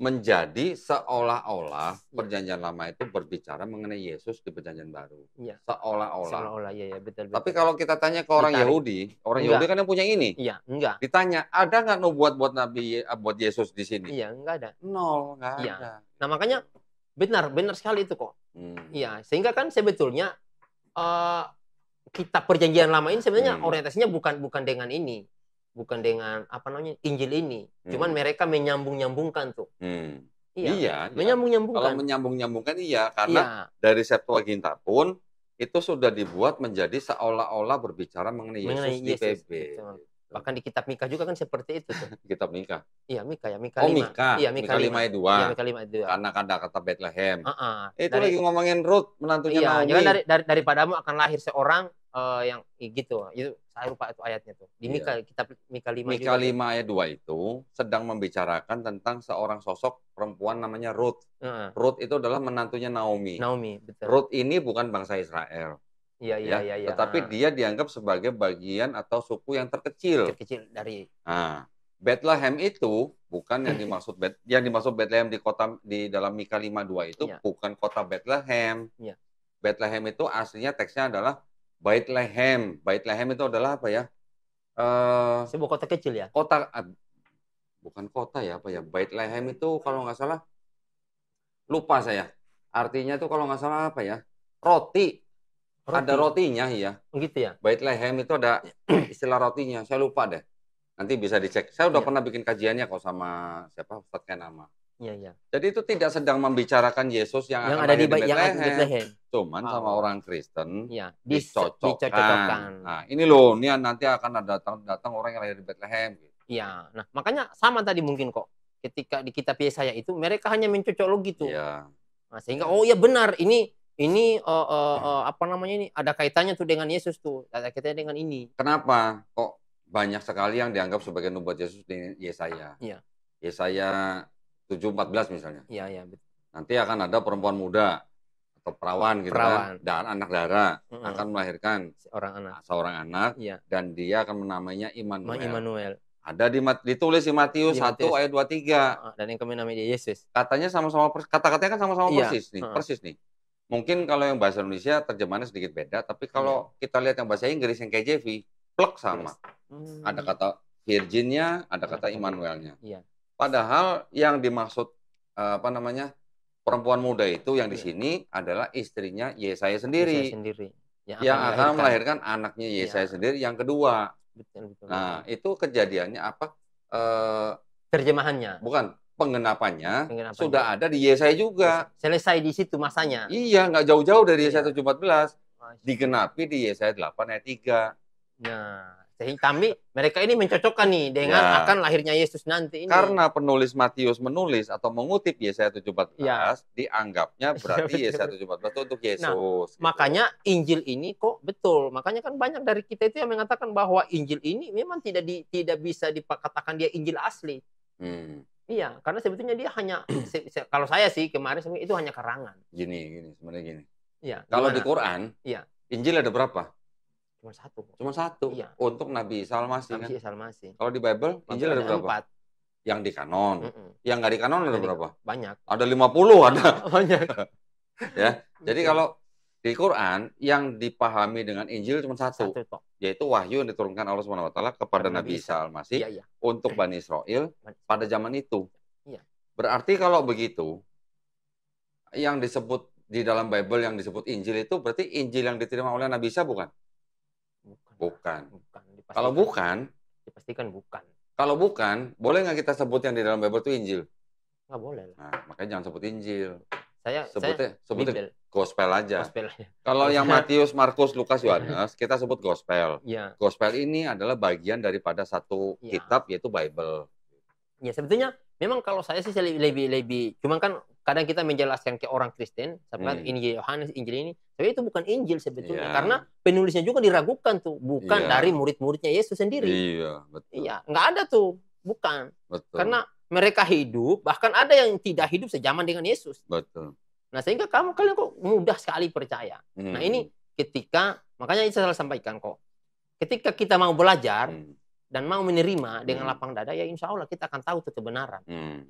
menjadi seolah-olah iya. perjanjian lama itu berbicara mengenai Yesus di perjanjian baru. Iya. Seolah-olah. Seolah-olah iya, iya Tapi kalau kita tanya ke orang Ditarik. Yahudi, orang enggak. Yahudi kan yang punya ini. Iya, enggak. Ditanya, ada nggak nubuat buat Nabi buat Yesus di sini? Iya, enggak ada. Nol, enggak iya. ada. Nah, makanya Benar, benar sekali itu kok. Hmm. Iya, hmm. sehingga kan sebetulnya uh, eh, kita perjanjian lama ini sebenarnya hmm. orientasinya bukan bukan dengan ini, bukan dengan apa namanya Injil ini. Hmm. Cuman mereka menyambung-nyambungkan tuh. Hmm. Iya, iya, iya. menyambung-nyambungkan. Kalau menyambung-nyambungkan iya, karena iya. dari Septuaginta pun itu sudah dibuat menjadi seolah-olah berbicara mengenai Yesus mengenai Yesus, di PB. Gitu. Bahkan di kitab Mika juga kan seperti itu tuh. kitab Mika. Iya, Mika ya, Mika oh, 5. Mika. Iya, Mika, Mika 5 ayat 2. Iya, Mika 5 ayat 2. Karena kada kan kata Bethlehem. Uh -uh. Itu dari, lagi ngomongin Ruth menantunya iya, Naomi. Iya, jangan dari, dari, daripadamu akan lahir seorang uh, yang gitu. Itu saya lupa itu ayatnya tuh. Di iya. Mika iya. kitab Mika 5 Mika juga. 5 ayat 2 itu sedang membicarakan tentang seorang sosok perempuan namanya Ruth. Uh -uh. Ruth itu adalah menantunya Naomi. Naomi, betul. Ruth ini bukan bangsa Israel. Iya iya iya. Ya. Iya, iya. Tetapi ah. dia dianggap sebagai bagian atau suku yang terkecil. Terkecil dari. Nah, Bethlehem itu bukan yang dimaksud Bet yang dimaksud Bethlehem di kota di dalam Mika 52 itu ya. bukan kota Bethlehem. Iya. Bethlehem itu aslinya teksnya adalah Bethlehem. Bethlehem itu adalah apa ya? Uh, sebuah kota kecil ya. Kota uh, bukan kota ya apa ya? Bethlehem itu kalau nggak salah lupa saya. Artinya itu kalau nggak salah apa ya? Roti Roti. Ada rotinya iya. Begitu ya. Bait lehem itu ada istilah rotinya. Saya lupa deh. Nanti bisa dicek. Saya udah ya. pernah bikin kajiannya kok sama siapa Ustadz nama. Iya, iya. Jadi itu tidak sedang membicarakan Yesus yang, yang ada di, di Bethlehem. Cuman oh. sama orang Kristen ya, dicocokkan. dicocokkan. Nah, ini loh, ini nanti akan ada datang, datang orang yang lahir di Bethlehem. Iya. Nah, makanya sama tadi mungkin kok. Ketika di kitab Yesaya itu mereka hanya mencocok loh gitu. Iya. Nah, sehingga oh ya benar ini ini uh, uh, uh, apa namanya ini ada kaitannya tuh dengan Yesus tuh ada kaitannya dengan ini kenapa kok banyak sekali yang dianggap sebagai nubuat Yesus di Yesaya ya. Yesaya 714 misalnya ya, ya, betul. nanti akan ada perempuan muda atau perawan gitu kan, perawan. kan dan anak dara -hmm. akan melahirkan seorang anak ah, seorang anak ya. dan dia akan menamainya Immanuel. Immanuel ada di ditulis di Matius, di 1 ayat 23 ah, dan yang kami namanya Yesus katanya sama-sama kata-katanya kan sama-sama iya. persis nih persis nih Mungkin kalau yang bahasa Indonesia terjemahannya sedikit beda, tapi iya. kalau hmm. kita lihat yang bahasa Inggris yang KJV, plek sama. Hmm. Ada kata Virginnya, ada kata iya. Immanuelnya. Iya. Padahal yang dimaksud eh, apa namanya perempuan muda itu yang di iya. sini iya. adalah istrinya Yesaya sendiri. Yesaya sendiri. Yang, yang akan melahirkan, melahirkan anaknya Yesaya iya. sendiri yang kedua. Betul, betul, nah, betul. Nah, itu kejadiannya apa? Eh, terjemahannya. Bukan, pengenapannya, sudah ada di Yesaya juga. Selesai di situ masanya. Iya, nggak jauh-jauh dari Yesaya tujuh belas, Digenapi di Yesaya delapan ayat tiga. Nah, sehingga kami mereka ini mencocokkan nih dengan ya. akan lahirnya Yesus nanti ini. Karena penulis Matius menulis atau mengutip Yesaya tujuh belas, ya. dianggapnya berarti Yesaya tujuh belas itu untuk nah, Yesus. Nah, gitu. Makanya Injil ini kok betul. Makanya kan banyak dari kita itu yang mengatakan bahwa Injil ini memang tidak di, tidak bisa dikatakan dia Injil asli. Hmm. Iya, karena sebetulnya dia hanya se, se, kalau saya sih kemarin itu hanya karangan. Gini, gini, sebenarnya gini. Iya. Kalau di Quran, iya. Injil ada berapa? Cuma satu. Cuma satu. Iya. Untuk Nabi Salmasi Nabi kan? Salmasi. Kalau di Bible, Injil ada, ada berapa? Empat. Yang di kanon. Mm -mm. Yang nggak di kanon ada, ada berapa? Banyak. Ada lima puluh ada. Banyak. ya. Jadi kalau di Quran yang dipahami dengan Injil cuma satu, satu yaitu wahyu yang diturunkan Allah Subhanahu wa taala kepada Nabi Isa Al-Masih iya, iya. untuk Bani Israel pada zaman itu. Iya. Berarti kalau begitu yang disebut di dalam Bible yang disebut Injil itu berarti Injil yang diterima oleh Nabi Isa bukan? Bukan. Bukan. bukan. Kalau bukan, dipastikan bukan. Kalau bukan, boleh nggak kita sebut yang di dalam Bible itu Injil? Nggak boleh. Lah. Nah, makanya jangan sebut Injil. Saya sebutnya saya sebutnya gospel aja. Kalau yang Matius, Markus, Lukas, Yohanes kita sebut gospel. Ya. Gospel ini adalah bagian daripada satu ya. kitab yaitu Bible. Ya sebetulnya memang kalau saya sih lebih lebih, lebih cuman kan kadang kita menjelaskan ke orang Kristen seperti hmm. Injil Yohanes Injil ini tapi itu bukan Injil sebetulnya yeah. karena penulisnya juga diragukan tuh bukan yeah. dari murid-muridnya Yesus sendiri iya yeah, betul iya nggak ada tuh bukan betul. karena mereka hidup, bahkan ada yang tidak hidup sejaman dengan Yesus. Betul. Nah, sehingga kamu kalian kok mudah sekali percaya. Hmm. Nah, ini ketika makanya saya selalu sampaikan kok. Ketika kita mau belajar hmm. dan mau menerima hmm. dengan lapang dada, ya insya Allah kita akan tahu itu kebenaran. Hmm.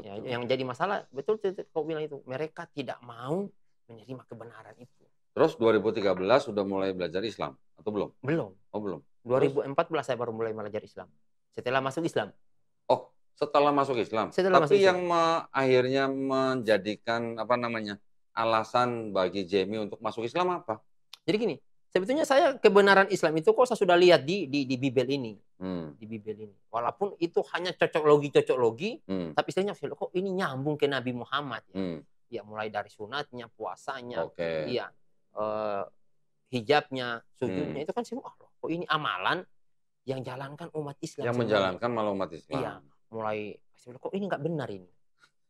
Ya, yang jadi masalah betul, betul kau bilang itu mereka tidak mau menerima kebenaran itu. Terus 2013 sudah mulai belajar Islam atau belum? Belum. Oh belum. 2014 Terus? saya baru mulai belajar Islam. Setelah masuk Islam setelah masuk Islam. Setelah Tapi masuk Islam. yang me, akhirnya menjadikan apa namanya alasan bagi Jamie untuk masuk Islam apa? Jadi gini, sebetulnya saya kebenaran Islam itu kok saya sudah lihat di di, di Bibel ini, hmm. di Bibel ini. Walaupun itu hanya cocok logi cocok logi, hmm. tapi istilahnya kok ini nyambung ke Nabi Muhammad. Ya, hmm. ya mulai dari sunatnya, puasanya, okay. ya eh, hijabnya, sujudnya hmm. itu kan semua. Oh, kok ini amalan yang jalankan umat Islam. Yang menjalankan malah umat Islam. Iya mulai kok ini nggak benar ini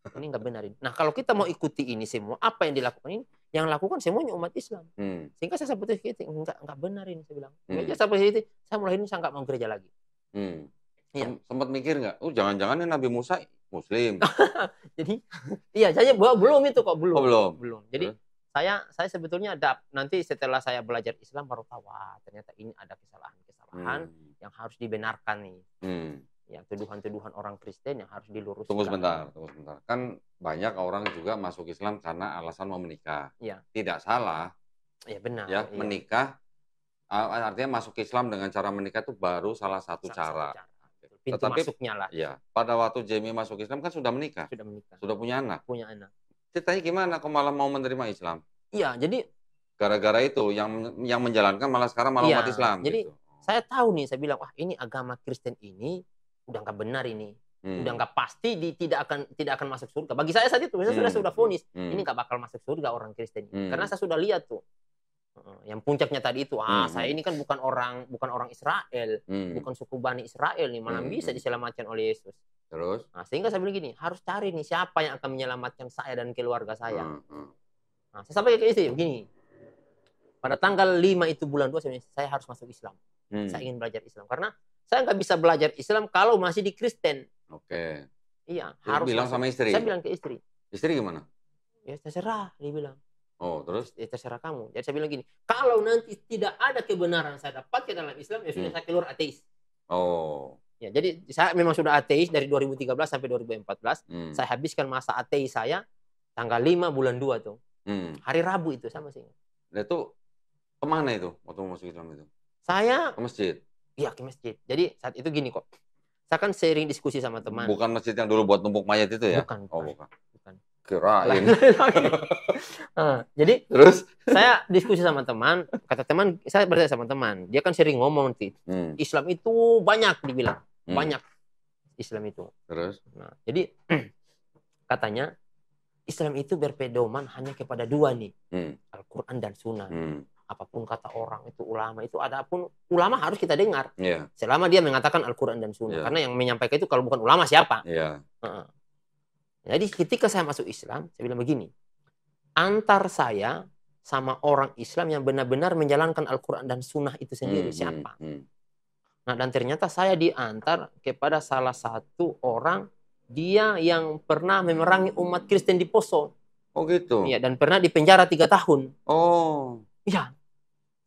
ini nggak benar ini nah kalau kita mau ikuti ini semua apa yang dilakukan ini yang lakukan semuanya umat Islam hmm. sehingga saya sebut itu nggak nggak benar ini saya bilang hmm. saya sampai itu saya mulai ini saya nggak mau gereja lagi hmm. ya. sempat mikir nggak oh jangan-jangan ini Nabi Musa Muslim jadi iya saya belum itu kok belum oh, belum belum jadi hmm saya saya sebetulnya ada nanti setelah saya belajar Islam baru tahu wah ternyata ini ada kesalahan-kesalahan hmm. yang harus dibenarkan nih. Hmm ya tuduhan-tuduhan orang Kristen yang harus diluruskan. Tunggu sebentar, tunggu sebentar. Kan banyak orang juga masuk Islam karena alasan mau menikah. Ya. Tidak salah. Ya benar. Ya, ya. menikah artinya masuk Islam dengan cara menikah itu baru salah satu salah cara. Satu cara. Pintu Tetapi, masuknya lah. Ya, pada waktu Jamie masuk Islam kan sudah menikah. Sudah menikah. Sudah punya anak. Punya anak. Ceritanya gimana kok malah mau menerima Islam? Iya, jadi gara-gara itu yang yang menjalankan malah sekarang malah ya, umat Islam. Jadi gitu. saya tahu nih, saya bilang wah ini agama Kristen ini udah nggak benar ini hmm. udah nggak pasti di, tidak akan tidak akan masuk surga bagi saya saat itu saya hmm. sudah sudah vonis hmm. ini nggak bakal masuk surga orang Kristen hmm. karena saya sudah lihat tuh yang puncaknya tadi itu ah hmm. saya ini kan bukan orang bukan orang Israel hmm. bukan suku bani Israel nih mana hmm. bisa diselamatkan oleh Yesus terus nah, sehingga saya bilang gini harus cari nih siapa yang akan menyelamatkan saya dan keluarga saya hmm. hmm. nah saya sampai ke istri begini pada tanggal 5 itu bulan 2 saya harus masuk Islam hmm. saya ingin belajar Islam karena saya nggak bisa belajar Islam kalau masih di Kristen. Oke. Iya, Jadi harus. bilang sama istri. Saya bilang ke istri. Istri gimana? Ya terserah, dia bilang. Oh, terus? Ya terserah kamu. Jadi saya bilang gini, kalau nanti tidak ada kebenaran saya dapat ke dalam Islam, ya sudah hmm. saya keluar ateis. Oh. Ya, jadi saya memang sudah ateis dari 2013 sampai 2014. Hmm. Saya habiskan masa ateis saya tanggal 5 bulan 2 tuh. Hmm. Hari Rabu itu sama sih. Nah, itu kemana itu waktu masuk Islam itu? Saya ke masjid. Iya ke masjid. Jadi saat itu gini kok. Saya kan sering diskusi sama teman. Bukan masjid yang dulu buat numpuk mayat itu ya? Bukan. bukan. Oh bukan. Bukan. Kirain. nah, jadi terus saya diskusi sama teman, kata teman, saya bertanya sama teman, dia kan sering ngomong nanti, hmm. Islam itu banyak dibilang, hmm. banyak Islam itu. Terus? Nah, jadi katanya Islam itu berpedoman hanya kepada dua nih, hmm. Al-Quran dan Sunnah. Hmm apapun kata orang itu ulama itu ada pun ulama harus kita dengar yeah. selama dia mengatakan Al-Quran dan Sunnah yeah. karena yang menyampaikan itu kalau bukan ulama siapa yeah. Iya. uh-uh. jadi ketika saya masuk Islam saya bilang begini antar saya sama orang Islam yang benar-benar menjalankan Al-Quran dan Sunnah itu hmm, sendiri hmm, siapa hmm. nah dan ternyata saya diantar kepada salah satu orang dia yang pernah memerangi umat Kristen di Poso Oh gitu. Iya dan pernah dipenjara tiga tahun. Oh. Iya.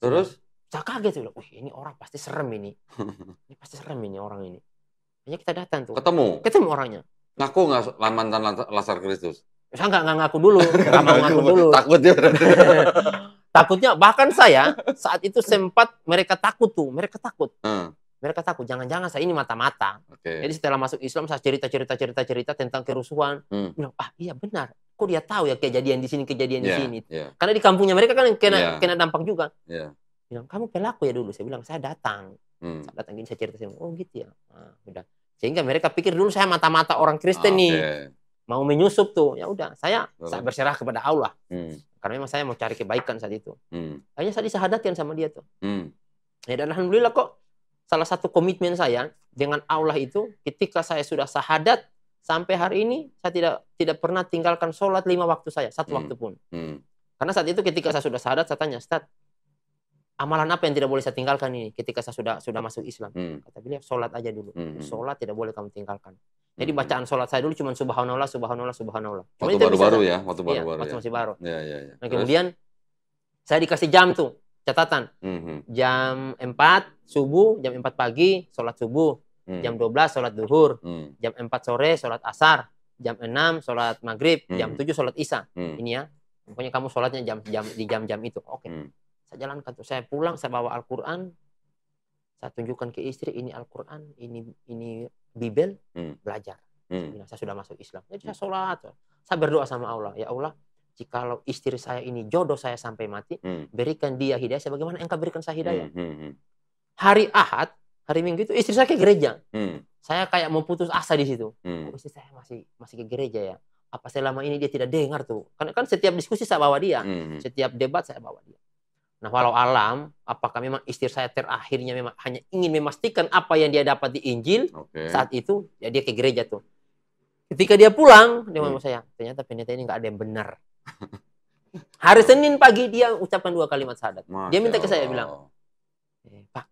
Terus? Saya kaget sih, wih ini orang pasti serem ini. Ini pasti serem ini orang ini. Hanya kita datang tuh. Ketemu? Ketemu orangnya. Ngaku nggak mantan Lasar Kristus? Saya nggak ngaku dulu, nggak mau ngaku dulu. Takut dia. Takutnya bahkan saya saat itu sempat mereka takut tuh, mereka takut. Hmm. Mereka takut, jangan-jangan saya ini mata-mata. Okay. Jadi setelah masuk Islam saya cerita-cerita cerita-cerita tentang kerusuhan. Hmm. Bilang, ah iya benar, kok dia tahu ya kejadian di sini kejadian yeah, di ya, sini yeah. karena di kampungnya mereka kan kena yeah. kena dampak juga yeah. bilang kamu pelaku ya dulu saya bilang saya datang hmm. saya datang gini saya cerita sama oh gitu ya nah, udah sehingga mereka pikir dulu saya mata-mata orang Kristen okay. nih mau menyusup tuh ya udah saya Lalu. saya berserah kepada Allah hmm. karena memang saya mau cari kebaikan saat itu hmm. akhirnya saya disahadatkan sama dia tuh hmm. ya dan alhamdulillah kok salah satu komitmen saya dengan Allah itu ketika saya sudah sahadat Sampai hari ini saya tidak tidak pernah tinggalkan sholat lima waktu saya satu hmm. waktu pun. Hmm. Karena saat itu ketika saya sudah sadar saya tanya Ustaz, amalan apa yang tidak boleh saya tinggalkan ini ketika saya sudah sudah masuk Islam? Hmm. Kata beliau, sholat aja dulu. Hmm. Sholat tidak boleh kamu tinggalkan. Jadi hmm. bacaan sholat saya dulu cuma subhanallah, subhanallah, subhanallah. Cuma waktu baru-baru ya, waktu iya, baru-baru. Iya, waktu ya. masih baru. Ya, ya, ya. Nah, kemudian saya dikasih jam tuh, catatan. Mm -hmm. Jam 4 subuh, jam 4 pagi, sholat subuh hmm. jam 12 sholat duhur, hmm. jam 4 sore sholat asar, jam 6 sholat maghrib, hmm. jam 7 sholat isya. Hmm. Ini ya, pokoknya kamu sholatnya jam, jam di jam-jam itu. Oke, okay. hmm. saya jalankan tuh. Saya pulang, saya bawa Al-Quran, saya tunjukkan ke istri ini Al-Quran, ini ini Bibel, hmm. belajar. Hmm. Saya, saya sudah masuk Islam. Jadi saya sholat, saya berdoa sama Allah. Ya Allah, jikalau istri saya ini jodoh saya sampai mati, hmm. berikan dia hidayah sebagaimana engkau berikan saya hidayah. Hmm. Hmm. hmm. Hari Ahad, hari Minggu itu istri saya ke gereja. Hmm. Saya kayak mau putus asa di situ. Hmm. istri saya masih masih ke gereja ya. Apa selama ini dia tidak dengar tuh? Karena kan setiap diskusi saya bawa dia, hmm, hmm. setiap debat saya bawa dia. Nah, walau alam, apakah memang istri saya terakhirnya memang hanya ingin memastikan apa yang dia dapat di Injil okay. saat itu, ya dia ke gereja tuh. Ketika dia pulang, dia ngomong hmm. saya, ternyata pendeta ini nggak ada yang benar. Hari Senin pagi dia ucapkan dua kalimat syahadat. Dia minta ke saya bilang, eh, Pak,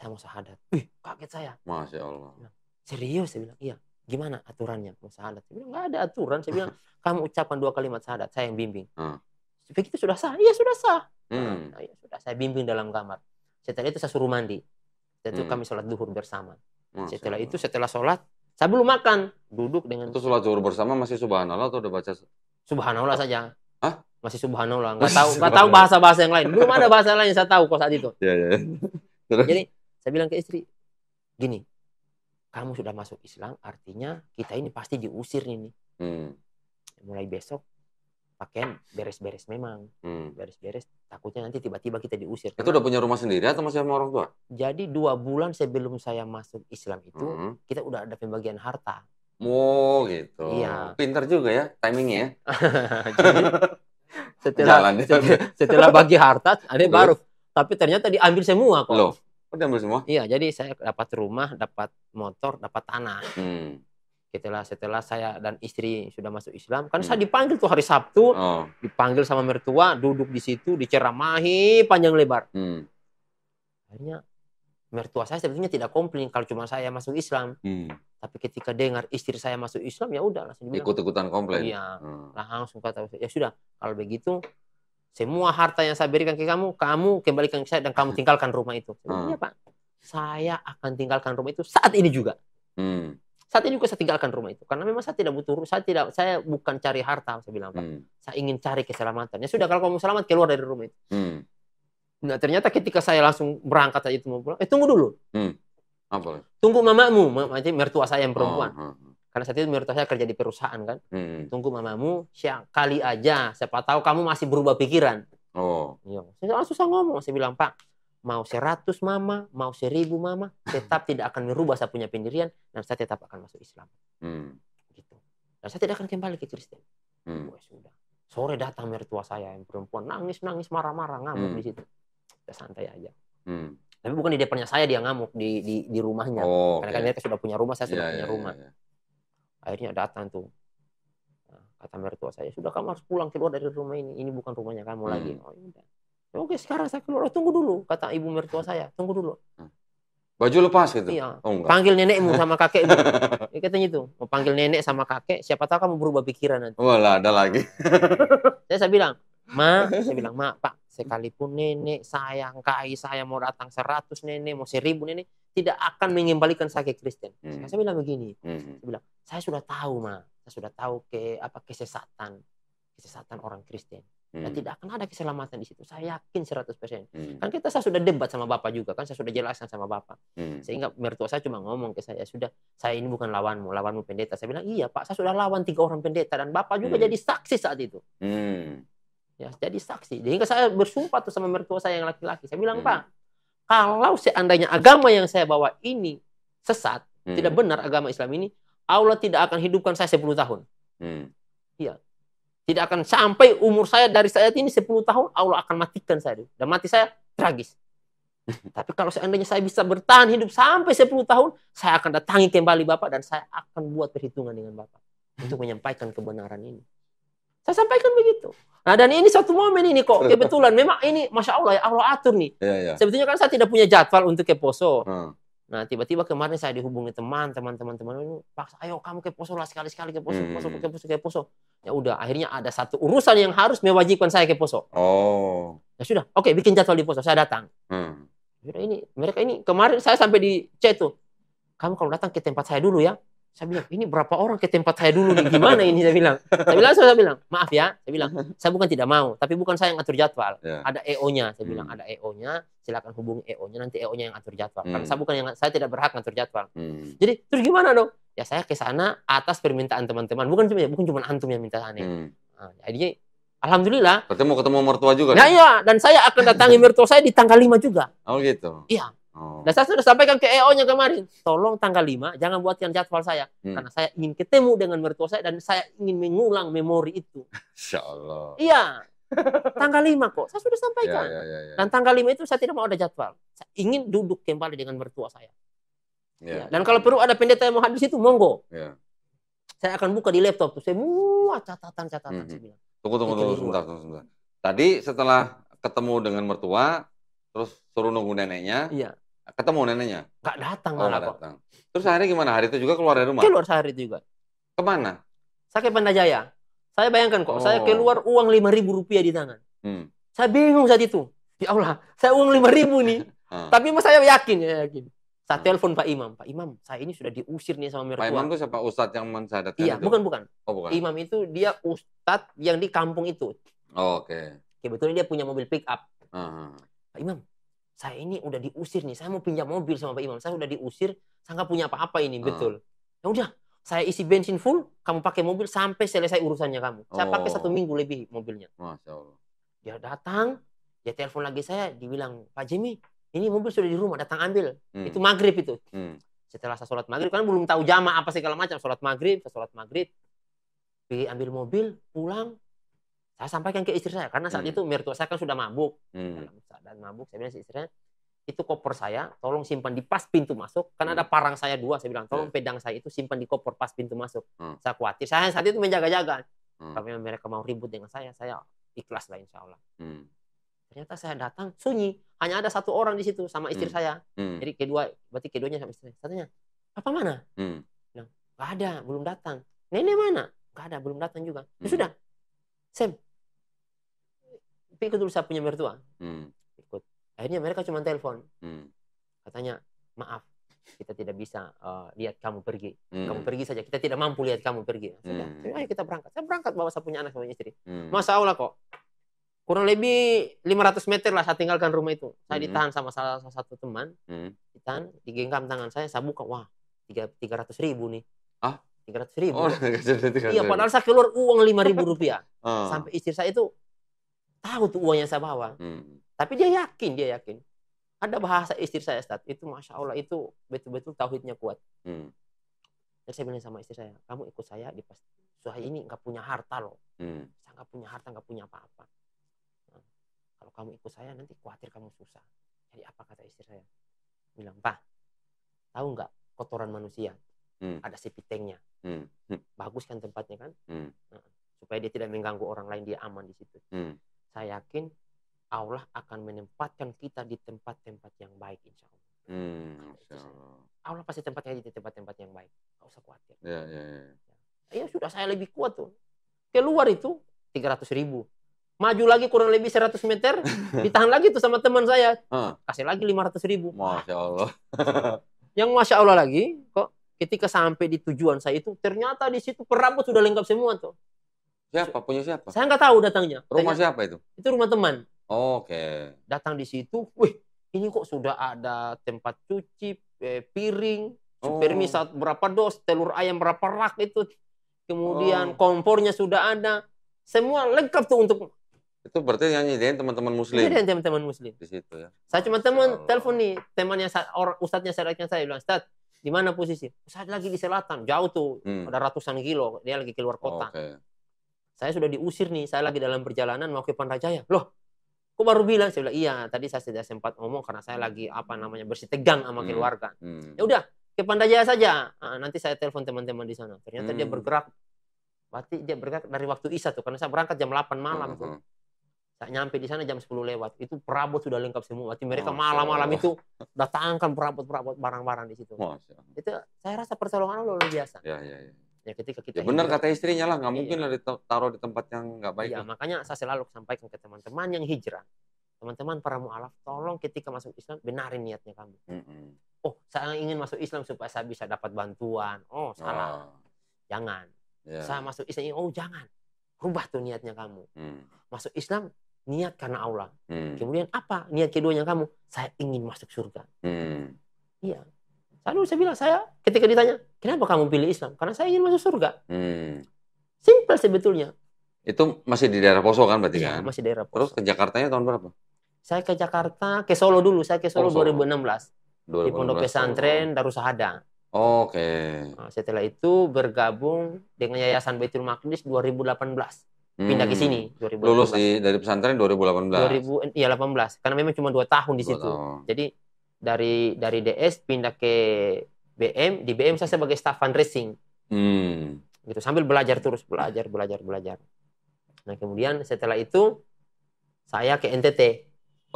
saya mau syahadat. Wih, kaget saya. Masya Allah. Bilang, Serius? Saya bilang, iya. Gimana aturannya mau syahadat? Saya bilang, gak ada aturan. Saya bilang, kamu ucapkan dua kalimat syahadat, saya yang bimbing. Hmm. Begitu sudah sah? Iya, sudah sah. Hmm. Nah, ya sudah, saya bimbing dalam kamar. Setelah itu saya suruh mandi. Setelah itu hmm. kami sholat duhur bersama. Masya setelah Allah. itu, setelah sholat, saya belum makan. Duduk dengan... Itu sholat duhur bersama masih subhanallah atau udah baca? Subhanallah saja. Hah? masih subhanallah nggak tahu nggak tahu bahasa bahasa yang lain belum ada bahasa lain yang saya tahu kok saat itu Iya, iya. jadi saya bilang ke istri, gini, kamu sudah masuk Islam, artinya kita ini pasti diusir ini. Hmm. Mulai besok pakaian beres-beres memang, beres hmm. beres-beres. Takutnya nanti tiba-tiba kita diusir. Itu udah punya rumah sendiri atau masih sama orang tua? Jadi dua bulan sebelum saya masuk Islam itu, hmm. kita udah ada pembagian harta. Oh gitu. Iya. Pinter juga ya timingnya. Ya. Jadi, setelah, setelah, ya. setelah bagi harta, ada baru. Tapi ternyata diambil semua kok. Loh Oh, diambil semua? Iya, jadi saya dapat rumah, dapat motor, dapat tanah. Hmm. Setelah setelah saya dan istri sudah masuk Islam, kan hmm. saya dipanggil tuh hari Sabtu, oh. dipanggil sama mertua, duduk di situ, diceramahi panjang lebar. Hmm. Akhirnya mertua saya sebetulnya tidak komplain kalau cuma saya masuk Islam. Hmm. Tapi ketika dengar istri saya masuk Islam, ya udah Ikut-ikutan komplain. Iya, hmm. langsung kata ya sudah kalau begitu semua harta yang saya berikan ke kamu, kamu kembalikan ke saya dan kamu hmm. tinggalkan rumah itu. Hmm. Iya Pak, saya akan tinggalkan rumah itu saat ini juga. Hmm. Saat ini juga saya tinggalkan rumah itu karena memang saya tidak butuh, saya tidak, saya bukan cari harta, saya bilang Pak, hmm. saya ingin cari keselamatan. Ya sudah kalau kamu selamat keluar dari rumah itu. Hmm. Nah ternyata ketika saya langsung berangkat saja itu mau pulang, eh tunggu dulu. Hmm. Apa? Tunggu mamamu, mertua saya yang perempuan. Oh, oh, oh karena saat itu menurut saya kerja di perusahaan kan. Hmm. Tunggu mamamu, siang kali aja. Siapa tahu kamu masih berubah pikiran. Oh. Iya. susah ngomong. Saya bilang, Pak, mau seratus mama, mau seribu mama, tetap tidak akan merubah saya punya pendirian. Dan saya tetap akan masuk Islam. Hmm. Gitu. Dan saya tidak akan kembali ke Kristen. Hmm. Wah, sudah. Sore datang mertua saya yang perempuan nangis-nangis marah-marah ngamuk hmm. di situ. Saya santai aja. Hmm. Tapi bukan di depannya saya dia ngamuk di di, di rumahnya. Oh, Karena okay. kan dia sudah punya rumah, saya sudah yeah, punya yeah, rumah. Yeah, yeah. Akhirnya datang tuh nah, kata mertua saya sudah kamu harus pulang keluar dari rumah ini ini bukan rumahnya kamu hmm. lagi oh ya. ya oke sekarang saya keluar oh, tunggu dulu kata ibu mertua saya tunggu dulu hmm. baju lepas gitu iya oh, panggil nenekmu sama kakek ya, katanya itu mau panggil nenek sama kakek siapa tahu kamu berubah pikiran nanti Walah, ada lagi saya saya bilang ma saya bilang ma pak sekalipun nenek sayang kai saya mau datang seratus nenek mau seribu nenek tidak akan mengembalikan saya ke Kristen. Hmm. Saya bilang begini, hmm. saya bilang saya sudah tahu ma, saya sudah tahu ke apa kesesatan, kesesatan orang Kristen. Hmm. Dan tidak akan ada keselamatan di situ. Saya yakin 100%. Hmm. Kan kita saya sudah debat sama Bapak juga kan, saya sudah jelaskan sama Bapak. Hmm. Sehingga mertua saya cuma ngomong ke saya, sudah saya ini bukan lawanmu, lawanmu pendeta. Saya bilang, "Iya, Pak, saya sudah lawan tiga orang pendeta dan Bapak juga hmm. jadi saksi saat itu." Hmm. Ya, jadi saksi. Sehingga saya bersumpah tuh sama mertua saya yang laki-laki. Saya bilang, hmm. "Pak, kalau seandainya agama yang saya bawa ini sesat, hmm. tidak benar agama Islam ini, Allah tidak akan hidupkan saya 10 tahun. Hmm. Iya. Tidak akan sampai umur saya dari saya ini 10 tahun, Allah akan matikan saya. Dan mati saya tragis. Tapi kalau seandainya saya bisa bertahan hidup sampai 10 tahun, saya akan datangi kembali Bapak dan saya akan buat perhitungan dengan Bapak untuk menyampaikan kebenaran ini. Saya sampaikan begitu. Nah dan ini satu momen ini kok kebetulan memang ini masya Allah ya Allah atur nih. Ya, ya. Sebetulnya kan saya tidak punya jadwal untuk ke Poso. Hmm. Nah tiba-tiba kemarin saya dihubungi teman teman teman teman ini paksa ayo kamu ke Poso lah sekali sekali ke Poso hmm. Poso ke Poso ke Poso. Ya udah akhirnya ada satu urusan yang harus mewajibkan saya ke Poso. Oh. Ya sudah oke okay, bikin jadwal di Poso saya datang. Hmm. Ini mereka ini kemarin saya sampai di C tuh kamu kalau datang ke tempat saya dulu ya saya bilang, ini berapa orang ke tempat saya dulu nih? Gimana ini? Saya bilang. Saya bilang, saya bilang, maaf ya. Saya bilang, saya bukan tidak mau, tapi bukan saya yang atur jadwal. yeah. Ada EO-nya. Saya hmm. bilang, ada EO-nya. Silakan hubungi EO-nya. Nanti EO-nya yang atur jadwal. Hmm. Karena saya bukan yang, saya tidak berhak ngatur jadwal. Hmm. Jadi terus gimana dong? Ya saya ke sana atas permintaan teman-teman. Bukan cuma, bukan cuma antum yang minta aneh. Ya. Hmm. Nah, jadi Alhamdulillah. ketemu ketemu mertua juga? Nah, kan? iya, dan saya akan datangi mertua saya di tanggal 5 juga. Oh gitu. Iya, Oh. Dan saya sudah sampaikan ke EO-nya kemarin, tolong tanggal 5 jangan buat yang jadwal saya hmm. karena saya ingin ketemu dengan mertua saya dan saya ingin mengulang memori itu. Insya Allah. Iya. Tanggal 5 kok, saya sudah sampaikan. Ya, ya, ya, ya. Dan tanggal 5 itu saya tidak mau ada jadwal. Saya ingin duduk kembali dengan mertua saya. Ya. Iya. Dan kalau perlu ada pendeta yang mau hadir situ, monggo. Ya. Saya akan buka di laptop tuh semua catatan-catatan. Hmm. hmm. Tunggu, tunggu, tunggu, tunggu tunggu, sebentar. Tadi setelah ketemu dengan mertua, terus suruh nunggu neneknya. Iya. Ketemu neneknya. Gak datang oh, malah kok. Datang. Terus akhirnya gimana? Hari itu juga keluar dari rumah? Keluar sehari itu juga. Kemana? Saya ke Jaya. Saya bayangkan kok, oh. saya keluar uang lima ribu rupiah di tangan. Hmm. Saya bingung saat itu. Ya Allah, saya uang lima ribu nih. hmm. Tapi mas saya yakin, ya yakin. Saya hmm. telepon Pak Imam. Pak Imam, saya ini sudah diusir nih sama mertua. Pak Imam itu siapa? Ustadz yang mensadatkan Iya, bukan, bukan. Oh, bukan. Imam itu dia ustadz yang di kampung itu. Oh, Oke. Okay. Kebetulan dia punya mobil pick up. -huh. Ah, ah. Pak Imam, saya ini udah diusir nih, saya mau pinjam mobil sama Pak Imam, saya udah diusir, saya nggak punya apa-apa ini, ah. betul. Ya udah, saya isi bensin full, kamu pakai mobil sampai selesai urusannya kamu. Saya oh. pakai satu minggu lebih mobilnya. Masya Allah. Dia datang, dia telepon lagi saya, dibilang Pak Jimmy, ini mobil sudah di rumah, datang ambil. Hmm. Itu maghrib itu. Hmm. Setelah saya sholat maghrib, kan belum tahu jamaah apa segala macam, sholat maghrib, saya sholat maghrib, pergi ambil mobil, pulang, saya sampaikan ke istri saya karena saat hmm. itu mertua saya kan sudah mabuk hmm. dalam keadaan mabuk saya bilang ke saya itu koper saya tolong simpan di pas pintu masuk karena hmm. ada parang saya dua saya bilang tolong yeah. pedang saya itu simpan di koper pas pintu masuk hmm. saya khawatir saya saat itu menjaga-jaga hmm. tapi mereka mau ribut dengan saya saya ikhlas lah insya Allah hmm. ternyata saya datang sunyi hanya ada satu orang di situ sama istri hmm. saya hmm. jadi kedua berarti keduanya sama istri satunya apa mana hmm. gak ada belum datang nenek mana gak ada belum datang juga hmm. ya sudah Sam tapi ikut dulu punya mertua hmm. ikut akhirnya mereka cuma telepon hmm. katanya maaf kita tidak bisa uh, lihat kamu pergi hmm. kamu pergi saja kita tidak mampu lihat kamu pergi sudah hmm. Jadi, ayo kita berangkat saya berangkat bawa punya anak sama istri hmm. masa Allah kok kurang lebih 500 meter lah saya tinggalkan rumah itu saya hmm. ditahan sama salah satu teman hmm. ditahan digenggam tangan saya saya buka wah tiga ratus ribu nih ah tiga ratus ribu oh, iya padahal saya keluar uang lima ribu rupiah oh. sampai istri saya itu tahu tuh uangnya saya bawa. Hmm. Tapi dia yakin, dia yakin. Ada bahasa istri saya, Ustaz. Itu Masya Allah, itu betul-betul tauhidnya kuat. Hmm. Jadi saya bilang sama istri saya, kamu ikut saya di pas Suhai ini nggak punya harta loh. Hmm. Saya nggak punya harta, nggak punya apa-apa. Nah, kalau kamu ikut saya nanti khawatir kamu susah. Jadi apa kata istri saya? Bilang, Pak, tahu nggak kotoran manusia? Hmm. Ada si Hmm. Bagus kan tempatnya kan? Hmm. Nah, supaya dia tidak mengganggu orang lain, dia aman di situ. Hmm saya yakin Allah akan menempatkan kita di tempat-tempat yang baik insya Allah. Hmm, nah, insya Allah. Allah pasti tempatnya di tempat-tempat yang baik. Gak usah khawatir. Ya, ya, ya, ya. ya sudah saya lebih kuat tuh. Keluar itu 300 ribu. Maju lagi kurang lebih 100 meter, ditahan lagi tuh sama teman saya. Kasih lagi 500 ribu. Masya Allah. yang Masya Allah lagi, kok ketika sampai di tujuan saya itu, ternyata di situ perabot sudah lengkap semua tuh. Siapa? Punya siapa? Saya nggak tahu datangnya. Rumah Tanya, siapa itu? Itu rumah teman. Oke. Okay. Datang di situ, wih, ini kok sudah ada tempat cuci, eh, piring, supermi oh. saat berapa dos, telur ayam berapa rak itu. Kemudian oh. kompornya sudah ada. Semua lengkap tuh untuk itu berarti yang nyediain teman-teman muslim. Nyediain teman-teman muslim. Di situ ya. Saya cuma teman telepon nih temannya orang ustadznya syaratnya saya bilang, "Ustaz, di mana posisi?" Ustaz lagi di selatan, jauh tuh, hmm. ada ratusan kilo, dia lagi keluar kota. Okay saya sudah diusir nih, saya lagi dalam perjalanan mau ke Jaya. Loh, kok baru bilang? Saya bilang, iya, tadi saya tidak sempat ngomong karena saya lagi apa namanya bersih tegang sama hmm, keluarga. Hmm. hmm. Ya udah, ke Jaya saja. Nah, nanti saya telepon teman-teman di sana. Ternyata hmm. dia bergerak, berarti dia bergerak dari waktu Isa tuh, karena saya berangkat jam 8 malam tuh. Hmm. Tak hmm. nyampe di sana jam 10 lewat. Itu perabot sudah lengkap semua. Berarti mereka malam-malam itu datangkan perabot-perabot barang-barang di situ. Itu saya rasa pertolongan Allah luar biasa. Ya, ya, ya ya ketika kita ya benar kata istrinya lah nggak iya. mungkin lah ditaruh di tempat yang nggak baik iya, makanya saya selalu sampaikan ke teman-teman yang hijrah teman-teman para mualaf tolong ketika masuk Islam benarin niatnya kamu mm -hmm. oh saya ingin masuk Islam supaya saya bisa dapat bantuan oh salah oh. jangan yeah. saya masuk Islam oh jangan rubah tuh niatnya kamu mm. masuk Islam niat karena Allah mm. kemudian apa niat keduanya kamu saya ingin masuk surga mm. iya Lalu saya bilang, saya ketika ditanya, kenapa kamu pilih Islam? Karena saya ingin masuk surga. Hmm. Simple sebetulnya. Itu masih di daerah Poso kan berarti ya, kan? masih daerah Poso. Terus ke Jakarta nya tahun berapa? Saya ke Jakarta, ke Solo dulu. Saya ke Solo oh, 2016. 2016. Di Pondok Pesantren Darussahada. Oh, Oke. Okay. Nah, setelah itu bergabung dengan Yayasan Baitul Maqdis 2018 pindah ke hmm. sini 2018. Lulus di, dari pesantren 2018. Iya ya 18 karena memang cuma dua tahun di situ. Tahun. Jadi dari dari DS pindah ke BM di BM saya sebagai staff fundraising hmm. gitu sambil belajar terus belajar belajar belajar nah kemudian setelah itu saya ke NTT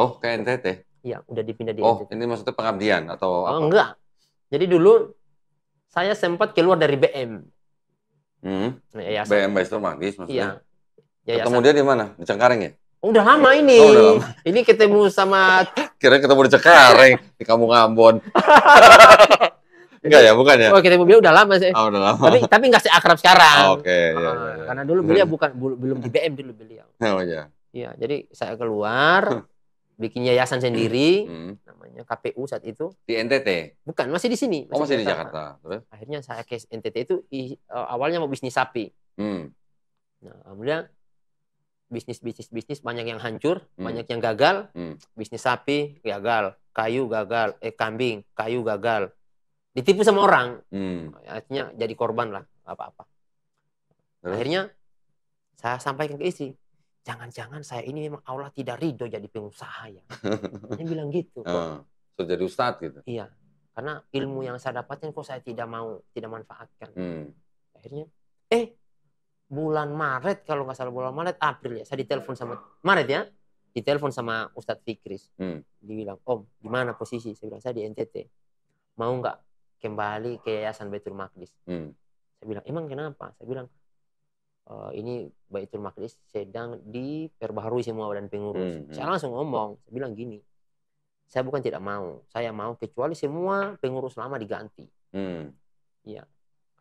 oh ke NTT Iya, udah dipindah di oh, NTT. ini maksudnya pengabdian atau oh, apa? enggak. Jadi dulu saya sempat keluar dari BM. Hmm. Nah, BM Baistur Magis maksudnya. Iya. Ya, ya, kemudian di mana? Di Cengkareng ya? Udah lama iya. ini. Oh, udah lama. Ini ketemu sama kira ketemu di Cekareng di Kampung Ambon. Enggak ya, bukan ya? Oh, ketemu beliau udah lama sih. Oh, udah lama. Tapi tapi enggak seakrab sekarang. Oh, oke, okay, iya, ya, ya. Karena dulu iya. beliau bukan belum di BM dulu beliau. Oh iya. Iya, jadi saya keluar bikin yayasan sendiri hmm. namanya KPU saat itu di NTT bukan masih di sini masih, oh, masih di Jakarta Terus? akhirnya saya ke NTT itu eh, awalnya mau bisnis sapi hmm. nah kemudian bisnis bisnis bisnis banyak yang hancur, hmm. banyak yang gagal. Hmm. Bisnis sapi gagal, kayu gagal, eh kambing, kayu gagal. Ditipu sama orang. Hmm. Artinya jadi korban lah, apa-apa. Akhirnya saya sampaikan ke istri, jangan-jangan saya ini memang Allah tidak ridho jadi pengusaha ya. Dia bilang gitu. Uh, so jadi ustadz gitu. Iya. Karena ilmu yang saya dapatkan kok saya tidak mau tidak manfaatkan. Hmm. Akhirnya eh bulan Maret kalau nggak salah bulan Maret April ya saya ditelepon sama Maret ya ditelepon sama Ustadz Fikris hmm. dibilang Om di mana posisi saya bilang saya di NTT mau nggak kembali ke Yayasan Baitul Maqdis hmm. saya bilang emang kenapa saya bilang e, ini Baitul Maqdis sedang diperbaharui semua dan pengurus hmm, hmm. saya langsung ngomong saya bilang gini saya bukan tidak mau saya mau kecuali semua pengurus lama diganti hmm. ya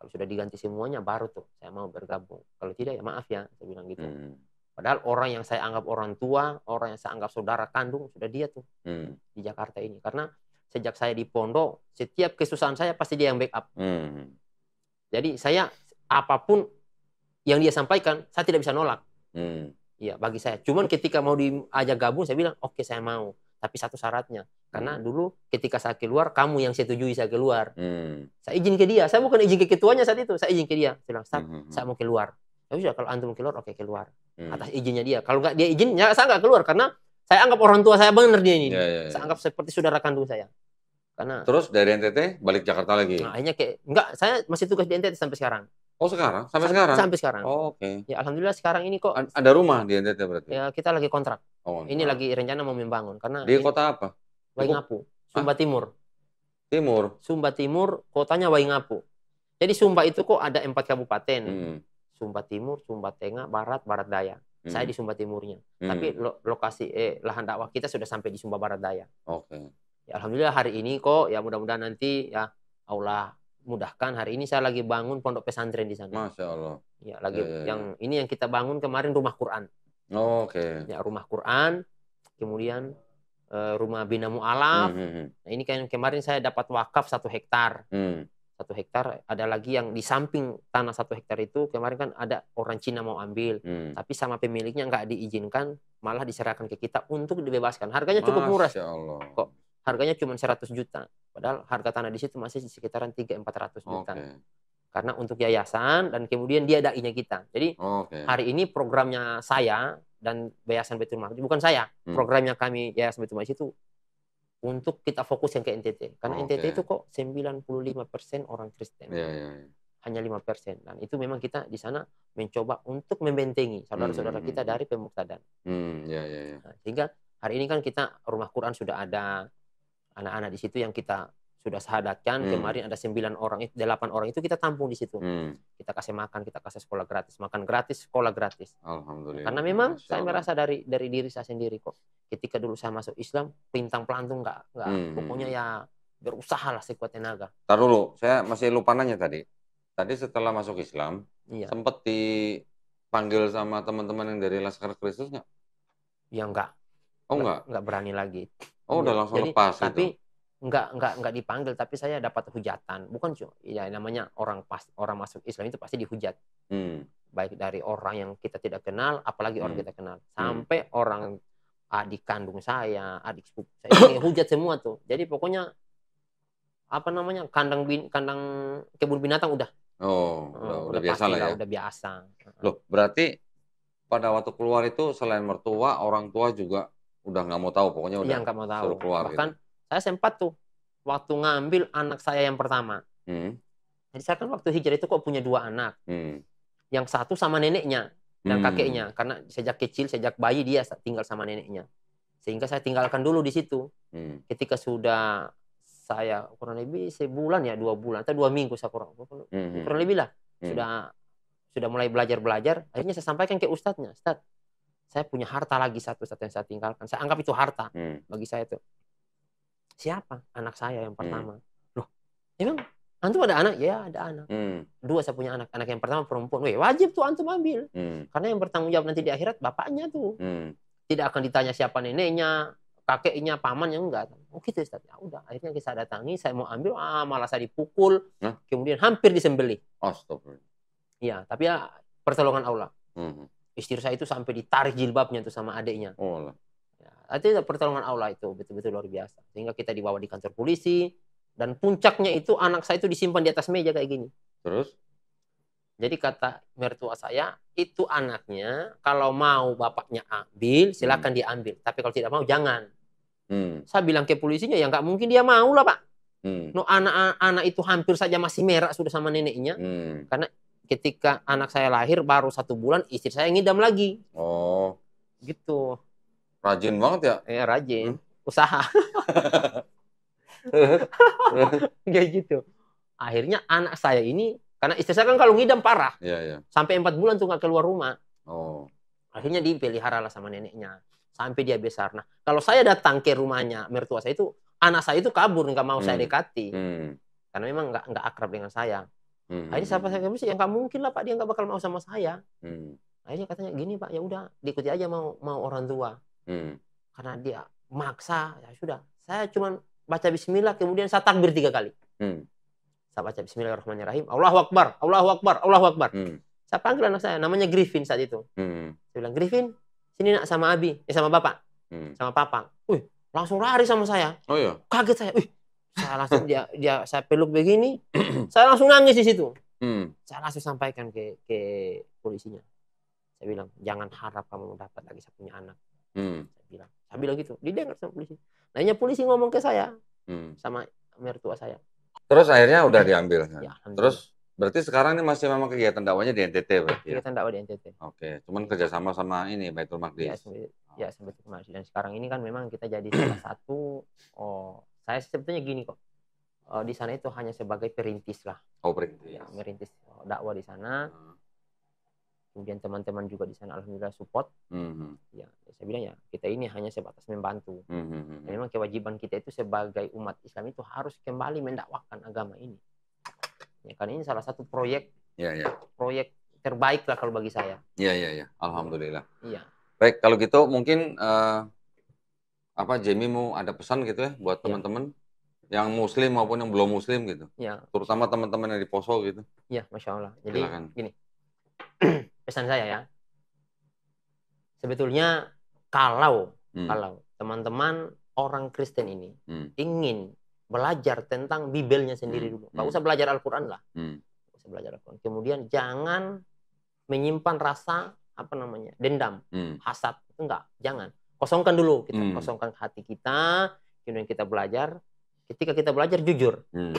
kalau sudah diganti semuanya baru tuh saya mau bergabung. Kalau tidak ya maaf ya, saya bilang gitu. Hmm. Padahal orang yang saya anggap orang tua, orang yang saya anggap saudara kandung sudah dia tuh hmm. di Jakarta ini. Karena sejak saya di pondok, setiap kesusahan saya pasti dia yang backup. Hmm. Jadi saya apapun yang dia sampaikan, saya tidak bisa nolak. Hmm. Ya bagi saya. Cuman ketika mau diajak gabung, saya bilang oke okay, saya mau tapi satu syaratnya karena hmm. dulu ketika saya keluar kamu yang saya tujui saya keluar hmm. saya izin ke dia saya bukan izin ke ketuanya saat itu saya izin ke dia saya bilang hmm, hmm, hmm. saya mau keluar tapi ya sudah kalau antum keluar oke keluar hmm. atas izinnya dia kalau nggak dia izin ya saya nggak keluar karena saya anggap orang tua saya benar dia ini ya, ya, ya. saya anggap seperti saudara kandung saya karena terus dari NTT balik Jakarta lagi nah, akhirnya kayak nggak saya masih tugas di NTT sampai sekarang Oh sekarang? Sampai, sampai sekarang? Sampai sekarang. Oh, Oke. Okay. Ya alhamdulillah sekarang ini kok. Ada rumah di NTT berarti? Ya kita lagi kontrak. Oh, ini lagi rencana mau membangun karena di kota apa? Waingapu, Sumba ah? Timur. Timur. Sumba Timur, kotanya Waingapu. Jadi Sumba itu kok ada empat kabupaten. Hmm. Sumba Timur, Sumba Tengah, Barat, Barat Daya. Hmm. Saya di Sumba Timurnya. Hmm. Tapi lo lokasi eh lahan dakwah kita sudah sampai di Sumba Barat Daya. Oke. Okay. Ya, alhamdulillah hari ini kok ya mudah-mudahan nanti ya Allah mudahkan hari ini saya lagi bangun pondok pesantren di sana. Masya Allah. Ya lagi ya, ya, ya. yang ini yang kita bangun kemarin rumah Quran. Oh, Oke. Okay. Ya rumah Quran, kemudian uh, rumah bina mualaf. Mm -hmm. Nah ini kan kemarin saya dapat wakaf satu hektar. Mm. Satu hektar ada lagi yang di samping tanah satu hektar itu kemarin kan ada orang Cina mau ambil, mm. tapi sama pemiliknya nggak diizinkan, malah diserahkan ke kita untuk dibebaskan. Harganya cukup murah. Allah. Kok harganya cuma 100 juta, padahal harga tanah di situ masih di sekitaran empat ratus juta. Okay karena untuk yayasan dan kemudian dia dai-nya kita. Jadi okay. hari ini programnya saya dan Yayasan Betul Masjid bukan saya, hmm. programnya kami Yayasan Betul Masjid itu untuk kita fokus yang ke NTT. Karena okay. NTT itu kok 95% orang Kristen. Yeah, yeah, yeah. Hanya 5%. Dan itu memang kita di sana mencoba untuk membentengi saudara-saudara hmm, kita hmm, hmm. dari pemuktadan. Hmm, yeah, yeah, yeah. Nah, sehingga hari ini kan kita rumah Quran sudah ada anak-anak di situ yang kita sudah kan hmm. kemarin ada sembilan orang itu delapan orang itu kita tampung di situ hmm. kita kasih makan kita kasih sekolah gratis makan gratis sekolah gratis alhamdulillah karena memang saya merasa dari dari diri saya sendiri kok ketika dulu saya masuk Islam pintang pelantung nggak nggak hmm. pokoknya ya berusaha lah sekuat tenaga taruh dulu saya masih lupa nanya tadi tadi setelah masuk Islam iya. sempat dipanggil sama teman-teman yang dari Laskar Kristus nggak ya enggak oh enggak enggak berani lagi Oh, udah langsung Jadi, lepas gitu. tapi, itu nggak nggak nggak dipanggil tapi saya dapat hujatan bukan cuma ya namanya orang pas orang masuk Islam itu pasti dihujat hmm. baik dari orang yang kita tidak kenal apalagi hmm. orang kita kenal sampai hmm. orang iya. adik kandung saya adik sepupu saya ini hujat semua tuh jadi pokoknya apa namanya kandang bin, kandang kebun binatang udah oh hmm, udah, biasa lah ya udah biasa loh berarti pada waktu keluar itu selain mertua orang tua juga udah nggak mau tahu pokoknya udah ya, mau tahu. suruh keluar bahkan gitu saya sempat tuh waktu ngambil anak saya yang pertama. Hmm. Jadi saya kan waktu hijrah itu kok punya dua anak. Hmm. Yang satu sama neneknya dan hmm. kakeknya karena sejak kecil sejak bayi dia tinggal sama neneknya. Sehingga saya tinggalkan dulu di situ. Hmm. Ketika sudah saya kurang lebih sebulan ya dua bulan atau dua minggu saya kurang kurang, hmm. kurang lebih lah hmm. sudah sudah mulai belajar belajar akhirnya saya sampaikan ke ustadznya ustadz saya punya harta lagi satu satu yang saya tinggalkan saya anggap itu harta hmm. bagi saya itu siapa anak saya yang hmm. pertama hmm. loh emang ya antum ada anak ya ada anak hmm. dua saya punya anak anak yang pertama perempuan Weh, wajib tuh antum ambil hmm. karena yang bertanggung jawab nanti di akhirat bapaknya tuh hmm. tidak akan ditanya siapa neneknya kakeknya paman yang enggak oh gitu ya ya udah akhirnya saya datangi saya mau ambil ah malah saya dipukul nah. kemudian hampir disembelih astagfirullah ya tapi ya pertolongan Allah hmm. istri saya itu sampai ditarik jilbabnya tuh sama adiknya oh, Ya, artinya pertolongan Allah itu betul-betul luar biasa. Sehingga kita dibawa di kantor polisi dan puncaknya itu anak saya itu disimpan di atas meja kayak gini. Terus? Jadi kata mertua saya, itu anaknya kalau mau bapaknya ambil, silakan hmm. diambil. Tapi kalau tidak mau jangan. Hmm. Saya bilang ke polisinya ya nggak mungkin dia mau lah pak. Hmm. No anak-anak itu hampir saja masih merah sudah sama neneknya. Hmm. Karena ketika anak saya lahir baru satu bulan istri saya ngidam lagi. Oh. Gitu. Rajin banget ya? Iya, rajin. Hmm? Usaha. Kayak gitu. Akhirnya anak saya ini, karena istri saya kan kalau ngidam parah. Iya, iya. Sampai empat bulan tuh nggak keluar rumah. Oh. Akhirnya dipelihara lah sama neneknya. Sampai dia besar. Nah, kalau saya datang ke rumahnya mertua saya itu, anak saya itu kabur, nggak mau hmm. saya dekati. Hmm. Karena memang nggak nggak akrab dengan saya. Hmm. Akhirnya siapa saya sih yang nggak mungkin lah Pak dia nggak bakal mau sama saya. Hmm. Akhirnya katanya gini Pak ya udah diikuti aja mau mau orang tua. Hmm. Karena dia maksa, ya sudah. Saya cuma baca bismillah kemudian saya takbir tiga kali. Hmm. Saya baca bismillahirrahmanirrahim. Allahu Akbar, Allahu Akbar, Allahu Akbar. Hmm. Saya panggil anak saya, namanya Griffin saat itu. Hmm. Saya bilang, Griffin, sini nak sama Abi, eh, sama Bapak, hmm. sama Papa. Wih, langsung lari sama saya. Oh iya? Kaget saya. Wih, saya langsung dia, dia saya peluk begini, saya langsung nangis di situ. Hmm. Saya langsung sampaikan ke, ke polisinya. Saya bilang, jangan harap kamu dapat lagi saya anak. Hmm. Saya bilang, saya bilang gitu. Dia Didengar sama polisi. Nanya polisi ngomong ke saya hmm. sama mertua saya. Terus akhirnya udah diambil. Kan? Ya, Terus berarti sekarang ini masih memang kegiatan dakwanya di NTT berarti. Ya? Kegiatan ya? dakwah di NTT. Oke, cuman iya. kerjasama sama ini Baitul Maqdis. Ya, oh. ya seperti Maqdis. Dan sekarang ini kan memang kita jadi salah satu. Oh, saya sebetulnya gini kok. Oh, di sana itu hanya sebagai perintis lah. Oh, perintis. Ya, merintis oh, dakwah di sana. Hmm kemudian teman-teman juga di sana alhamdulillah support mm-hmm. Ya, ya saya bilang ya kita ini hanya sebatas membantu mm-hmm. memang kewajiban kita itu sebagai umat Islam itu harus kembali mendakwahkan agama ini ya karena ini salah satu proyek yeah, yeah. proyek terbaik lah kalau bagi saya ya yeah, ya yeah, yeah. alhamdulillah iya yeah. baik kalau gitu mungkin uh, apa Jamie mau ada pesan gitu ya buat iya. teman-teman yeah. yang muslim maupun yang belum muslim gitu ya terutama teman-teman yang di poso gitu iya yeah, masya allah jadi Silakan. gini pesan saya ya sebetulnya kalau hmm. kalau teman-teman orang Kristen ini hmm. ingin belajar tentang Bibelnya sendiri hmm. dulu nggak hmm. usah belajar Al-Quran lah hmm. usah belajar Al-Quran kemudian jangan menyimpan rasa apa namanya dendam hmm. hasad enggak jangan kosongkan dulu kita hmm. kosongkan hati kita kemudian kita belajar ketika kita belajar jujur hmm.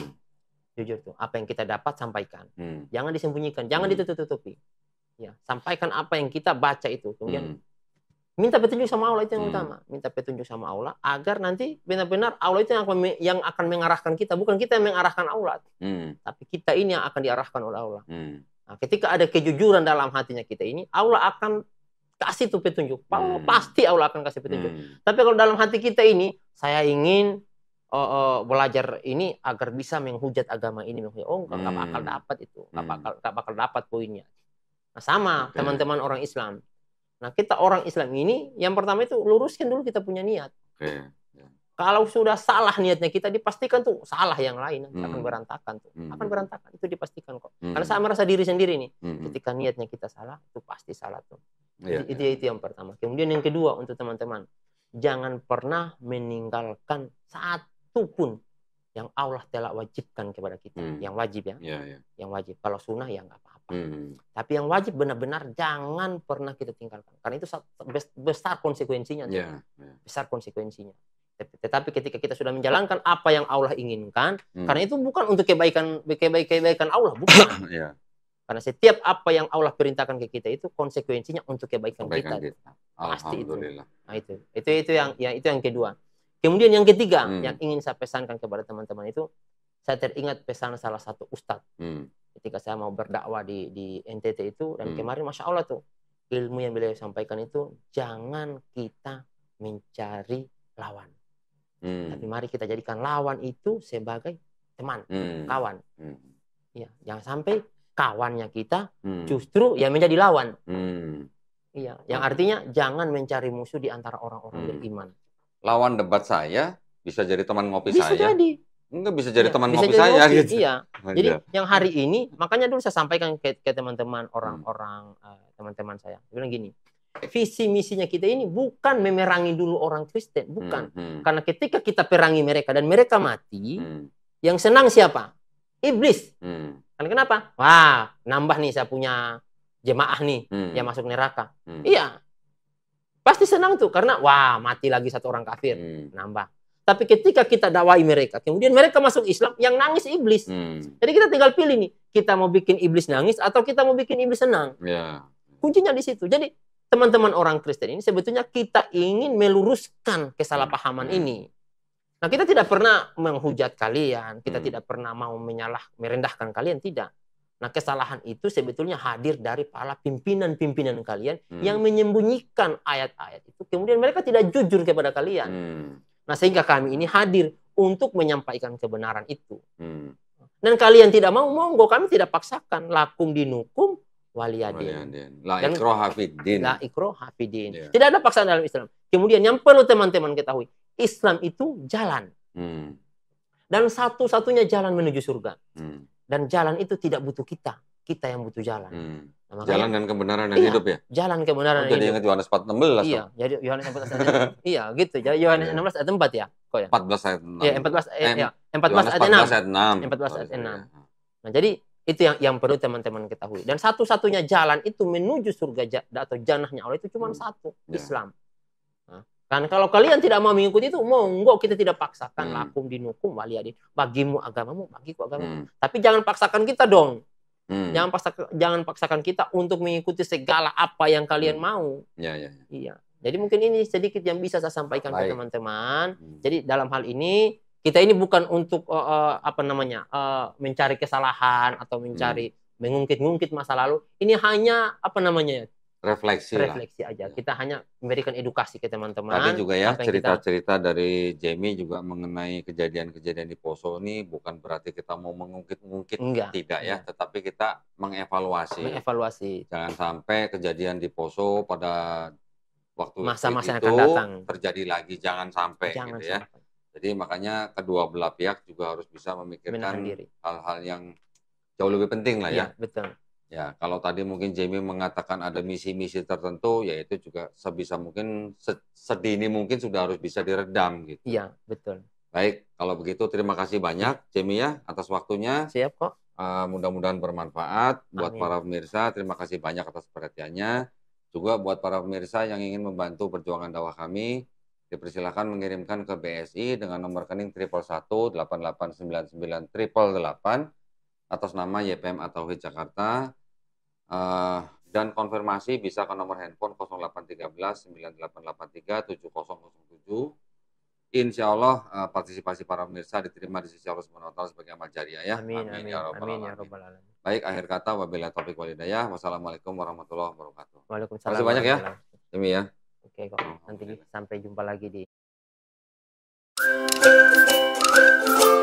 jujur tuh apa yang kita dapat sampaikan hmm. jangan disembunyikan jangan hmm. ditutup-tutupi ya sampaikan apa yang kita baca itu kemudian hmm. minta petunjuk sama Allah itu yang hmm. utama minta petunjuk sama Allah agar nanti benar-benar Allah itu yang akan mengarahkan kita bukan kita yang mengarahkan Allah hmm. tapi kita ini yang akan diarahkan oleh Allah hmm. nah, ketika ada kejujuran dalam hatinya kita ini Allah akan kasih tuh petunjuk hmm. pasti Allah akan kasih petunjuk hmm. tapi kalau dalam hati kita ini saya ingin Oh, oh, belajar ini agar bisa menghujat agama ini menghujat oh nggak hmm. bakal dapat itu nggak hmm. bakal nggak bakal dapat poinnya Nah, sama teman-teman okay. orang Islam. Nah, kita orang Islam ini yang pertama itu luruskan dulu kita punya niat. Okay. Ya. Kalau sudah salah niatnya kita dipastikan tuh salah yang lain nanti akan hmm. berantakan tuh. Hmm. Akan berantakan itu dipastikan kok. Hmm. Karena saya merasa diri sendiri nih. Hmm. Ketika niatnya kita salah, itu pasti salah tuh. Yeah, itu, yeah. Iya. itu yang pertama. Kemudian yang kedua untuk teman-teman, jangan pernah meninggalkan satu pun yang Allah telah wajibkan kepada kita. Hmm. Yang wajib ya. Yeah, yeah. Yang wajib. Kalau sunnah ya nggak apa-apa Hmm. Tapi yang wajib benar-benar jangan pernah kita tinggalkan. Karena itu besar konsekuensinya. Yeah. yeah. Iya. Besar konsekuensinya. Tetapi ketika kita sudah menjalankan apa yang Allah inginkan, hmm. karena itu bukan untuk kebaikan kebaikan kebaikan Allah, bukan. yeah. Karena setiap apa yang Allah perintahkan ke kita itu konsekuensinya untuk kebaikan, kebaikan kita. kita. Pasti itu. Nah, itu. Itu itu yang ya itu yang kedua. Kemudian yang ketiga hmm. yang ingin saya pesankan kepada teman-teman itu saya teringat pesan salah satu ustadz. Hmm ketika saya mau berdakwah di di NTT itu dan hmm. kemarin masya Allah tuh ilmu yang beliau sampaikan itu jangan kita mencari lawan hmm. tapi mari kita jadikan lawan itu sebagai teman hmm. kawan hmm. ya jangan sampai kawannya kita hmm. justru yang menjadi lawan hmm. iya yang artinya jangan mencari musuh di antara orang-orang hmm. beriman lawan debat saya bisa jadi teman ngopi bisa saya jadi Enggak bisa jadi iya, teman bisa ngopi saya ngopi, gitu. Iya. Oh, jadi iya. yang hari ini makanya dulu saya sampaikan ke, ke teman-teman hmm. orang-orang uh, teman-teman saya. Saya bilang gini, visi misinya kita ini bukan memerangi dulu orang Kristen, hmm, bukan. Hmm, hmm. Karena ketika kita perangi mereka dan mereka mati, hmm. yang senang siapa? Iblis. Hmm. Karena kenapa? Wah, nambah nih saya punya jemaah nih hmm. yang masuk neraka. Hmm. Iya. Pasti senang tuh karena wah, mati lagi satu orang kafir, hmm. nambah tapi ketika kita dakwai mereka, kemudian mereka masuk Islam, yang nangis iblis. Hmm. Jadi kita tinggal pilih nih, kita mau bikin iblis nangis atau kita mau bikin iblis senang. Yeah. Kuncinya di situ. Jadi teman-teman orang Kristen ini sebetulnya kita ingin meluruskan kesalahpahaman hmm. ini. Nah, kita tidak pernah menghujat kalian, kita hmm. tidak pernah mau menyalah merendahkan kalian, tidak. Nah, kesalahan itu sebetulnya hadir dari para pimpinan-pimpinan kalian hmm. yang menyembunyikan ayat-ayat itu. Kemudian mereka tidak jujur kepada kalian. Hmm. Nah, sehingga kami ini hadir untuk menyampaikan kebenaran itu. Hmm. Dan kalian tidak mau, monggo kami tidak paksakan. Lakum dinukum waliyadin. La ikroha fiddin. La ikroha fiddin. Yeah. Tidak ada paksaan dalam Islam. Kemudian yang perlu teman-teman ketahui, Islam itu jalan. Hmm. Dan satu-satunya jalan menuju surga. Hmm. Dan jalan itu tidak butuh kita kita yang butuh jalan. Hmm. Nah, makanya, jalan dan kebenaran yang iya, hidup ya. Jalan kebenaran oh, yang jadi hidup. Jadi Yohanes 4:16. Iya, tuh. jadi Yohanes 4:16. iya, gitu. Jadi Yohanes 16 iya. ayat 4 ya. Kok ya? 14 ayat 6. Iya, 14 eh, iya, ayat eh, ya. 14 ayat 6. 14 ayat 6. 14 ayat 6. Nah, jadi itu yang yang perlu teman-teman ketahui. Dan satu-satunya jalan itu menuju surga atau janahnya Allah itu cuma hmm. satu, yeah. Islam. Nah, kan kalau kalian tidak mau mengikuti itu, monggo kita tidak paksakan hmm. lakum dinukum wali waliyadin. Bagimu agamamu, bagiku agamamu. Hmm. Tapi jangan paksakan kita dong. Hmm. Jangan paksakan, jangan paksakan kita untuk mengikuti segala apa yang kalian hmm. mau. Ya, ya, ya. Iya. Jadi mungkin ini sedikit yang bisa saya sampaikan Baik. ke teman-teman. Hmm. Jadi dalam hal ini kita ini bukan untuk uh, uh, apa namanya uh, mencari kesalahan atau mencari hmm. mengungkit-ungkit masa lalu. Ini hanya apa namanya ya, refleksi refleksi lah. aja iya. kita hanya memberikan edukasi ke teman-teman tadi juga ya cerita-cerita kita... dari Jamie juga mengenai kejadian-kejadian di Poso ini bukan berarti kita mau mengungkit-ungkit tidak ya, enggak. ya tetapi kita mengevaluasi mengevaluasi jangan sampai kejadian di Poso pada waktu masa-masa yang akan datang terjadi lagi jangan sampai jangan gitu ya. sampai. ya jadi makanya kedua belah pihak juga harus bisa memikirkan hal-hal yang jauh lebih penting lah ya, ya betul Ya, kalau tadi mungkin Jamie mengatakan ada misi-misi tertentu, yaitu juga sebisa mungkin sedini mungkin sudah harus bisa diredam gitu. Iya, betul. Baik, kalau begitu terima kasih banyak Jamie ya atas waktunya. Siap kok. Uh, mudah-mudahan bermanfaat buat para pemirsa. Terima kasih banyak atas perhatiannya. Juga buat para pemirsa yang ingin membantu perjuangan dakwah kami, dipersilakan mengirimkan ke BSI dengan nomor rekening triple satu delapan delapan sembilan sembilan triple delapan atas nama YPM atau H Jakarta uh, dan konfirmasi bisa ke nomor handphone 0813 9883 7007. Insya Allah uh, partisipasi para pemirsa diterima di sisi Allah Subhanahu Wa sebagai amal jariah ya. Amin, amin, amin, ya robbal ya alamin. Ya alamin. Baik, akhir kata wabillahi taufik walidayah. Wassalamualaikum warahmatullahi wabarakatuh. Waalaikumsalam. Terima kasih banyak ya. Demi ya. Oke kok. Nanti sampai jumpa lagi di